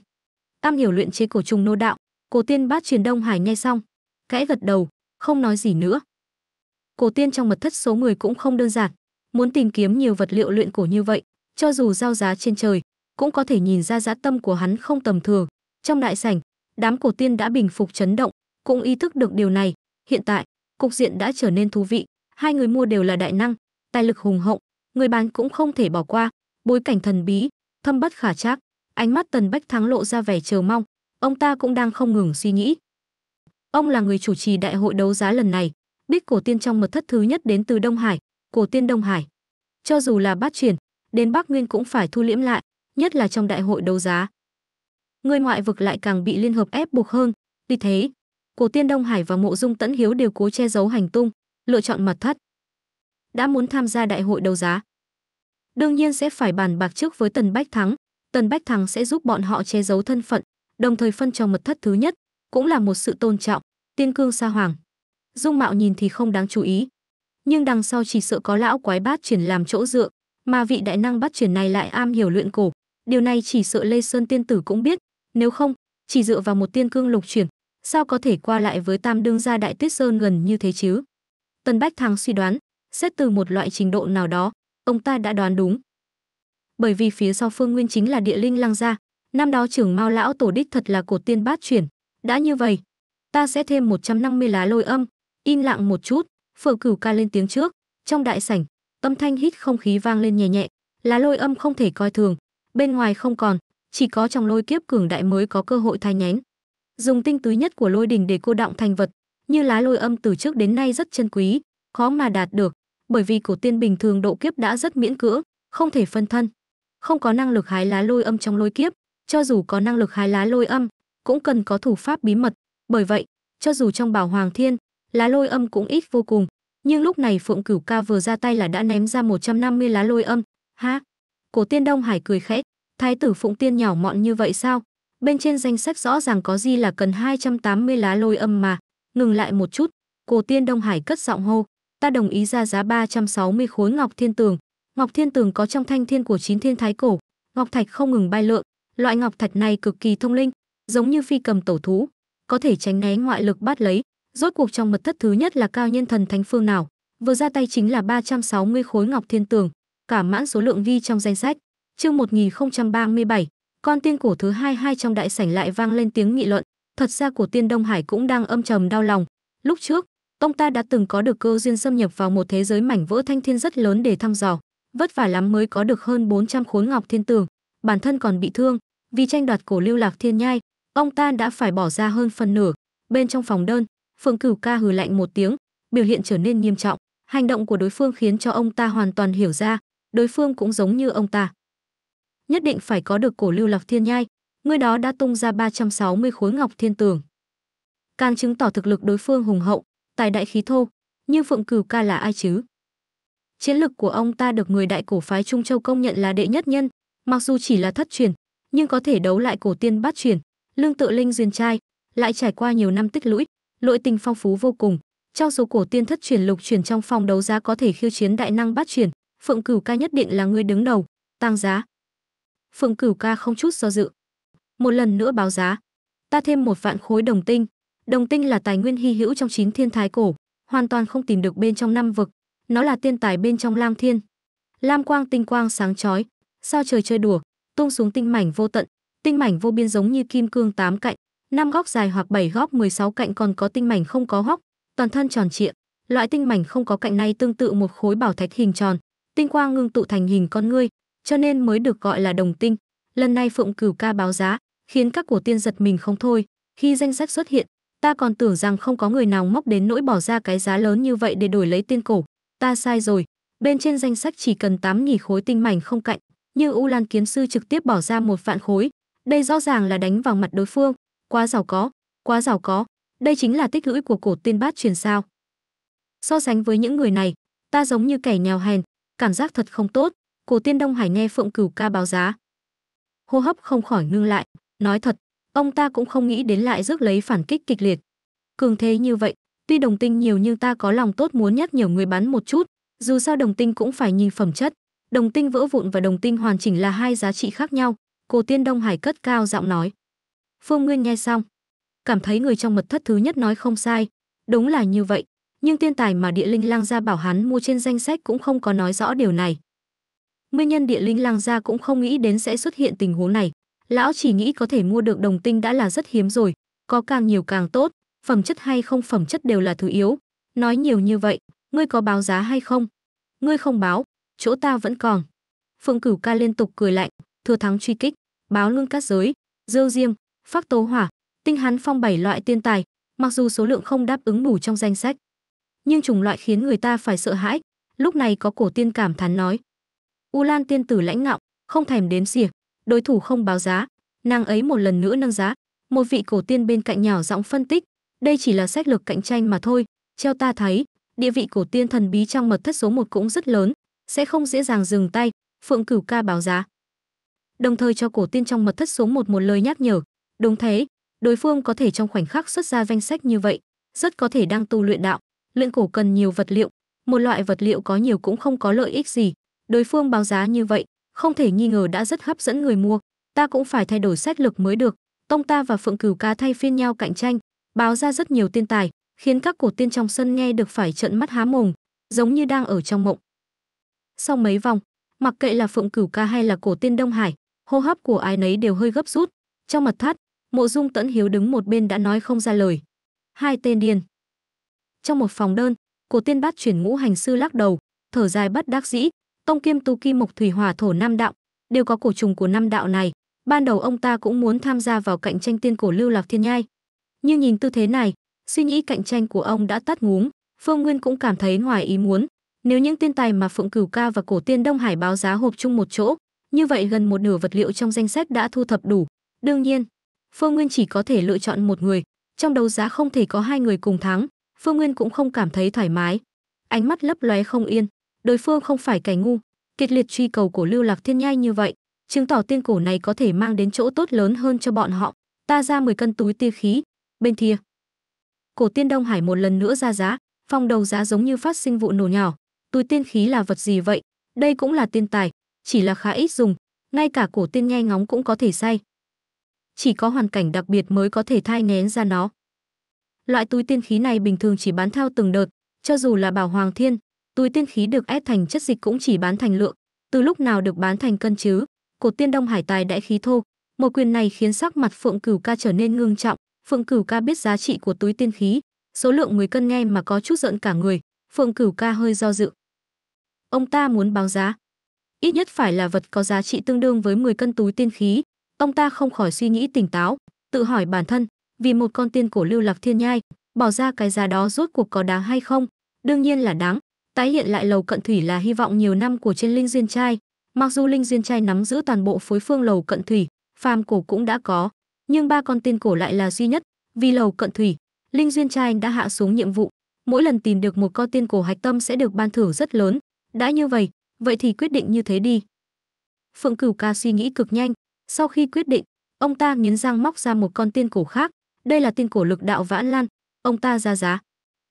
tam hiểu luyện chế cổ trùng nô đạo, cổ tiên bát truyền Đông Hải nghe xong gãi gật đầu, không nói gì nữa. Cổ tiên trong mật thất số 10 cũng không đơn giản, muốn tìm kiếm nhiều vật liệu luyện cổ như vậy, cho dù giao giá trên trời, cũng có thể nhìn ra giá tâm của hắn không tầm thường. Trong đại sảnh, đám cổ tiên đã bình phục chấn động, cũng ý thức được điều này, hiện tại, cục diện đã trở nên thú vị, hai người mua đều là đại năng, tài lực hùng hậu, người bán cũng không thể bỏ qua, bối cảnh thần bí, thâm bất khả trác, ánh mắt Tần Bách Thắng lộ ra vẻ chờ mong, ông ta cũng đang không ngừng suy nghĩ, Ông là người chủ trì đại hội đấu giá lần này. Bích cổ tiên trong mật thất thứ nhất đến từ Đông Hải, cổ tiên Đông Hải. Cho dù là bát truyền đến Bắc Nguyên cũng phải thu liễm lại, nhất là trong đại hội đấu giá. Người ngoại vực lại càng bị liên hợp ép buộc hơn, vì thế, cổ tiên Đông Hải và mộ dung tẫn hiếu đều cố che giấu hành tung, lựa chọn mật thất. Đã muốn tham gia đại hội đấu giá, đương nhiên sẽ phải bàn bạc trước với Tần Bách Thắng. Tần Bách Thắng sẽ giúp bọn họ che giấu thân phận, đồng thời phân cho mật thất thứ nhất, cũng là một sự tôn trọng, tiên cương sa hoàng. Dung mạo nhìn thì không đáng chú ý, nhưng đằng sau chỉ sợ có lão quái bát chuyển làm chỗ dựa, mà vị đại năng bắt chuyển này lại am hiểu luyện cổ. Điều này chỉ sợ Lê Sơn tiên tử cũng biết, nếu không, chỉ dựa vào một tiên cương lục chuyển, sao có thể qua lại với tam đương gia đại tuyết sơn gần như thế chứ? Tần Bách Thăng suy đoán, xét từ một loại trình độ nào đó, ông ta đã đoán đúng. Bởi vì phía sau Phương Nguyên chính là địa linh lăng gia, năm đó trưởng Mao lão tổ đích thật là cổ tiên bát chuyển, đã như vậy, ta sẽ thêm 150 lá lôi âm. Im lặng một chút, Phượng Cửu ca lên tiếng trước, trong đại sảnh, tâm thanh hít không khí vang lên nhẹ nhẹ, lá lôi âm không thể coi thường, bên ngoài không còn, chỉ có trong lôi kiếp cường đại mới có cơ hội thay nhánh. Dùng tinh túy nhất của lôi đình để cô động thành vật, như lá lôi âm từ trước đến nay rất chân quý, khó mà đạt được, bởi vì cổ tiên bình thường độ kiếp đã rất miễn cưỡng, không thể phân thân, không có năng lực hái lá lôi âm trong lôi kiếp, cho dù có năng lực hái lá lôi âm, cũng cần có thủ pháp bí mật. Bởi vậy, cho dù trong bảo hoàng thiên, lá lôi âm cũng ít vô cùng, nhưng lúc này Phượng Cửu Ca vừa ra tay là đã ném ra 150 lá lôi âm. Ha! Cổ Tiên Đông Hải cười khẽ, thái tử Phụng Tiên nhỏ mọn như vậy sao? Bên trên danh sách rõ ràng có gì là cần 280 lá lôi âm mà. Ngừng lại một chút, Cổ Tiên Đông Hải cất giọng hô, ta đồng ý ra giá 360 khối ngọc thiên tường. Ngọc thiên tường có trong thanh thiên của chín thiên thái cổ, ngọc thạch không ngừng bay lượn, loại ngọc thạch này cực kỳ thông linh, giống như phi cầm tẩu thú, có thể tránh né ngoại lực bắt lấy. Rốt cuộc trong mật thất thứ nhất là cao nhân thần thánh phương nào, vừa ra tay chính là 360 khối ngọc thiên tường, cả mãn số lượng ghi trong danh sách. Chương 1037, con tiên cổ thứ hai hai trong đại sảnh lại vang lên tiếng nghị luận, thật ra của tiên Đông Hải cũng đang âm trầm đau lòng. Lúc trước, tông ta đã từng có được cơ duyên xâm nhập vào một thế giới mảnh vỡ thanh thiên rất lớn để thăm dò, vất vả lắm mới có được hơn 400 khối ngọc thiên tường, bản thân còn bị thương, vì tranh đoạt cổ lưu lạc thiên nhai, Ông ta đã phải bỏ ra hơn phần nửa. Bên trong phòng đơn, Phượng Cửu Ca hừ lạnh một tiếng, biểu hiện trở nên nghiêm trọng. Hành động của đối phương khiến cho ông ta hoàn toàn hiểu ra, đối phương cũng giống như ông ta. Nhất định phải có được cổ lưu lọc thiên nhai, người đó đã tung ra 360 khối ngọc thiên tường. Càng chứng tỏ thực lực đối phương hùng hậu, tài đại khí thô, nhưng Phượng Cửu Ca là ai chứ? Chiến lực của ông ta được người đại cổ phái Trung Châu công nhận là đệ nhất nhân, mặc dù chỉ là thất truyền, nhưng có thể đấu lại cổ tiên bát truyền, Lương Tự Linh duyên trai, lại trải qua nhiều năm tích lũy, nội tình phong phú vô cùng. Trong số cổ tiên thất truyền lục truyền trong phòng đấu giá có thể khiêu chiến đại năng bát truyền, Phượng Cửu Ca nhất định là người đứng đầu, tăng giá. Phượng Cửu Ca không chút do dự, một lần nữa báo giá, ta thêm một vạn khối đồng tinh. Đồng tinh là tài nguyên hy hữu trong chín thiên thái cổ, hoàn toàn không tìm được bên trong năm vực, nó là tiên tài bên trong Lam Thiên. Lam quang tinh quang sáng chói, sao trời chơi đùa, tung xuống tinh mảnh vô tận, Tinh mảnh vô biên giống như kim cương tám cạnh, năm góc dài hoặc bảy góc 16 cạnh còn có tinh mảnh không có góc, toàn thân tròn trịa. Loại tinh mảnh không có cạnh này tương tự một khối bảo thạch hình tròn, tinh quang ngưng tụ thành hình con ngươi, cho nên mới được gọi là đồng tinh. Lần này Phượng Cửu ca báo giá, khiến các cổ tiên giật mình không thôi. Khi danh sách xuất hiện, ta còn tưởng rằng không có người nào móc đến nỗi bỏ ra cái giá lớn như vậy để đổi lấy tiên cổ. Ta sai rồi, bên trên danh sách chỉ cần 8.000 khối tinh mảnh không cạnh, nhưng U Lan kiến Sư trực tiếp bỏ ra một vạn khối, đây rõ ràng là đánh vào mặt đối phương, quá giàu có, quá giàu có, đây chính là tích lũy của cổ tiên bát truyền sao. So sánh với những người này, ta giống như kẻ nghèo hèn, cảm giác thật không tốt, cổ tiên Đông Hải nghe Phượng Cửu ca báo giá. Hô hấp không khỏi ngưng lại, nói thật, ông ta cũng không nghĩ đến lại rước lấy phản kích kịch liệt. Cường thế như vậy, tuy đồng tinh nhiều nhưng ta có lòng tốt muốn nhắc nhiều người bán một chút, dù sao đồng tinh cũng phải nhìn phẩm chất. Đồng tinh vỡ vụn và đồng tinh hoàn chỉnh là hai giá trị khác nhau, Cô tiên Đông Hải cất cao giọng nói. Phương Nguyên nghe xong, cảm thấy người trong mật thất thứ nhất nói không sai, đúng là như vậy, nhưng tiên tài mà địa linh lang gia bảo hắn mua trên danh sách cũng không có nói rõ điều này. Nguyên nhân địa linh lang gia cũng không nghĩ đến sẽ xuất hiện tình huống này, lão chỉ nghĩ có thể mua được đồng tinh đã là rất hiếm rồi, có càng nhiều càng tốt, phẩm chất hay không phẩm chất đều là thứ yếu. Nói nhiều như vậy, ngươi có báo giá hay không? Ngươi không báo, chỗ ta vẫn còn. Phương Cửu ca liên tục cười lạnh, thừa thắng truy kích, báo lương cát giới, rêu diêm, phác tố hỏa, tinh hán phong bảy loại tiên tài, mặc dù số lượng không đáp ứng đủ trong danh sách, nhưng chủng loại khiến người ta phải sợ hãi. Lúc này có cổ tiên cảm thán nói: "U Lan tiên tử lãnh ngạo, không thèm đếm xỉa, đối thủ không báo giá, nàng ấy một lần nữa nâng giá." Một vị cổ tiên bên cạnh nhỏ giọng phân tích: "Đây chỉ là sách lược cạnh tranh mà thôi, theo ta thấy, địa vị cổ tiên thần bí trong mật thất số một cũng rất lớn, sẽ không dễ dàng dừng tay." Phượng Cửu ca báo giá: đồng thời cho cổ tiên trong mật thất xuống một một lời nhắc nhở. Đúng thế, đối phương có thể trong khoảnh khắc xuất ra danh sách như vậy, rất có thể đang tu luyện đạo. Luyện cổ cần nhiều vật liệu, một loại vật liệu có nhiều cũng không có lợi ích gì. Đối phương báo giá như vậy, không thể nghi ngờ đã rất hấp dẫn người mua. Ta cũng phải thay đổi sách lực mới được. Tông ta và Phượng Cửu Ca thay phiên nhau cạnh tranh, báo ra rất nhiều tiên tài, khiến các cổ tiên trong sân nghe được phải trận mắt há mồm, giống như đang ở trong mộng. Sau mấy vòng, mặc kệ là Phượng Cửu Ca hay là cổ tiên Đông Hải, hô hấp của ai nấy đều hơi gấp rút trong mặt thắt mộ dung tẫn hiếu đứng một bên đã nói không ra lời hai tên điên trong một phòng đơn cổ tiên bát chuyển ngũ hành sư lắc đầu thở dài bất đắc dĩ tông kim tu kim mộc thủy hỏa thổ nam đạo đều có cổ trùng của năm đạo này ban đầu ông ta cũng muốn tham gia vào cạnh tranh tiên cổ lưu lạc thiên nhai nhưng nhìn tư thế này suy nghĩ cạnh tranh của ông đã tắt ngúm phương nguyên cũng cảm thấy ngoài ý muốn nếu những tiên tài mà phượng cửu ca và cổ tiên đông hải báo giá hộp chung một chỗ như vậy gần một nửa vật liệu trong danh sách đã thu thập đủ. Đương nhiên, Phương Nguyên chỉ có thể lựa chọn một người, trong đấu giá không thể có hai người cùng thắng, Phương Nguyên cũng không cảm thấy thoải mái. Ánh mắt lấp lóe không yên, đối phương không phải kẻ ngu, kiệt liệt truy cầu của Lưu Lạc Thiên Nhai như vậy, chứng tỏ tiên cổ này có thể mang đến chỗ tốt lớn hơn cho bọn họ. Ta ra 10 cân túi tia khí, bên kia. Cổ tiên Đông Hải một lần nữa ra giá, phòng đầu giá giống như phát sinh vụ nổ nhỏ. Túi tiên khí là vật gì vậy? Đây cũng là tiên tài, chỉ là khá ít dùng, ngay cả cổ tiên nghe ngóng cũng có thể say. Chỉ có hoàn cảnh đặc biệt mới có thể thai nén ra nó. Loại túi tiên khí này bình thường chỉ bán theo từng đợt, cho dù là bảo hoàng thiên, túi tiên khí được ép thành chất dịch cũng chỉ bán thành lượng, từ lúc nào được bán thành cân chứ? Cổ tiên Đông Hải tài đại khí thô, một quyền này khiến sắc mặt Phượng Cửu ca trở nên ngưng trọng, Phượng Cửu ca biết giá trị của túi tiên khí, số lượng 10 cân nghe mà có chút giận cả người, Phượng Cửu ca hơi do dự. Ông ta muốn báo giá, ít nhất phải là vật có giá trị tương đương với 10 cân túi tiên khí. Ông ta không khỏi suy nghĩ tỉnh táo, tự hỏi bản thân, vì một con tiên cổ lưu lạc thiên nhai, bỏ ra cái giá đó rốt cuộc có đáng hay không? Đương nhiên là đáng. Tái hiện lại lầu cận thủy là hy vọng nhiều năm của trên linh duyên trai. Mặc dù linh duyên trai nắm giữ toàn bộ phối phương lầu cận thủy, phàm cổ cũng đã có, nhưng ba con tiên cổ lại là duy nhất. Vì lầu cận thủy, linh duyên trai đã hạ xuống nhiệm vụ, mỗi lần tìm được một con tiên cổ hạch tâm sẽ được ban thưởng rất lớn. Đã như vậy, vậy thì quyết định như thế đi. Phượng Cửu Ca suy nghĩ cực nhanh, sau khi quyết định, ông ta nghiến răng móc ra một con tiên cổ khác, đây là tiên cổ lực đạo vãn lan, ông ta ra giá.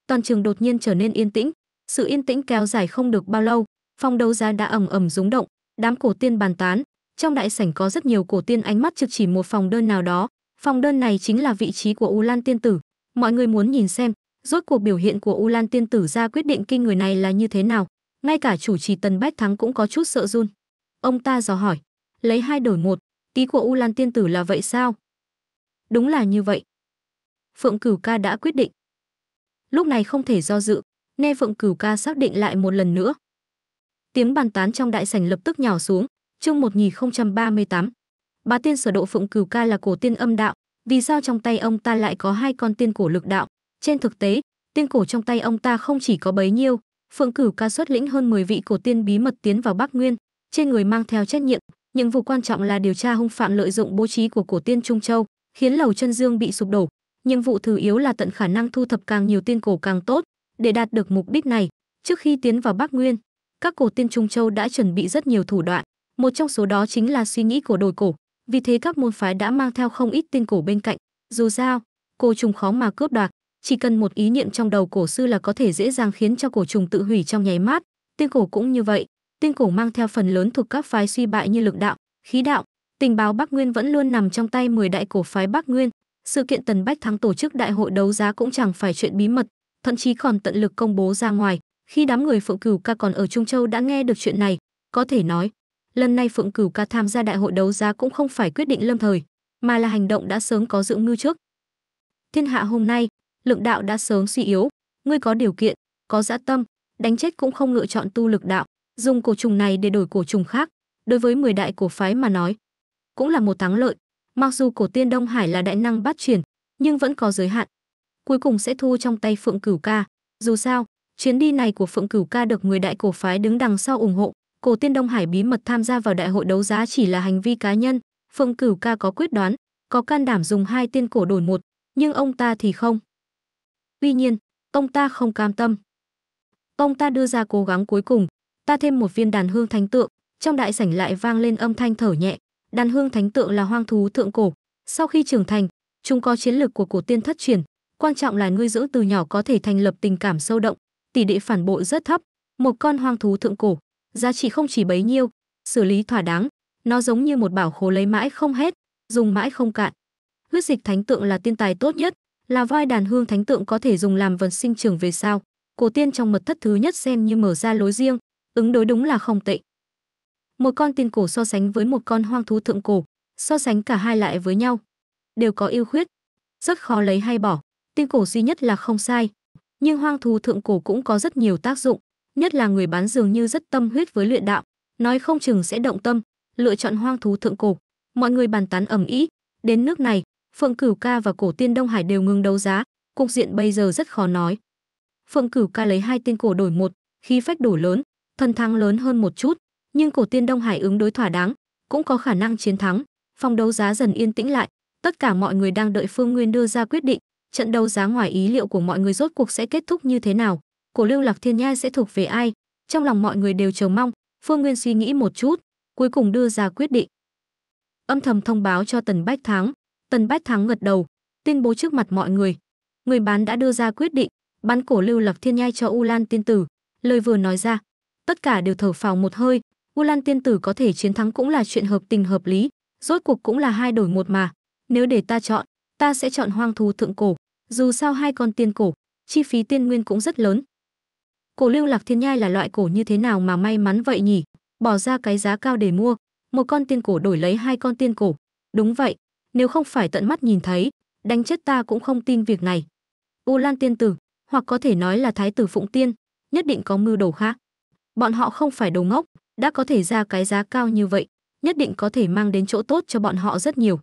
Toàn trường đột nhiên trở nên yên tĩnh, sự yên tĩnh kéo dài không được bao lâu, phòng đấu giá đã ầm ầm rúng động, đám cổ tiên bàn tán, trong đại sảnh có rất nhiều cổ tiên ánh mắt trực chỉ một phòng đơn nào đó, phòng đơn này chính là vị trí của U Lan tiên tử, mọi người muốn nhìn xem, rốt cuộc biểu hiện của U Lan tiên tử ra quyết định kinh người này là như thế nào. Ngay cả chủ trì Tần Bách Thắng cũng có chút sợ run. Ông ta dò hỏi, lấy hai đổi một, tí của U Lan tiên tử là vậy sao? Đúng là như vậy. Phượng Cửu Ca đã quyết định. Lúc này không thể do dự, nên Phượng Cửu Ca xác định lại một lần nữa. Tiếng bàn tán trong đại sảnh lập tức nhỏ xuống, chương 1038. Bá tiên sở độ Phượng Cửu Ca là cổ tiên âm đạo, vì sao trong tay ông ta lại có hai con tiên cổ lực đạo? Trên thực tế, tiên cổ trong tay ông ta không chỉ có bấy nhiêu, Phượng Cửu Ca xuất lĩnh hơn 10 vị cổ tiên bí mật tiến vào Bắc Nguyên, trên người mang theo trách nhiệm, nhiệm vụ quan trọng là điều tra hung phạm lợi dụng bố trí của cổ tiên Trung Châu, khiến lầu chân dương bị sụp đổ. Nhiệm vụ thứ yếu là tận khả năng thu thập càng nhiều tiên cổ càng tốt, để đạt được mục đích này, trước khi tiến vào Bắc Nguyên, các cổ tiên Trung Châu đã chuẩn bị rất nhiều thủ đoạn, một trong số đó chính là suy nghĩ của đồi cổ, vì thế các môn phái đã mang theo không ít tiên cổ bên cạnh, dù sao, cổ trùng khó mà cướp đoạt, chỉ cần một ý niệm trong đầu cổ sư là có thể dễ dàng khiến cho cổ trùng tự hủy trong nháy mắt tiên cổ cũng như vậy tiên cổ mang theo phần lớn thuộc các phái suy bại như lực đạo khí đạo tình báo bắc nguyên vẫn luôn nằm trong tay 10 đại cổ phái bắc nguyên sự kiện tần bách thắng tổ chức đại hội đấu giá cũng chẳng phải chuyện bí mật thậm chí còn tận lực công bố ra ngoài khi đám người phượng cửu ca còn ở trung châu đã nghe được chuyện này có thể nói lần này phượng cửu ca tham gia đại hội đấu giá cũng không phải quyết định lâm thời mà là hành động đã sớm có dự mưu trước thiên hạ hôm nay lượng đạo đã sớm suy yếu, ngươi có điều kiện, có dã tâm, đánh chết cũng không lựa chọn tu lực đạo, dùng cổ trùng này để đổi cổ trùng khác, đối với mười đại cổ phái mà nói, cũng là một thắng lợi. Mặc dù cổ tiên Đông Hải là đại năng bát truyền nhưng vẫn có giới hạn. Cuối cùng sẽ thu trong tay Phượng Cửu Ca, dù sao, chuyến đi này của Phượng Cửu Ca được người đại cổ phái đứng đằng sau ủng hộ, cổ tiên Đông Hải bí mật tham gia vào đại hội đấu giá chỉ là hành vi cá nhân, Phượng Cửu Ca có quyết đoán, có can đảm dùng hai tiên cổ đổi một, nhưng ông ta thì không. Tuy nhiên, ông ta không cam tâm. Ông ta đưa ra cố gắng cuối cùng, ta thêm một viên đàn hương thánh tượng, trong đại sảnh lại vang lên âm thanh thở nhẹ. Đàn hương thánh tượng là hoang thú thượng cổ, sau khi trưởng thành, chúng có chiến lược của cổ tiên thất truyền, quan trọng là nuôi dưỡng từ nhỏ có thể thành lập tình cảm sâu động, tỷ lệ phản bội rất thấp. Một con hoang thú thượng cổ, giá trị không chỉ bấy nhiêu, xử lý thỏa đáng, nó giống như một bảo khố lấy mãi không hết, dùng mãi không cạn. Huyết dịch thánh tượng là tiên tài tốt nhất, là voi đàn hương thánh tượng có thể dùng làm vật sinh trưởng về sau cổ tiên trong mật thất thứ nhất xem như mở ra lối riêng ứng đối đúng là không tệ một con tiên cổ so sánh với một con hoang thú thượng cổ so sánh cả hai lại với nhau đều có ưu khuyết rất khó lấy hay bỏ tiên cổ duy nhất là không sai nhưng hoang thú thượng cổ cũng có rất nhiều tác dụng nhất là người bán dường như rất tâm huyết với luyện đạo nói không chừng sẽ động tâm lựa chọn hoang thú thượng cổ mọi người bàn tán ầm ĩ đến nước này Phượng Cửu Ca và cổ tiên Đông Hải đều ngừng đấu giá, cục diện bây giờ rất khó nói. Phượng Cửu Ca lấy hai tên cổ đổi một, khí phách đổi lớn, thần thắng lớn hơn một chút, nhưng cổ tiên Đông Hải ứng đối thỏa đáng, cũng có khả năng chiến thắng. Phòng đấu giá dần yên tĩnh lại, tất cả mọi người đang đợi Phương Nguyên đưa ra quyết định, trận đấu giá ngoài ý liệu của mọi người rốt cuộc sẽ kết thúc như thế nào, cổ Lưu Lạc Thiên Nhai sẽ thuộc về ai. Trong lòng mọi người đều chờ mong, Phương Nguyên suy nghĩ một chút, cuối cùng đưa ra quyết định. Âm thầm thông báo cho Tần Bách Thắng, Tần Bách Thắng gật đầu, tuyên bố trước mặt mọi người. Người bán đã đưa ra quyết định, bán cổ lưu lập thiên nhai cho U Lan tiên tử. Lời vừa nói ra, tất cả đều thở phào một hơi, U Lan tiên tử có thể chiến thắng cũng là chuyện hợp tình hợp lý, rốt cuộc cũng là hai đổi một mà. Nếu để ta chọn, ta sẽ chọn hoang thú thượng cổ, dù sao hai con tiên cổ, chi phí tiên nguyên cũng rất lớn. Cổ lưu lạc thiên nhai là loại cổ như thế nào mà may mắn vậy nhỉ? Bỏ ra cái giá cao để mua, một con tiên cổ đổi lấy hai con tiên cổ. Đúng vậy, nếu không phải tận mắt nhìn thấy, đánh chết ta cũng không tin việc này. U Lan tiên tử, hoặc có thể nói là thái tử Phụng Tiên, nhất định có mưu đồ khác. Bọn họ không phải đồ ngốc, đã có thể ra cái giá cao như vậy, nhất định có thể mang đến chỗ tốt cho bọn họ rất nhiều.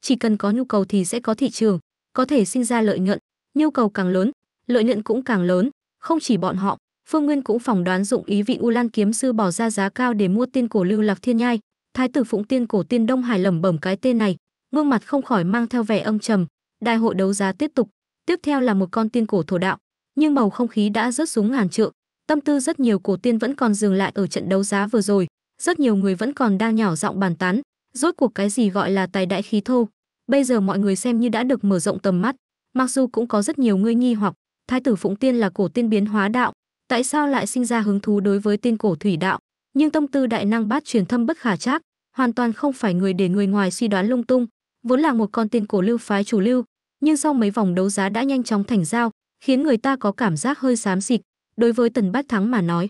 Chỉ cần có nhu cầu thì sẽ có thị trường, có thể sinh ra lợi nhuận, nhu cầu càng lớn, lợi nhuận cũng càng lớn, không chỉ bọn họ, Phương Nguyên cũng phỏng đoán dụng ý vị U Lan kiếm sư bỏ ra giá cao để mua tiên cổ Lưu Lạc Thiên Nhai, thái tử Phụng Tiên cổ Tiên Đông Hải lẩm bẩm cái tên này, gương mặt không khỏi mang theo vẻ âm trầm. Đại hội đấu giá tiếp tục, tiếp theo là một con tiên cổ thổ đạo, nhưng bầu không khí đã rớt xuống ngàn trượng, tâm tư rất nhiều cổ tiên vẫn còn dừng lại ở trận đấu giá vừa rồi, rất nhiều người vẫn còn đang nhỏ giọng bàn tán, rốt cuộc cái gì gọi là tài đại khí thô. Bây giờ mọi người xem như đã được mở rộng tầm mắt, mặc dù cũng có rất nhiều người nghi hoặc, thái tử Phụng Tiên là cổ tiên biến hóa đạo, tại sao lại sinh ra hứng thú đối với tiên cổ thủy đạo, nhưng tâm tư đại năng bát truyền thâm bất khả trác, hoàn toàn không phải người để người ngoài suy đoán lung tung, vốn là một con tin cổ lưu phái chủ lưu, nhưng sau mấy vòng đấu giá đã nhanh chóng thành giao, khiến người ta có cảm giác hơi xám xịt, đối với Tần Bát Thắng mà nói.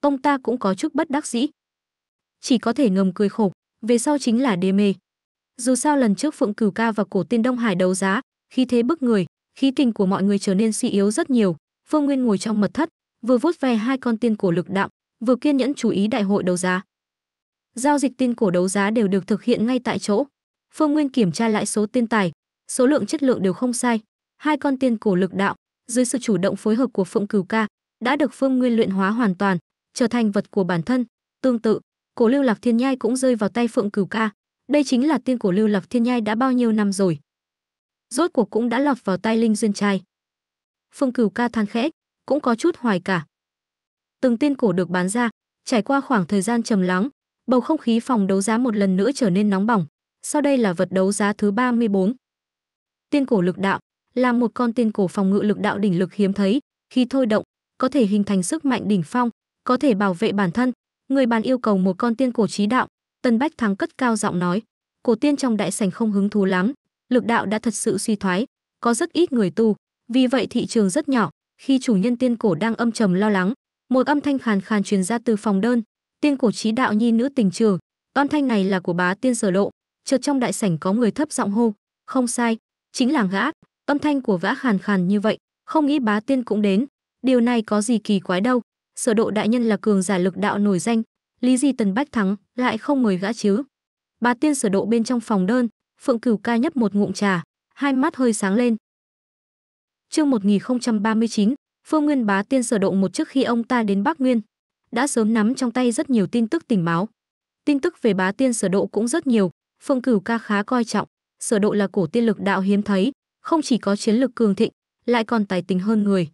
Ông ta cũng có chút bất đắc dĩ. Chỉ có thể ngầm cười khổ, về sau chính là đê mê. Dù sao lần trước Phượng Cửu Ca và Cổ Tiên Đông Hải đấu giá, khí thế bức người, khí tình của mọi người trở nên suy yếu rất nhiều. Phương Nguyên ngồi trong mật thất, vừa vuốt ve hai con tiên cổ lực đạm, vừa kiên nhẫn chú ý đại hội đấu giá. Giao dịch tiên cổ đấu giá đều được thực hiện ngay tại chỗ, Phương Nguyên kiểm tra lại số tiên tài, số lượng chất lượng đều không sai. Hai con tiên cổ lực đạo, dưới sự chủ động phối hợp của Phượng Cửu Ca, đã được Phương Nguyên luyện hóa hoàn toàn, trở thành vật của bản thân. Tương tự, cổ lưu lạc thiên nhai cũng rơi vào tay Phượng Cửu Ca. Đây chính là tiên cổ lưu lạc thiên nhai đã bao nhiêu năm rồi. Rốt cuộc cũng đã lọt vào tay Linh Duyên trai. Phương Cửu Ca than khẽ, cũng có chút hoài cả. Từng tiên cổ được bán ra, trải qua khoảng thời gian trầm lắng, bầu không khí phòng đấu giá một lần nữa trở nên nóng bỏng. Sau đây là vật đấu giá thứ 34. Tiên cổ lực đạo là một con tiên cổ phòng ngự lực đạo đỉnh lực hiếm thấy, khi thôi động, có thể hình thành sức mạnh đỉnh phong, có thể bảo vệ bản thân. Người bàn yêu cầu một con tiên cổ trí đạo, Tân Bách Thắng cất cao giọng nói, cổ tiên trong đại sảnh không hứng thú lắm, lực đạo đã thật sự suy thoái, có rất ít người tu, vì vậy thị trường rất nhỏ. Khi chủ nhân tiên cổ đang âm trầm lo lắng, một âm thanh khàn khàn truyền ra từ phòng đơn, tiên cổ trí đạo nhi nữ tình trường, con thanh này là của bá tiên sở lộ, chợt trong đại sảnh có người thấp giọng hô không sai chính là gã âm thanh của gã khàn khàn như vậy không nghĩ bá tiên cũng đến điều này có gì kỳ quái đâu sở độ đại nhân là cường giả lực đạo nổi danh lý gì tần bách thắng lại không mời gã chứ bá tiên sở độ bên trong phòng đơn phượng cửu ca nhấp một ngụm trà hai mắt hơi sáng lên chương 1039 phương nguyên bá tiên sở độ một trước khi ông ta đến bắc nguyên đã sớm nắm trong tay rất nhiều tin tức tình báo tin tức về bá tiên sở độ cũng rất nhiều Phương Cửu Ca khá coi trọng, sở độ là cổ tiên lực đạo hiếm thấy, không chỉ có chiến lực cường thịnh, lại còn tài tình hơn người.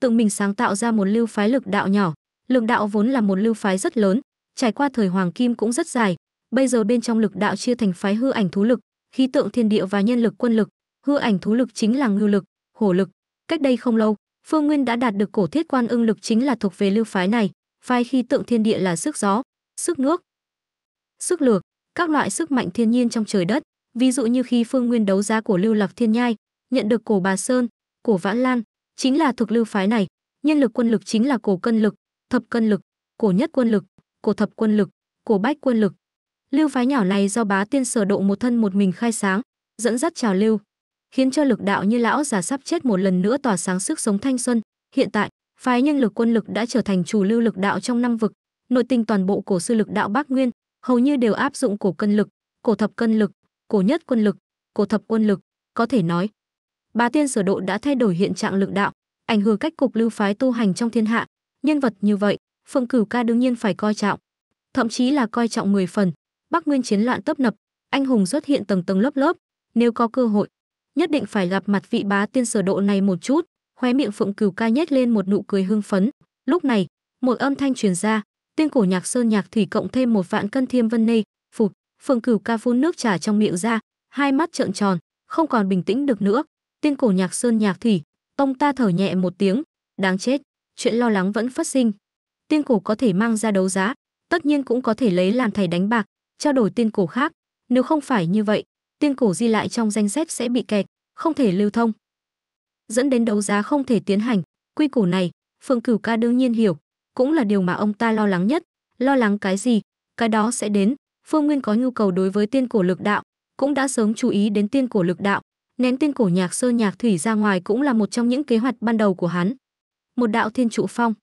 Tự mình sáng tạo ra một lưu phái lực đạo nhỏ, lực đạo vốn là một lưu phái rất lớn, trải qua thời hoàng kim cũng rất dài, bây giờ bên trong lực đạo chia thành phái hư ảnh thú lực, khí tượng thiên địa và nhân lực quân lực, hư ảnh thú lực chính là ngưu lực, hổ lực. Cách đây không lâu, Phương Nguyên đã đạt được cổ thiết quan ưng lực chính là thuộc về lưu phái này, phái khí tượng thiên địa là sức gió, sức nước, sức lược, các loại sức mạnh thiên nhiên trong trời đất, ví dụ như khi Phương Nguyên đấu giá cổ Lưu Lập Thiên Nhai, nhận được cổ Bà Sơn, cổ Vãn Lan, chính là thuộc lưu phái này, nhân lực quân lực chính là cổ cân lực, thập cân lực, cổ nhất quân lực, cổ thập quân lực, cổ bách quân lực. Lưu phái nhỏ này do bá tiên sở độ một thân một mình khai sáng, dẫn dắt trào lưu, khiến cho lực đạo như lão già sắp chết một lần nữa tỏa sáng sức sống thanh xuân. Hiện tại, phái nhân lực quân lực đã trở thành chủ lưu lực đạo trong năm vực, nội tình toàn bộ cổ sư lực đạo Bắc Nguyên, hầu như đều áp dụng cổ cân lực, cổ thập cân lực, cổ nhất quân lực, cổ thập quân lực, có thể nói. Bá tiên sở độ đã thay đổi hiện trạng lực đạo, ảnh hưởng cách cục lưu phái tu hành trong thiên hạ, nhân vật như vậy, phượng Cửu Ca đương nhiên phải coi trọng, thậm chí là coi trọng 10 phần. Bắc Nguyên chiến loạn tấp nập, anh hùng xuất hiện tầng tầng lớp lớp, nếu có cơ hội, nhất định phải gặp mặt vị bá tiên sở độ này một chút. Khóe miệng Phượng Cửu Ca nhếch lên một nụ cười hưng phấn, lúc này, một âm thanh truyền ra, Tiên cổ nhạc sơn nhạc thủy cộng thêm một vạn cân thiêm vân nê, phục, phượng cửu ca phun nước trà trong miệng ra, hai mắt trợn tròn, không còn bình tĩnh được nữa. Tiên cổ nhạc sơn nhạc thủy, tông ta thở nhẹ một tiếng, đáng chết, chuyện lo lắng vẫn phát sinh. Tiên cổ có thể mang ra đấu giá, tất nhiên cũng có thể lấy làm thầy đánh bạc, trao đổi tiên cổ khác. Nếu không phải như vậy, tiên cổ di lại trong danh sách sẽ bị kẹt, không thể lưu thông. Dẫn đến đấu giá không thể tiến hành, quy củ này, Phương Cửu Ca đương nhiên hiểu, cũng là điều mà ông ta lo lắng nhất. Lo lắng cái gì? Cái đó sẽ đến. Phương Nguyên có nhu cầu đối với tiên cổ lực đạo, cũng đã sớm chú ý đến tiên cổ lực đạo. nén tiên cổ nhạc sơ nhạc thủy ra ngoài cũng là một trong những kế hoạch ban đầu của hắn. Một đạo thiên trụ phong.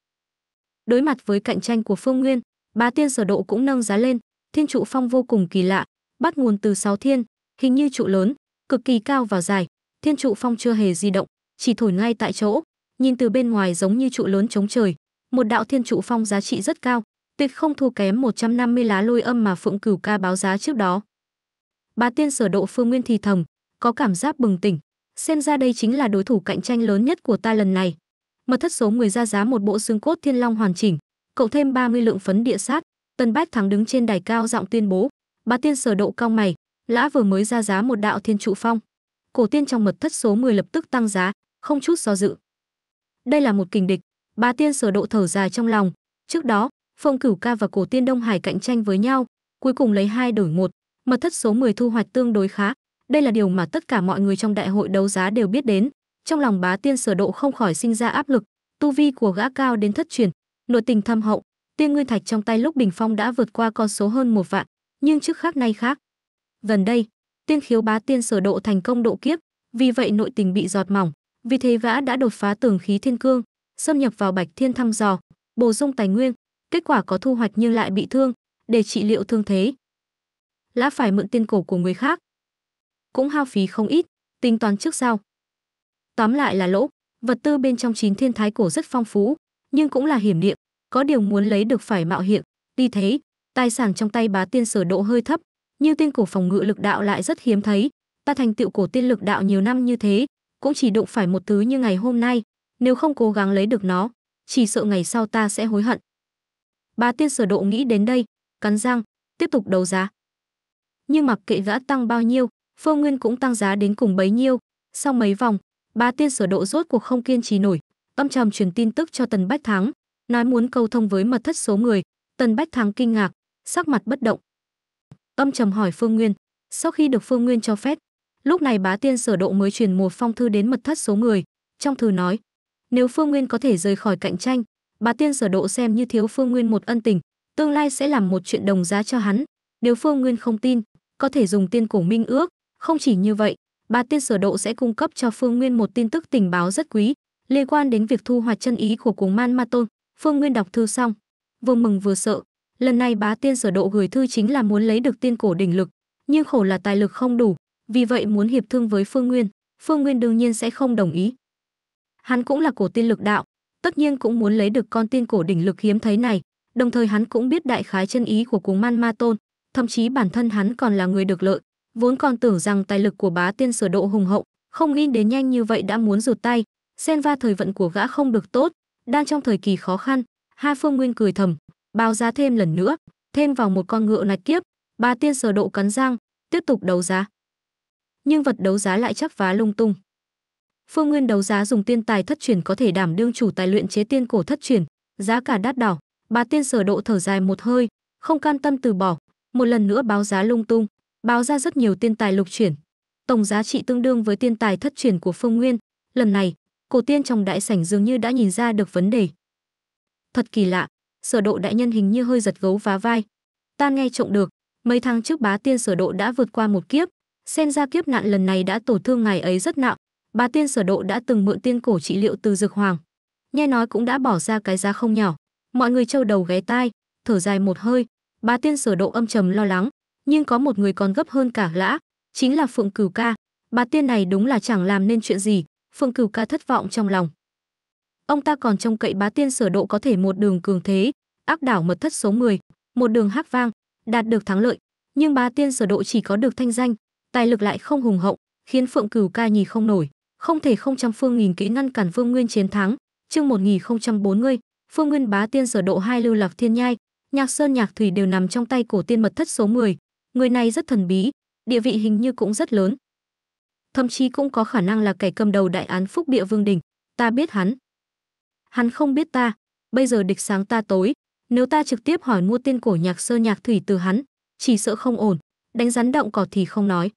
Đối mặt với cạnh tranh của Phương Nguyên, ba tiên sở độ cũng nâng giá lên, thiên trụ phong vô cùng kỳ lạ, bắt nguồn từ sáu thiên, hình như trụ lớn, cực kỳ cao và dài, thiên trụ phong chưa hề di động, chỉ thổi ngay tại chỗ, nhìn từ bên ngoài giống như trụ lớn chống trời, một đạo thiên trụ phong giá trị rất cao, tuyệt không thua kém 150 lá lôi âm mà Phượng Cửu ca báo giá trước đó. Bà tiên sở độ Phương Nguyên thì thầm, có cảm giác bừng tỉnh, xem ra đây chính là đối thủ cạnh tranh lớn nhất của ta lần này. Mật thất số 10 ra giá một bộ xương cốt thiên long hoàn chỉnh, cộng thêm 30 lượng phấn địa sát, Tần Bách Thắng đứng trên đài cao giọng tuyên bố, bà tiên sở độ cao mày, lã vừa mới ra giá một đạo thiên trụ phong. Cổ tiên trong mật thất số 10 lập tức tăng giá, không chút do dự. Đây là một kình địch, Bá tiên sở độ thở dài trong lòng. Trước đó, Phong Cửu Ca và Cổ Tiên Đông Hải cạnh tranh với nhau, cuối cùng lấy hai đổi một. Mật thất số 10 thu hoạch tương đối khá. Đây là điều mà tất cả mọi người trong đại hội đấu giá đều biết đến. Trong lòng bá tiên sở độ không khỏi sinh ra áp lực, tu vi của gã cao đến thất truyền, nội tình thâm hậu, tiên nguyên thạch trong tay lúc bình phong đã vượt qua con số hơn một vạn, nhưng trước khác nay khác. Gần đây, tiên khiếu bá tiên sở độ thành công độ kiếp, vì vậy nội tình bị giọt mỏng, vì thế vã đã đột phá tường khí thiên cương, xâm nhập vào Bạch Thiên thăm dò, bổ sung tài nguyên, kết quả có thu hoạch nhưng lại bị thương, để trị liệu thương thế. Lã phải mượn tiên cổ của người khác. Cũng hao phí không ít, tính toán trước sau. Tóm lại là lỗ, vật tư bên trong chín thiên thái cổ rất phong phú, nhưng cũng là hiểm địa, có điều muốn lấy được phải mạo hiểm, đi thế, tài sản trong tay bá tiên sở độ hơi thấp, nhưng tiên cổ phòng ngự lực đạo lại rất hiếm thấy, ta thành tựu cổ tiên lực đạo nhiều năm như thế, cũng chỉ đụng phải một thứ như ngày hôm nay, nếu không cố gắng lấy được nó, chỉ sợ ngày sau ta sẽ hối hận. Bà tiên sở độ nghĩ đến đây, cắn răng, tiếp tục đấu giá. Nhưng mặc kệ gã tăng bao nhiêu, Phương Nguyên cũng tăng giá đến cùng bấy nhiêu. Sau mấy vòng, bà tiên sở độ rốt cuộc không kiên trì nổi, tâm trầm truyền tin tức cho Tần Bách Thắng, nói muốn câu thông với mật thất số người. Tần Bách Thắng kinh ngạc, sắc mặt bất động. Tâm trầm hỏi Phương Nguyên, sau khi được Phương Nguyên cho phép, lúc này bá tiên sở độ mới truyền một phong thư đến mật thất số người. Trong thư nói, nếu Phương Nguyên có thể rời khỏi cạnh tranh, bà Tiên Sở Độ xem như thiếu Phương Nguyên một ân tình, tương lai sẽ làm một chuyện đồng giá cho hắn. Nếu Phương Nguyên không tin, có thể dùng tiên cổ minh ước. Không chỉ như vậy, bà Tiên Sở Độ sẽ cung cấp cho Phương Nguyên một tin tức tình báo rất quý, liên quan đến việc thu hoạch chân ý của cuồng man Ma Tôn. Phương Nguyên đọc thư xong, vừa mừng vừa sợ. Lần này bá tiên sở độ gửi thư chính là muốn lấy được tiên cổ đỉnh lực, nhưng khổ là tài lực không đủ, vì vậy muốn hiệp thương với Phương Nguyên. Phương Nguyên đương nhiên sẽ không đồng ý. Hắn cũng là cổ tiên lực đạo, tất nhiên cũng muốn lấy được con tiên cổ đỉnh lực hiếm thấy này, đồng thời hắn cũng biết đại khái chân ý của cuồng Man Ma Tôn, thậm chí bản thân hắn còn là người được lợi, vốn còn tưởng rằng tài lực của bá tiên sở độ hùng hậu, không nghĩ đến nhanh như vậy đã muốn rụt tay, xen va thời vận của gã không được tốt, đang trong thời kỳ khó khăn, hai phương nguyên cười thầm, bao giá thêm lần nữa, thêm vào một con ngựa nạch kiếp, bá tiên sở độ cắn răng, tiếp tục đấu giá. Nhưng vật đấu giá lại chắc vá lung tung phương nguyên đấu giá dùng tiên tài thất truyền có thể đảm đương chủ tài luyện chế tiên cổ thất truyền giá cả đắt đỏ bà tiên sở độ thở dài một hơi không can tâm từ bỏ một lần nữa báo giá lung tung báo ra rất nhiều tiên tài lục chuyển tổng giá trị tương đương với tiên tài thất truyền của phương nguyên lần này cổ tiên trong đại sảnh dường như đã nhìn ra được vấn đề thật kỳ lạ sở độ đại nhân hình như hơi giật gấu vá vai ta nghe trộm được mấy tháng trước bá tiên sở độ đã vượt qua một kiếp xen ra kiếp nạn lần này đã tổn thương ngài ấy rất nặng bà tiên sở độ đã từng mượn tiên cổ trị liệu từ dược hoàng nghe nói cũng đã bỏ ra cái giá không nhỏ mọi người trâu đầu ghé tai thở dài một hơi bà tiên sở độ âm trầm lo lắng nhưng có một người còn gấp hơn cả lã chính là phượng cửu ca bà tiên này đúng là chẳng làm nên chuyện gì phượng cửu ca thất vọng trong lòng ông ta còn trông cậy bá tiên sở độ có thể một đường cường thế ác đảo mật thất số 10, một đường hắc vang đạt được thắng lợi nhưng bá tiên sở độ chỉ có được thanh danh tài lực lại không hùng hậu khiến phượng cửu ca nhì không nổi không thể không trăm phương nghìn kỹ ngăn cản Vương Nguyên chiến thắng. Chương 1040, Phương Nguyên bá tiên sở độ hai lưu lạc thiên nhai, Nhạc Sơn Nhạc Thủy đều nằm trong tay cổ tiên mật thất số 10. Người này rất thần bí, địa vị hình như cũng rất lớn. Thậm chí cũng có khả năng là kẻ cầm đầu đại án Phúc Địa Vương đỉnh. ta biết hắn. Hắn không biết ta, bây giờ địch sáng ta tối, nếu ta trực tiếp hỏi mua tiên cổ Nhạc Sơn Nhạc Thủy từ hắn, chỉ sợ không ổn, đánh rắn động cỏ thì không nói.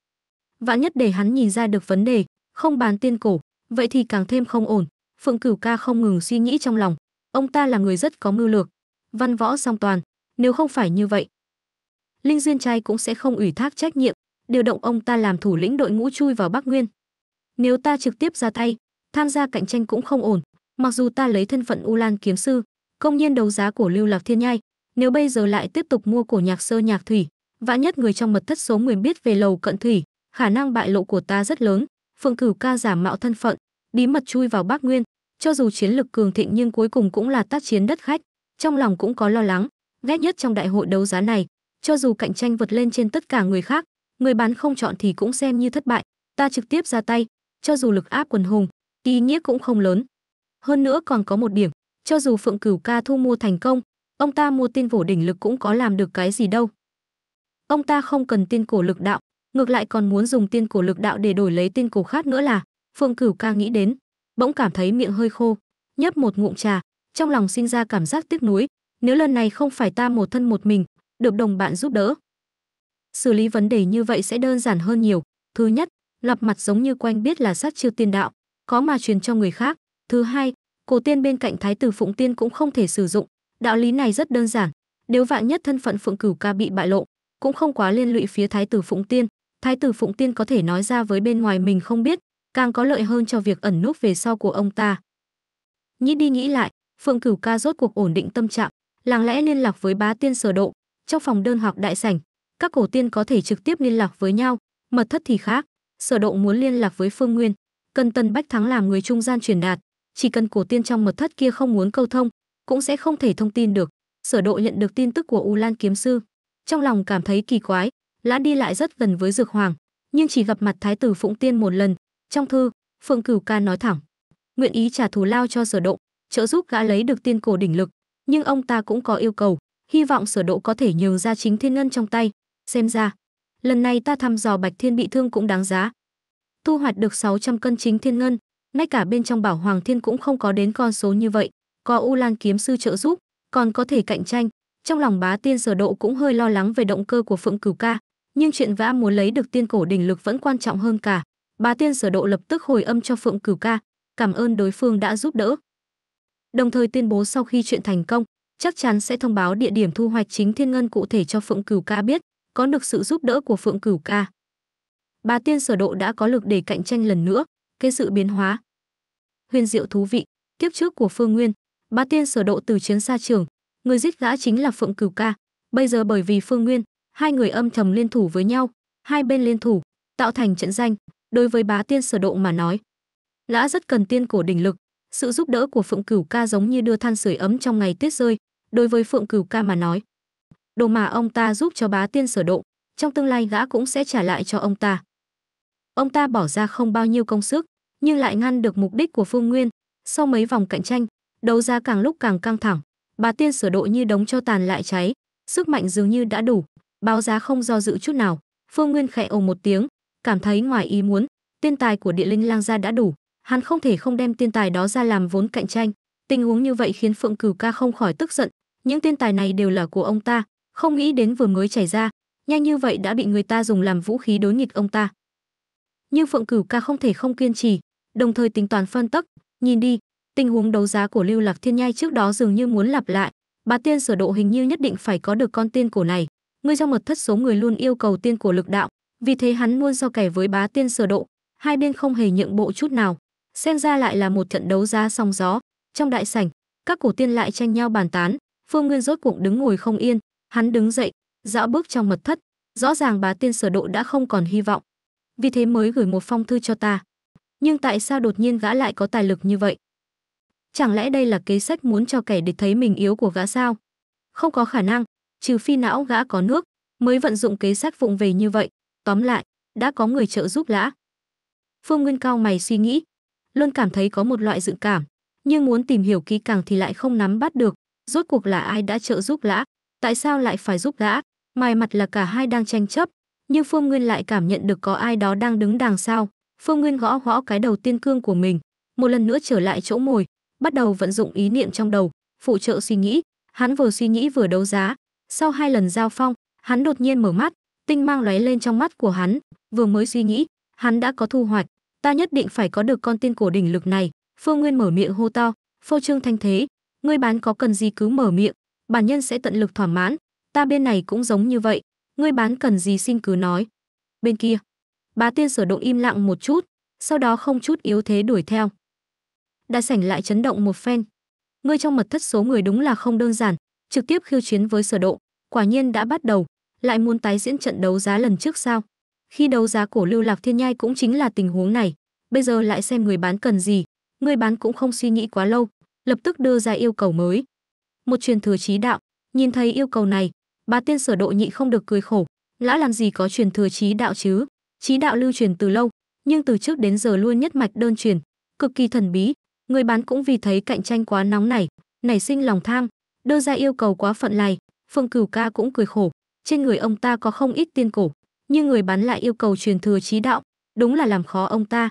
Vạn nhất để hắn nhìn ra được vấn đề, không bán tiên cổ, vậy thì càng thêm không ổn. Phượng Cửu Ca không ngừng suy nghĩ trong lòng, ông ta là người rất có mưu lược, văn võ song toàn, nếu không phải như vậy, Linh Duyên trai cũng sẽ không ủy thác trách nhiệm, điều động ông ta làm thủ lĩnh đội ngũ chui vào Bắc Nguyên. Nếu ta trực tiếp ra tay, tham gia cạnh tranh cũng không ổn, mặc dù ta lấy thân phận U Lan kiếm sư, công nhiên đấu giá của Lưu Lạc Thiên Nhai, nếu bây giờ lại tiếp tục mua cổ nhạc sơ nhạc thủy, vạn nhất người trong mật thất số 10 biết về lầu cận thủy, khả năng bại lộ của ta rất lớn, Phượng Cửu Ca giả mạo thân phận, bí mật chui vào Bắc Nguyên, cho dù chiến lực cường thịnh nhưng cuối cùng cũng là tác chiến đất khách, trong lòng cũng có lo lắng, ghét nhất trong đại hội đấu giá này, cho dù cạnh tranh vượt lên trên tất cả người khác, người bán không chọn thì cũng xem như thất bại, ta trực tiếp ra tay, cho dù lực áp quần hùng, ý nghĩa cũng không lớn. Hơn nữa còn có một điểm, cho dù Phượng Cửu Ca thu mua thành công, ông ta mua tiên vổ đỉnh lực cũng có làm được cái gì đâu. Ông ta không cần tiên cổ lực đạo, ngược lại còn muốn dùng tiên cổ lực đạo để đổi lấy tiên cổ khác nữa là phương cửu ca nghĩ đến bỗng cảm thấy miệng hơi khô nhấp một ngụm trà trong lòng sinh ra cảm giác tiếc nuối nếu lần này không phải ta một thân một mình được đồng bạn giúp đỡ xử lý vấn đề như vậy sẽ đơn giản hơn nhiều thứ nhất lập mặt giống như quanh biết là sát chiêu tiên đạo có mà truyền cho người khác thứ hai cổ tiên bên cạnh thái tử phụng tiên cũng không thể sử dụng đạo lý này rất đơn giản nếu vạn nhất thân phận phượng cửu ca bị bại lộ cũng không quá liên lụy phía thái tử phụng tiên Thái tử Phụng Tiên có thể nói ra với bên ngoài mình không biết, càng có lợi hơn cho việc ẩn núp về sau của ông ta. Nghĩ đi nghĩ lại, Phượng Cửu Ca rốt cuộc ổn định tâm trạng, lặng lẽ liên lạc với bá tiên sở độ, trong phòng đơn hoặc đại sảnh, các cổ tiên có thể trực tiếp liên lạc với nhau, mật thất thì khác, sở độ muốn liên lạc với Phương Nguyên, cần Tân Bách Thắng làm người trung gian truyền đạt, chỉ cần cổ tiên trong mật thất kia không muốn câu thông, cũng sẽ không thể thông tin được. Sở độ nhận được tin tức của U Lan kiếm sư, trong lòng cảm thấy kỳ quái, lã đi lại rất gần với dược hoàng nhưng chỉ gặp mặt thái tử phụng tiên một lần trong thư phượng cửu ca nói thẳng nguyện ý trả thù lao cho sở độ trợ giúp gã lấy được tiên cổ đỉnh lực nhưng ông ta cũng có yêu cầu hy vọng sở độ có thể nhường ra chính thiên ngân trong tay xem ra lần này ta thăm dò bạch thiên bị thương cũng đáng giá thu hoạch được 600 cân chính thiên ngân ngay cả bên trong bảo hoàng thiên cũng không có đến con số như vậy có u lan kiếm sư trợ giúp còn có thể cạnh tranh trong lòng bá tiên sở độ cũng hơi lo lắng về động cơ của phượng cửu ca nhưng chuyện vã muốn lấy được tiên cổ đỉnh lực vẫn quan trọng hơn cả. Bà tiên sở độ lập tức hồi âm cho Phượng Cửu Ca, cảm ơn đối phương đã giúp đỡ. Đồng thời tuyên bố sau khi chuyện thành công, chắc chắn sẽ thông báo địa điểm thu hoạch chính thiên ngân cụ thể cho Phượng Cửu Ca biết, có được sự giúp đỡ của Phượng Cửu Ca. Bà tiên sở độ đã có lực để cạnh tranh lần nữa, cái sự biến hóa. Huyền diệu thú vị, tiếp trước của Phương Nguyên, bà tiên sở độ từ chiến xa trường, người giết gã chính là Phượng Cửu Ca. Bây giờ bởi vì Phương Nguyên, hai người âm thầm liên thủ với nhau, hai bên liên thủ, tạo thành trận danh, đối với bá tiên sở độ mà nói. Lã rất cần tiên cổ đỉnh lực, sự giúp đỡ của Phượng Cửu ca giống như đưa than sưởi ấm trong ngày tuyết rơi, đối với Phượng Cửu ca mà nói. Đồ mà ông ta giúp cho bá tiên sở độ, trong tương lai gã cũng sẽ trả lại cho ông ta. Ông ta bỏ ra không bao nhiêu công sức, nhưng lại ngăn được mục đích của Phương Nguyên. Sau mấy vòng cạnh tranh, đấu ra càng lúc càng căng thẳng, bà tiên sửa độ như đống cho tàn lại cháy, sức mạnh dường như đã đủ, báo giá không do dự chút nào phương nguyên khẽ ồ một tiếng cảm thấy ngoài ý muốn tiên tài của địa linh lang gia đã đủ hắn không thể không đem tiên tài đó ra làm vốn cạnh tranh tình huống như vậy khiến phượng cửu ca không khỏi tức giận những tiên tài này đều là của ông ta không nghĩ đến vừa mới chảy ra nhanh như vậy đã bị người ta dùng làm vũ khí đối nghịch ông ta nhưng phượng cửu ca không thể không kiên trì đồng thời tính toán phân tắc nhìn đi tình huống đấu giá của lưu lạc thiên nhai trước đó dường như muốn lặp lại bà tiên sửa độ hình như nhất định phải có được con tiên cổ này Người trong mật thất số người luôn yêu cầu tiên cổ lực đạo, vì thế hắn luôn so kẻ với bá tiên sở độ, hai bên không hề nhượng bộ chút nào. Xem ra lại là một trận đấu ra song gió. Trong đại sảnh, các cổ tiên lại tranh nhau bàn tán, Phương Nguyên rốt cuộc đứng ngồi không yên, hắn đứng dậy, dạo bước trong mật thất, rõ ràng bá tiên sở độ đã không còn hy vọng. Vì thế mới gửi một phong thư cho ta. Nhưng tại sao đột nhiên gã lại có tài lực như vậy? Chẳng lẽ đây là kế sách muốn cho kẻ địch thấy mình yếu của gã sao? Không có khả năng, trừ phi não gã có nước, mới vận dụng kế sách vụng về như vậy, tóm lại, đã có người trợ giúp lã. Phương Nguyên cao mày suy nghĩ, luôn cảm thấy có một loại dự cảm, nhưng muốn tìm hiểu kỹ càng thì lại không nắm bắt được, rốt cuộc là ai đã trợ giúp lã, tại sao lại phải giúp lã, mài mặt là cả hai đang tranh chấp, nhưng Phương Nguyên lại cảm nhận được có ai đó đang đứng đằng sau. Phương Nguyên gõ gõ cái đầu tiên cương của mình, một lần nữa trở lại chỗ ngồi, bắt đầu vận dụng ý niệm trong đầu, phụ trợ suy nghĩ, hắn vừa suy nghĩ vừa đấu giá, sau hai lần giao phong, hắn đột nhiên mở mắt, tinh mang lóe lên trong mắt của hắn, vừa mới suy nghĩ, hắn đã có thu hoạch, ta nhất định phải có được con tiên cổ đỉnh lực này. Phương Nguyên mở miệng hô to, "Phô Trương Thanh Thế, ngươi bán có cần gì cứ mở miệng, bản nhân sẽ tận lực thỏa mãn, ta bên này cũng giống như vậy, ngươi bán cần gì xin cứ nói." Bên kia, Bá Tiên Sở Động im lặng một chút, sau đó không chút yếu thế đuổi theo. Đã sảnh lại chấn động một phen. Ngươi trong mật thất số người đúng là không đơn giản, trực tiếp khiêu chiến với sở độ quả nhiên đã bắt đầu lại muốn tái diễn trận đấu giá lần trước sao khi đấu giá cổ lưu lạc thiên nhai cũng chính là tình huống này bây giờ lại xem người bán cần gì người bán cũng không suy nghĩ quá lâu lập tức đưa ra yêu cầu mới một truyền thừa trí đạo nhìn thấy yêu cầu này bà tiên sở độ nhị không được cười khổ lã làm gì có truyền thừa trí đạo chứ trí đạo lưu truyền từ lâu nhưng từ trước đến giờ luôn nhất mạch đơn truyền cực kỳ thần bí người bán cũng vì thấy cạnh tranh quá nóng này nảy sinh lòng tham đưa ra yêu cầu quá phận này phương cửu ca cũng cười khổ trên người ông ta có không ít tiên cổ nhưng người bán lại yêu cầu truyền thừa trí đạo đúng là làm khó ông ta